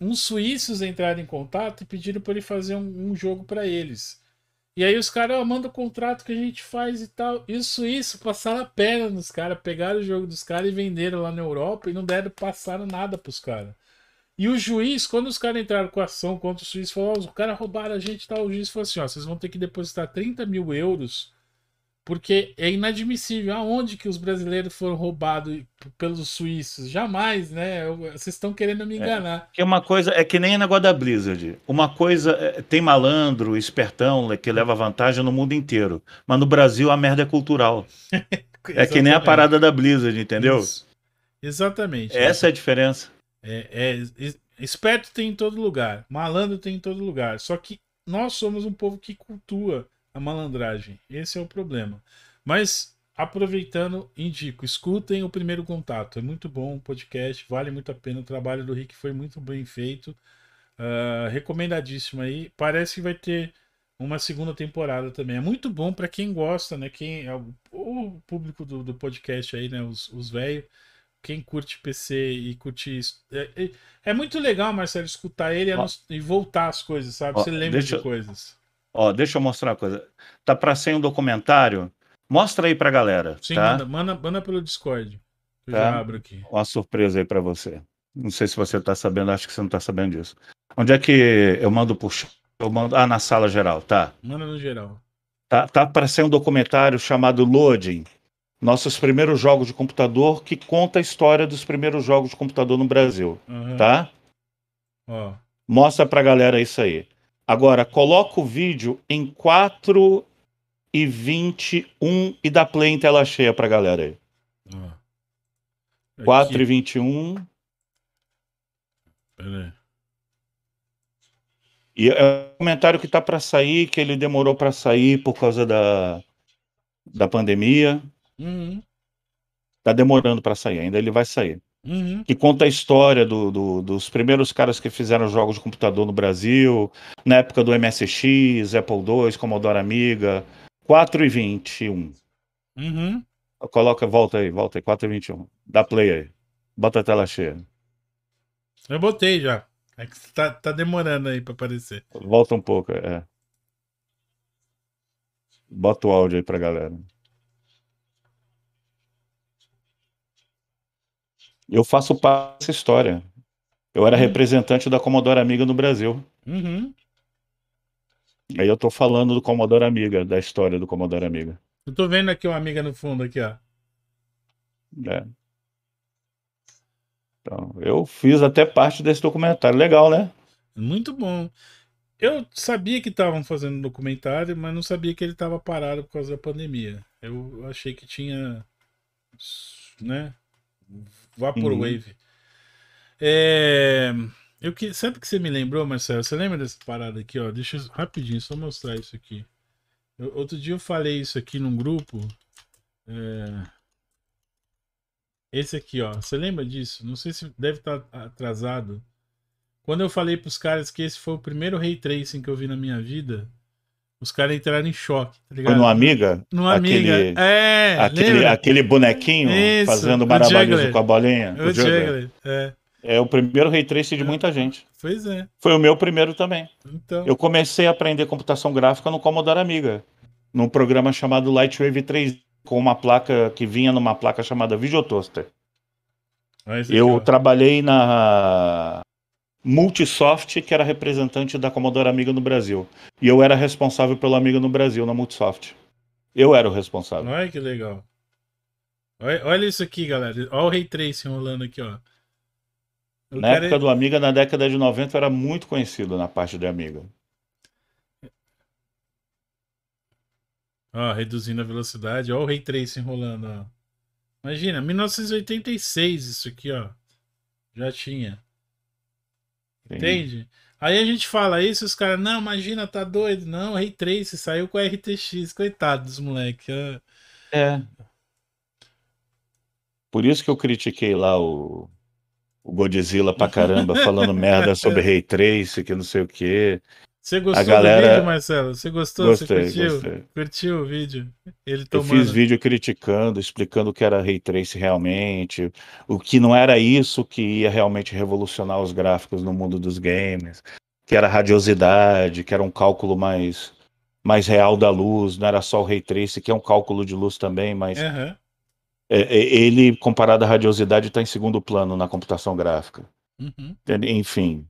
uns suíços entraram em contato e pediram para ele fazer um, um jogo para eles. E aí os caras oh, mandam o contrato que a gente faz e tal. Isso, isso, passaram a perna nos caras, pegaram o jogo dos caras e venderam lá na Europa e não deram, passaram nada pros caras. E o juiz, quando os caras entraram com ação contra o juiz, falou: oh, os caras roubaram a gente e tal. O juiz falou assim: ó, vocês vão ter que depositar 30 mil euros porque é inadmissível. Aonde que os brasileiros foram roubados pelos suíços? Jamais, né? Vocês estão querendo me é, enganar. É, que uma coisa é que nem o negócio da Blizzard. Uma coisa é, tem malandro, espertão que leva vantagem no mundo inteiro, mas no Brasil a merda é cultural. é que nem a parada da Blizzard, entendeu? Isso. Exatamente. Essa é a diferença. É, é, esperto tem em todo lugar, malandro tem em todo lugar. Só que nós somos um povo que cultua a malandragem. Esse é o problema. Mas, aproveitando, indico: escutem o primeiro contato. É muito bom o podcast, vale muito a pena. O trabalho do Rick foi muito bem feito. Uh, recomendadíssimo aí. Parece que vai ter uma segunda temporada também. É muito bom para quem gosta, né? Quem é o, o público do, do, podcast aí, né? Os, velhos. Quem curte PC e curte. É, é, é muito legal, Marcelo, escutar ele ó, e voltar as coisas, sabe? Ó, Você lembra de eu, coisas. Ó, deixa eu mostrar uma coisa. Tá para ser um documentário? Mostra aí pra galera. Sim, tá? manda, manda, manda, pelo Discord. Eu tá? já abro aqui. Uma surpresa aí para você. Não sei se você tá sabendo, acho que você não tá sabendo disso. Onde é que eu mando por eu mando ah na sala geral, tá? Manda no geral. Tá, tá para ser um documentário chamado Loading. Nossos primeiros jogos de computador que conta a história dos primeiros jogos de computador no Brasil, uhum. tá? Ó. Mostra pra galera isso aí. Agora, coloca o vídeo em 4 e 21 e dá play em tela cheia pra galera aí. Ah. 4 e 21. Pera aí. E é um comentário que tá para sair, que ele demorou para sair por causa da, da pandemia. Uhum. Tá demorando para sair ainda, ele vai sair. Uhum. que conta a história do, do, dos primeiros caras que fizeram jogos de computador no Brasil, na época do MSX, Apple II, Commodore Amiga, 4 e 21. Uhum. Coloca, volta aí, volta aí, 4 e 21. Dá play aí. Bota a tela cheia. Eu botei já. É que tá, tá demorando aí pra aparecer. Volta um pouco, é. Bota o áudio aí pra galera. Eu faço parte dessa história. Eu era uhum. representante da Commodore Amiga no Brasil. Uhum. Aí eu tô falando do Commodore Amiga, da história do Commodore Amiga. Eu tô vendo aqui uma amiga no fundo aqui, ó. É. Então, eu fiz até parte desse documentário. Legal, né? Muito bom. Eu sabia que estavam fazendo um documentário, mas não sabia que ele estava parado por causa da pandemia. Eu achei que tinha, né, Vaporwave. Uhum. É... Eu que... Sabe que você me lembrou, Marcelo? Você lembra dessa parada aqui, ó? Deixa eu... rapidinho, só mostrar isso aqui. Eu... Outro dia eu falei isso aqui num grupo. É... Esse aqui, ó. Você lembra disso? Não sei se deve estar tá atrasado. Quando eu falei para os caras que esse foi o primeiro ray tracing que eu vi na minha vida, os caras entraram em choque, tá ligado? No Amiga? No Amiga. Aquele, é, aquele, aquele bonequinho Isso, fazendo maravilhoso com a bolinha. O, o Juggler. É. é. o primeiro ray tracing de muita gente. Pois é. Foi o meu primeiro também. Então. Eu comecei a aprender computação gráfica no Commodore Amiga, num programa chamado Lightwave 3, com uma placa que vinha numa placa chamada Videotoaster. É eu aqui, trabalhei na Multisoft, que era representante da Commodore Amiga no Brasil. E eu era responsável pelo Amiga no Brasil, na Multisoft. Eu era o responsável. Olha que legal. Olha, olha isso aqui, galera. Olha o Ray Tracing rolando aqui, ó. na época do Amiga, na década de 90, era muito conhecido na parte de Amiga. Ó, reduzindo a velocidade. Olha o Ray Tracing rolando, ó. Imagina, 1986 isso aqui, ó. Já tinha. Entende? Aí a gente fala isso, os caras, não, imagina, tá doido. Não, Ray Trace saiu com a RTX, coitado dos É. Por isso que eu critiquei lá o, o Godzilla pra caramba, falando merda sobre Ray Trace, que não sei o quê. Você gostou a galera... do vídeo, Marcelo? Você gostou? Gostei, você curtiu? Gostei. Curtiu o vídeo? Ele tomando... Eu fiz vídeo criticando, explicando o que era Ray Trace realmente, o que não era isso que ia realmente revolucionar os gráficos no mundo dos games, que era radiosidade, que era um cálculo mais, mais real da luz, não era só o Ray Trace, que é um cálculo de luz também, mas... Uhum. Ele, comparado à radiosidade, está em segundo plano na computação gráfica. Uhum. Enfim,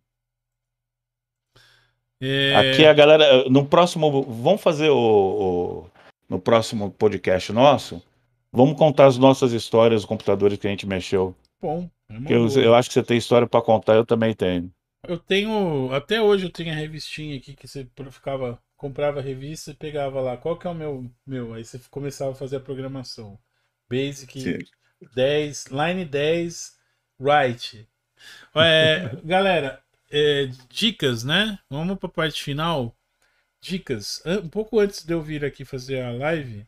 é... Aqui a galera. No próximo. Vamos fazer o, o, No próximo podcast nosso. Vamos contar as nossas histórias dos computadores que a gente mexeu. Bom. É eu, eu acho que você tem história para contar, eu também tenho. Eu tenho. Até hoje eu tenho a revistinha aqui que você ficava. Comprava a revista e pegava lá. Qual que é o meu. meu? Aí você começava a fazer a programação. Basic Sim. 10, Line 10, Write. É, galera, é, dicas, né? Vamos para a parte final. Dicas. Um pouco antes de eu vir aqui fazer a live,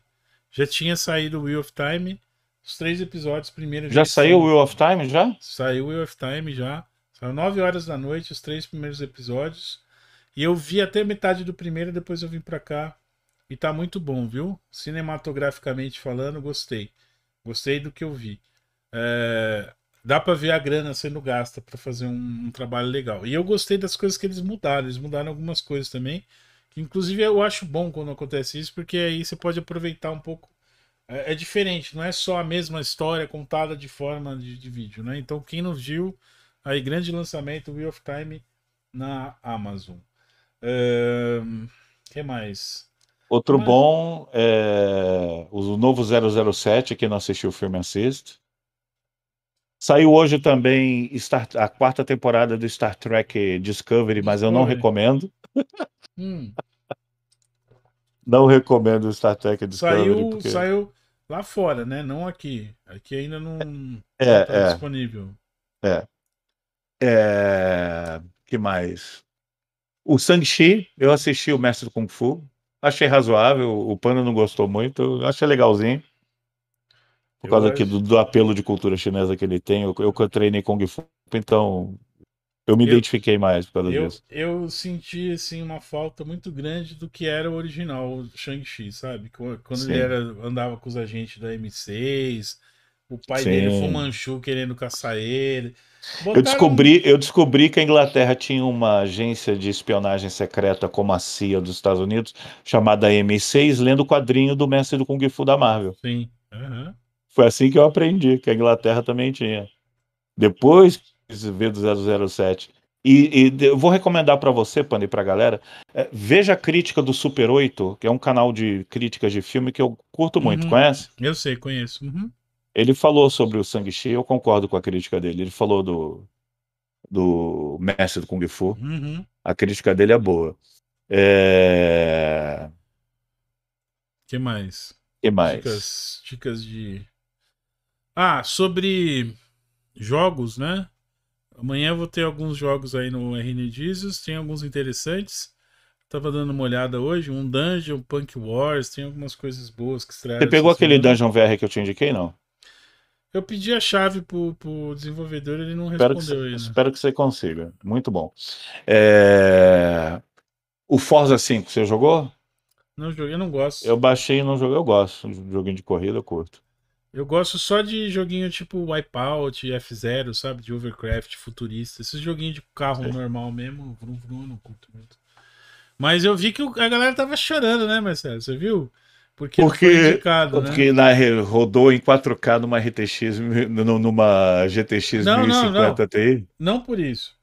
já tinha saído o Wheel of Time. Os três episódios primeiro. Já saiu o Wheel of Time já? Saiu o Wheel of Time já. São nove horas da noite, os três primeiros episódios. E eu vi até metade do primeiro, depois eu vim para cá. E tá muito bom, viu? Cinematograficamente falando, gostei. Gostei do que eu vi. É dá para ver a grana sendo gasta para fazer um, um, trabalho legal. E eu gostei das coisas que eles mudaram, eles mudaram algumas coisas também. Inclusive eu acho bom quando acontece isso, porque aí você pode aproveitar um pouco. É, é diferente, não é só a mesma história contada de forma de, de, vídeo, né? Então quem não viu, aí grande lançamento Wheel of Time na Amazon. O que mais? Outro Mas... bom é o novo 007, que não assistiu o filme assiste. Saiu hoje também Star, a quarta temporada do Star Trek Discovery, mas eu não recomendo. Hum. não recomendo Star Trek Discovery. Saiu, porque... saiu lá fora, né? Não aqui. Aqui ainda não está é. é. Tá disponível. É. é. que mais? O Shang-Chi, eu assisti o Mestre do Kung Fu. Achei razoável. O Pano não gostou muito. Achei legalzinho. Por eu causa do, do, apelo de cultura chinesa que ele tem. Eu, eu, treinei Kung Fu, então eu me eu, identifiquei mais por causa eu, disso. Eu senti, assim, uma falta muito grande do que era o original, o Shang-Chi, sabe? Quando Sim. ele era, andava com os agentes da M6, o pai Sim. dele, Fu Manchu, querendo caçar ele. Botaram... Eu, descobri, eu descobri que a Inglaterra tinha uma agência de espionagem secreta como a CIA dos Estados Unidos, chamada M6, lendo o quadrinho do mestre do Kung Fu da Marvel. Sim, Uhum. Foi assim que eu aprendi, que a Inglaterra também tinha. Depois vê do 007. E, e eu vou recomendar para você, Panda, para a galera, é, veja a crítica do Super 8, que é um canal de críticas de filme que eu curto muito, uhum. conhece? Eu sei, conheço. Uhum. Ele falou sobre o Sangue Chi, eu concordo com a crítica dele. Ele falou do, do mestre do Kung Fu. Uhum. A crítica dele é boa. É... que mais? que mais? Dicas, dicas de ah, sobre jogos, né? Amanhã vou ter alguns jogos aí no RN Jesus, tem alguns interessantes. Tava dando uma olhada hoje, um Dungeon, Punk Wars, tem algumas coisas boas que estrearam. Você pegou aquele semana. Dungeon VR que eu te indiquei, não? Eu pedi a chave pro, pro desenvolvedor, ele não espero respondeu ainda. Espero que você consiga. Muito bom. É... O Forza 5, você jogou? Não joguei, não gosto. Eu baixei e não joguei, eu gosto. Joguinho de corrida, eu curto. Eu gosto só de joguinho tipo Wipeout, F0, sabe? De Overcraft, futurista. Esses joguinhos de carro é. normal mesmo, vrum, vrum, não curto muito. Mas eu vi que a galera tava chorando, né, Marcelo? Você viu? Porque, porque, indicado, né? porque né? na, rodou em 4K numa RTX, numa GTX não, 1050 não, não. Ti. Não por isso.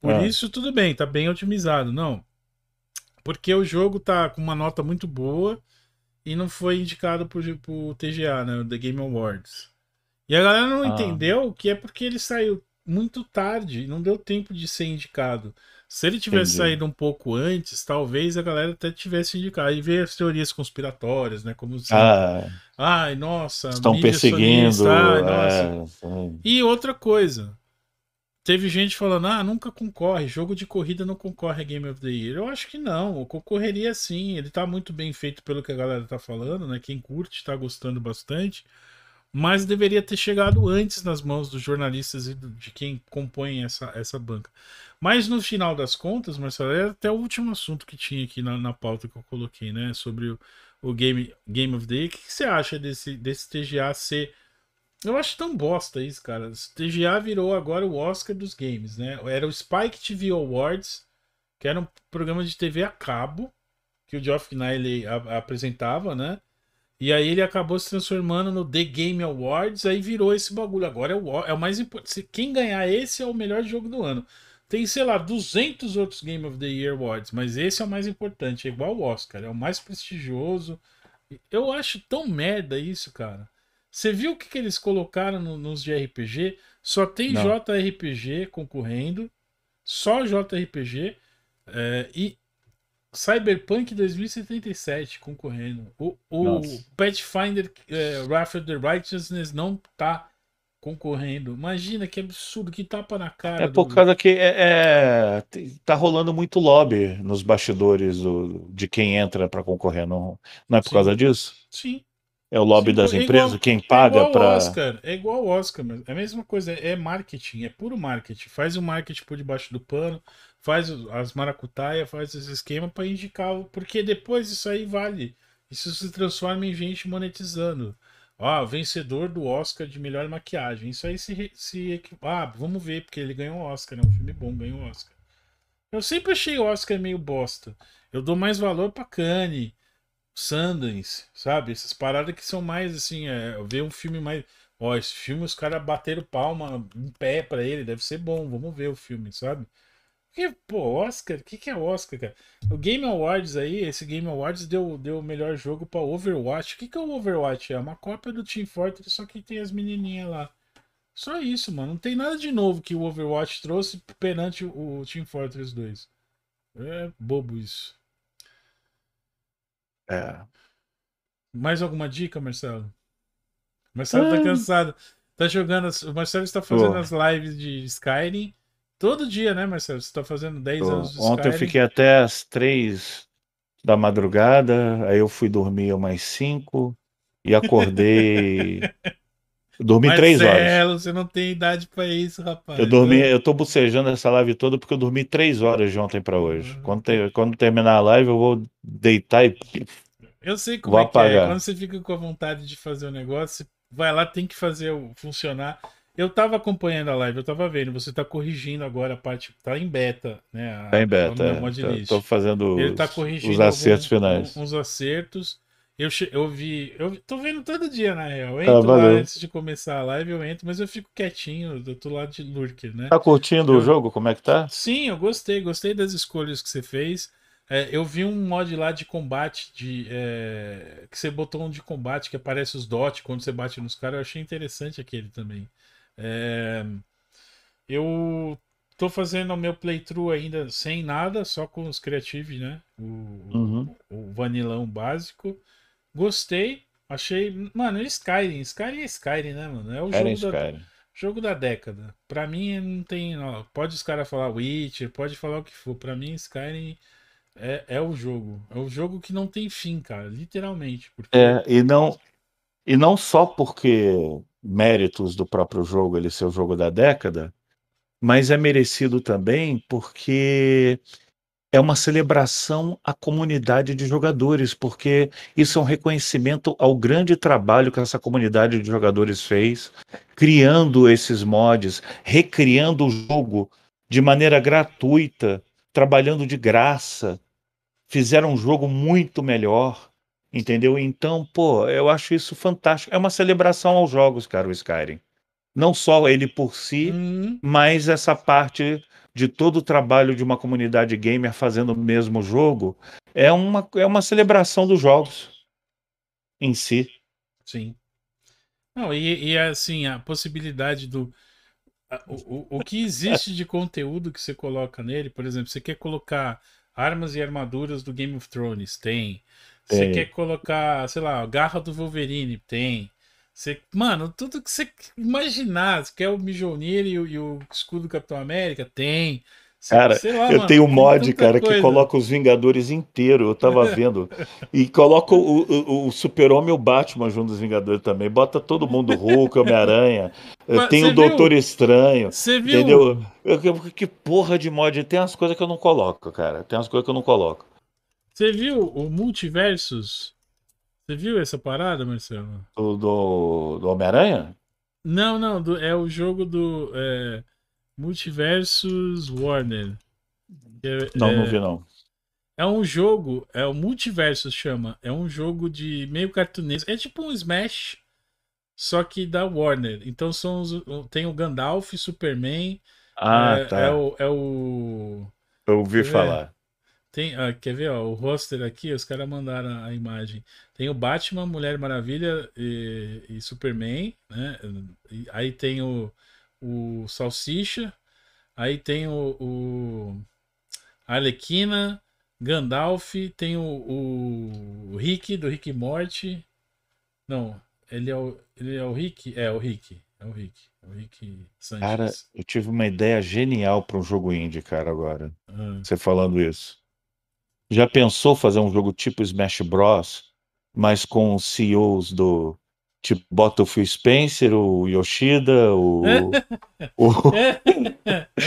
Por ah. isso, tudo bem, tá bem otimizado. Não. Porque o jogo tá com uma nota muito boa e não foi indicado pro, pro TGA, né? The Game Awards. E a galera não ah. entendeu que é porque ele saiu muito tarde, não deu tempo de ser indicado. Se ele tivesse Entendi. saído um pouco antes, talvez a galera até tivesse indicado. E ver as teorias conspiratórias, né? Como assim, ah, ai, nossa, estão perseguindo. Ai, nossa. É, e outra coisa, Teve gente falando, ah, nunca concorre, jogo de corrida não concorre a Game of the Year. Eu acho que não, concorreria sim. Ele tá muito bem feito pelo que a galera tá falando, né? Quem curte tá gostando bastante. Mas deveria ter chegado antes nas mãos dos jornalistas e de quem compõe essa, essa banca. Mas no final das contas, Marcelo, é até o último assunto que tinha aqui na, na pauta que eu coloquei, né? Sobre o, o Game, Game of the Year. O que, que você acha desse, desse TGA ser eu acho tão bosta isso, cara. TGA virou agora o Oscar dos games, né? Era o Spike TV Awards, que era um programa de TV a cabo que o Geoff Knight apresentava, né? E aí ele acabou se transformando no The Game Awards, aí virou esse bagulho. Agora é o, é o mais importante. Quem ganhar esse é o melhor jogo do ano. Tem, sei lá, 200 outros Game of the Year Awards, mas esse é o mais importante, é igual o Oscar, é o mais prestigioso. Eu acho tão merda isso, cara. Você viu o que, que eles colocaram no, nos de RPG? Só tem Não. JRPG concorrendo, só JRPG é, e Cyberpunk 2077 concorrendo. O, o Pathfinder é, Wrath of the Righteousness não tá concorrendo. Imagina que absurdo, que tapa na cara. É por do... causa que é, é, tá rolando muito lobby nos bastidores do, de quem entra para concorrer, não, não é por Sim. causa disso? Sim. É o lobby Sim, das é empresas, igual, quem paga para. É igual o Oscar, é, é a mesma coisa, é marketing, é puro marketing. Faz o marketing por debaixo do pano, faz as maracutaias, faz esse esquema para indicar, porque depois isso aí vale. Isso se transforma em gente monetizando. Ah, vencedor do Oscar de melhor maquiagem. Isso aí se. se ah, vamos ver, porque ele ganhou o Oscar, é né? um filme bom, ganhou o Oscar. Eu sempre achei o Oscar meio bosta. Eu dou mais valor pra Kanye. Sundance, sabe? Essas paradas que são mais assim, é, ver um filme mais. Ó, esse filme os caras bateram palma em pé pra ele, deve ser bom, vamos ver o filme, sabe? Porque, pô, Oscar, o que, que é Oscar, cara? O Game Awards aí, esse Game Awards deu o deu melhor jogo pra Overwatch. O que, que é o Overwatch? É uma cópia do Team Fortress, só que tem as menininhas lá. Só isso, mano. Não tem nada de novo que o Overwatch trouxe perante o Team Fortress 2. É bobo isso. É. Mais alguma dica, Marcelo? Marcelo Ai. tá ah. cansado. Tá jogando. As... O Marcelo está fazendo as lives de Skyrim todo dia, né, Marcelo? Você tá fazendo 10 anos de Ontem eu fiquei até as 3 da madrugada, aí eu fui dormir mais 5 e acordei Eu dormi Marcelo, três horas. você não tem idade para isso, rapaz. Eu dormi, né? eu tô bocejando essa live toda porque eu dormi três horas de ontem para hoje. Uhum. Quando, te, quando, terminar a live, eu vou deitar e. Eu sei como vou é apagar. que é. Quando você fica com a vontade de fazer o um negócio, vai lá, tem que fazer funcionar. Eu tava acompanhando a live, eu tava vendo, você tá corrigindo agora a parte. Tá em beta, né? A, tá em beta. É, tô, tá, tô fazendo Ele tá os, tá corrigindo os acertos alguns, finais. Uns acertos. Eu, eu vi. Eu tô vendo todo dia, na real. Eu ah, entro ah, lá antes de começar a live, eu entro, mas eu fico quietinho do outro lado de Lurker, né? Tá curtindo eu, o jogo? Como é que tá? Sim, eu gostei, gostei das escolhas que você fez. É, eu vi um mod lá de combate de é, que você botou um de combate que aparece os dot quando você bate nos caras. Eu achei interessante aquele também. É, eu tô fazendo o meu playthrough ainda sem nada, só com os creative, né? O, uhum. o vanilão básico. Gostei. Achei. Mano, Skyrim. Skyrim é Skyrim, né, mano? É o Skyrim, é jogo da, jogo da década. Pra mim, não tem. Ó, pode os caras falar Witcher, pode falar o que for. Pra mim, Skyrim. É, é o jogo. É o jogo que não tem fim, cara, literalmente. Porque... É, e não, e não só porque méritos do próprio jogo ele ser o jogo da década, mas é merecido também porque é uma celebração à comunidade de jogadores, porque isso é um reconhecimento ao grande trabalho que essa comunidade de jogadores fez, criando esses mods, recriando o jogo de maneira gratuita, trabalhando de graça, fizeram um jogo muito melhor, entendeu? Então, pô, eu acho isso fantástico. É uma celebração aos jogos, cara, o Skyrim. Não só ele por si, hum. mas essa parte de todo o trabalho de uma comunidade gamer fazendo o mesmo jogo é uma, é uma celebração dos jogos em si. Sim. Não, e, e assim, a possibilidade do. o, o que existe de conteúdo que você coloca nele, por exemplo, você quer colocar armas e armaduras do Game of Thrones? Tem. Você tem. quer colocar, sei lá, garra do Wolverine? Tem. Você, mano, tudo que você imaginar. Você quer o Mijonir e, o, e o escudo do Capitão América? Tem. Cara, lá, eu mano, tenho um mod, cara, coisa. que coloca os Vingadores inteiro, eu tava vendo. e coloca o, o, o Super-Homem e o Batman junto dos Vingadores também. Bota todo mundo, Hulk, Homem-Aranha. Tem o Doutor Estranho. Você viu? Entendeu? Eu, eu, que porra de mod. Tem umas coisas que eu não coloco, cara. Tem umas coisas que eu não coloco. Você viu o Multiversus você viu essa parada, Marcelo? Do, do, do Homem-Aranha? Não, não, do, é o jogo do é, Multiversus Warner. É, não, é, não vi não. É um jogo, é o Multiversus chama, é um jogo de meio cartunesco, é tipo um Smash, só que da Warner. Então são os, tem o Gandalf, Superman, ah, é, tá. é o, é o... Eu ouvi é. falar. Tem, ah, quer ver, ó, o roster aqui, os caras mandaram a imagem. Tem o Batman, Mulher Maravilha e, e Superman, né? E, aí tem o, o Salsicha, aí tem o, o Arlequina, Gandalf, tem o, o, Rick, do Rick Morte. Não, ele é o, ele é o Rick? É, o Rick. É o Rick. É o Rick Sanchez. Cara, eu tive uma ideia genial para um jogo indie, cara, agora. Ah. Você falando isso. Já pensou fazer um jogo tipo Smash Bros, mas com os CEOs do tipo, bota o Phil Spencer, o Yoshida, o. o, é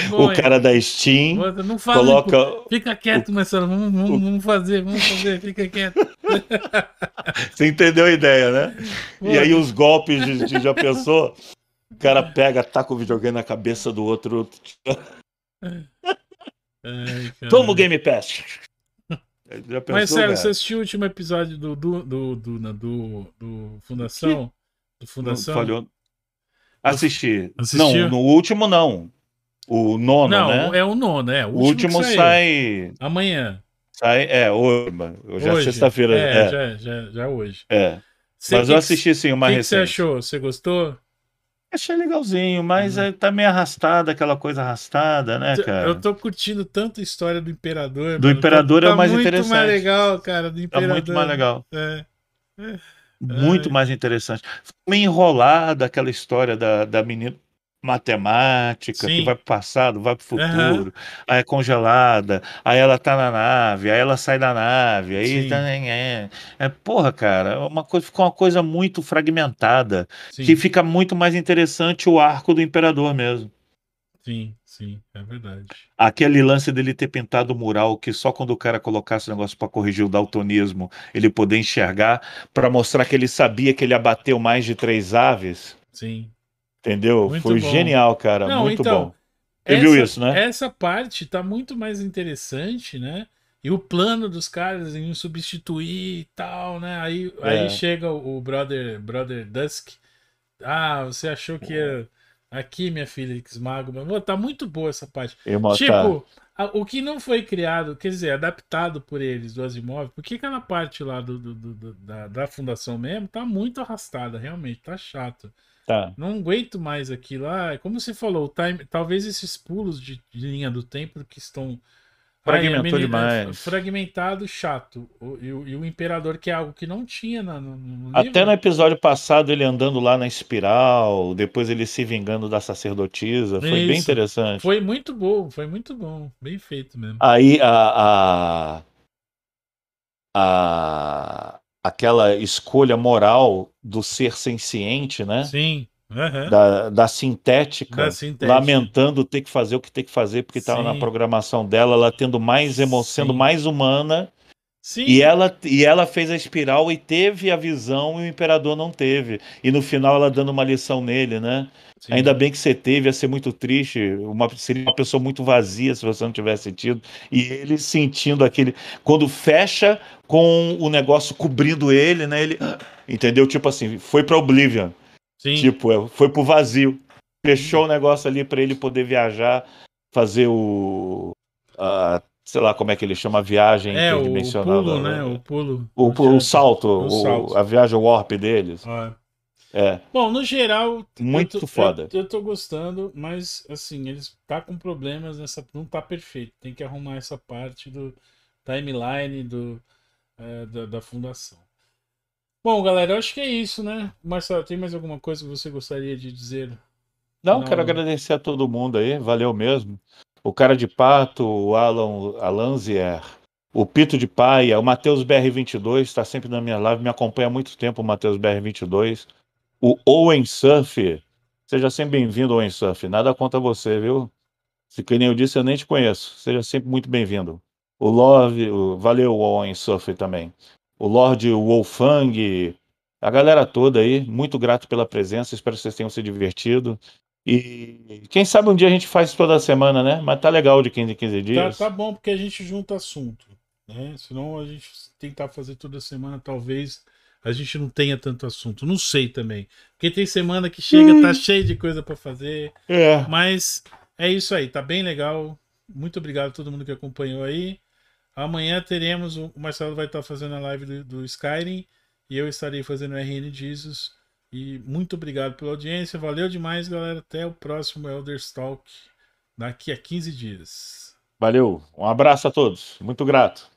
bom, o cara da Steam. Não fala, coloca... Fica quieto, mas Marcelo. Vamos, vamos, vamos, fazer, vamos fazer, fica quieto. Você entendeu a ideia, né? Boa. E aí os golpes de, de, já pensou? O cara pega, taca o videogame na cabeça do outro. Ai, Toma o Game Pass. Pensou, Mas sério, cara? você assistiu o último episódio do do do do, do, do Fundação? Que? Do Fundação? Não, falhou. Assisti. Assistiu? Não, no último não. O nono, não, né? Não, é o nono, é. O, o último, último sai... Amanhã. Sai, é, hoje. É hoje, sexta-feira. É, é. Já, já, já hoje. É. Cê, Mas eu assisti, sim, uma que receita. O que você achou? Você gostou? Achei legalzinho, mas uhum. É, tá meio arrastada, aquela coisa arrastada, né, cara? Eu tô curtindo tanto a história do Imperador. Do mano. Tá imperador é tá, é o mais interessante. Tá muito mais legal, cara, do Imperador. Tá muito mais legal. É. é. Muito é. mais interessante. Meio enrolada aquela história da, da menina matemática, Sim. que vai para o passado, vai para o futuro, uhum. aí é congelada, aí ela tá na nave, aí ela sai da nave, aí tá, é, é, porra, cara, é uma coisa ficou uma coisa muito fragmentada, Sim. que fica muito mais interessante o arco do imperador mesmo. Sim, sim, é verdade. Aquele lance dele ter pintado o mural, que só quando o cara colocasse o negócio para corrigir o daltonismo, ele poder enxergar, para mostrar que ele sabia que ele abateu mais de três aves. Sim. Entendeu? Muito Foi bom. genial, cara. Não, muito então, bom. Você essa, viu isso, né? Essa parte tá muito mais interessante, né? E o plano dos caras em substituir e tal, né? Aí, é. aí chega o brother, brother Dusk. Ah, você achou que ia. Aqui, minha filha, que esmago. Mas, tá muito boa essa parte. Eu tipo, a, o que não foi criado, quer dizer, adaptado por eles do Asimov, porque aquela parte lá do, do, do da, da fundação mesmo tá muito arrastada, realmente, tá chato. Tá. Não aguento mais aquilo. Ah, como você falou, time, talvez esses pulos de, de linha do tempo que estão. Fragmentou demais. É, fragmentado, chato. O, e, o, e, o, Imperador, que é algo que não tinha na, no, no Até no episódio passado, ele andando lá na espiral, depois ele se vingando da sacerdotisa. Foi Isso. bem interessante. Foi muito bom, foi muito bom. Bem feito mesmo. Aí a. a... a aquela escolha moral do ser senciente, né? Sim. Uhum. Da, da, sintética, da, sintética, lamentando ter que fazer o que tem que fazer porque estava tá na programação dela, ela tendo mais emoção, sendo mais humana Sim. E ela, e ela fez a espiral e teve a visão e o imperador não teve. E no final ela dando uma lição nele, né? Sim. Ainda bem que você teve, ia ser muito triste, uma, seria uma pessoa muito vazia se você não tivesse sentido. E ele sentindo aquele. Quando fecha com o negócio cobrindo ele, né? Ele. Ah, entendeu? Tipo assim, foi pra Oblivion. Sim. Tipo, é, foi pro vazio. Fechou o negócio ali para ele poder viajar, fazer o. A sei lá como é que ele chama, a viagem é, interdimensional. O pulo, né? né? O pulo. O, o, o salto, o, salto. a viagem warp deles. É. é. Bom, no geral. Muito eu tô, foda. Eu, eu tô gostando, mas assim, eles tá com problemas nessa. Não tá perfeito. Tem que arrumar essa parte do timeline do, é, da, da fundação. Bom, galera, eu acho que é isso, né? Marcelo, tem mais alguma coisa que você gostaria de dizer? Não, Não, quero agradecer a todo mundo aí, valeu mesmo o Cara de Pato, o Alan Alanzier, o Pito de Paia, o Matheus BR22, está sempre na minha live, me acompanha há muito tempo o Matheus BR22, o Owen Surf, seja sempre bem-vindo, Owen Surf, nada contra você, viu? Se que nem eu disse, eu nem te conheço, seja sempre muito bem-vindo. O Love, o... valeu Owen Surf também. O Lorde Wolfang, a galera toda aí, muito grato pela presença, espero que vocês tenham se divertido. E quem sabe um dia a gente faz toda semana, né? Mas tá legal de 15 em 15 tá, dias. Tá, tá bom, porque a gente junta assunto. Né? Senão a gente tentar fazer toda semana, talvez a gente não tenha tanto assunto. Não sei também. Porque tem semana que chega, tá hum. tá cheio de coisa para fazer. É. Mas é isso aí, tá bem legal. Muito obrigado a todo mundo que acompanhou aí. Amanhã teremos. O Marcelo vai estar tá fazendo a live do, do Skyrim e eu estarei fazendo o RN Jesus. E muito obrigado pela audiência. Valeu demais, galera. Até o próximo Elder Talk daqui a 15 dias. Valeu. Um abraço a todos. Muito grato.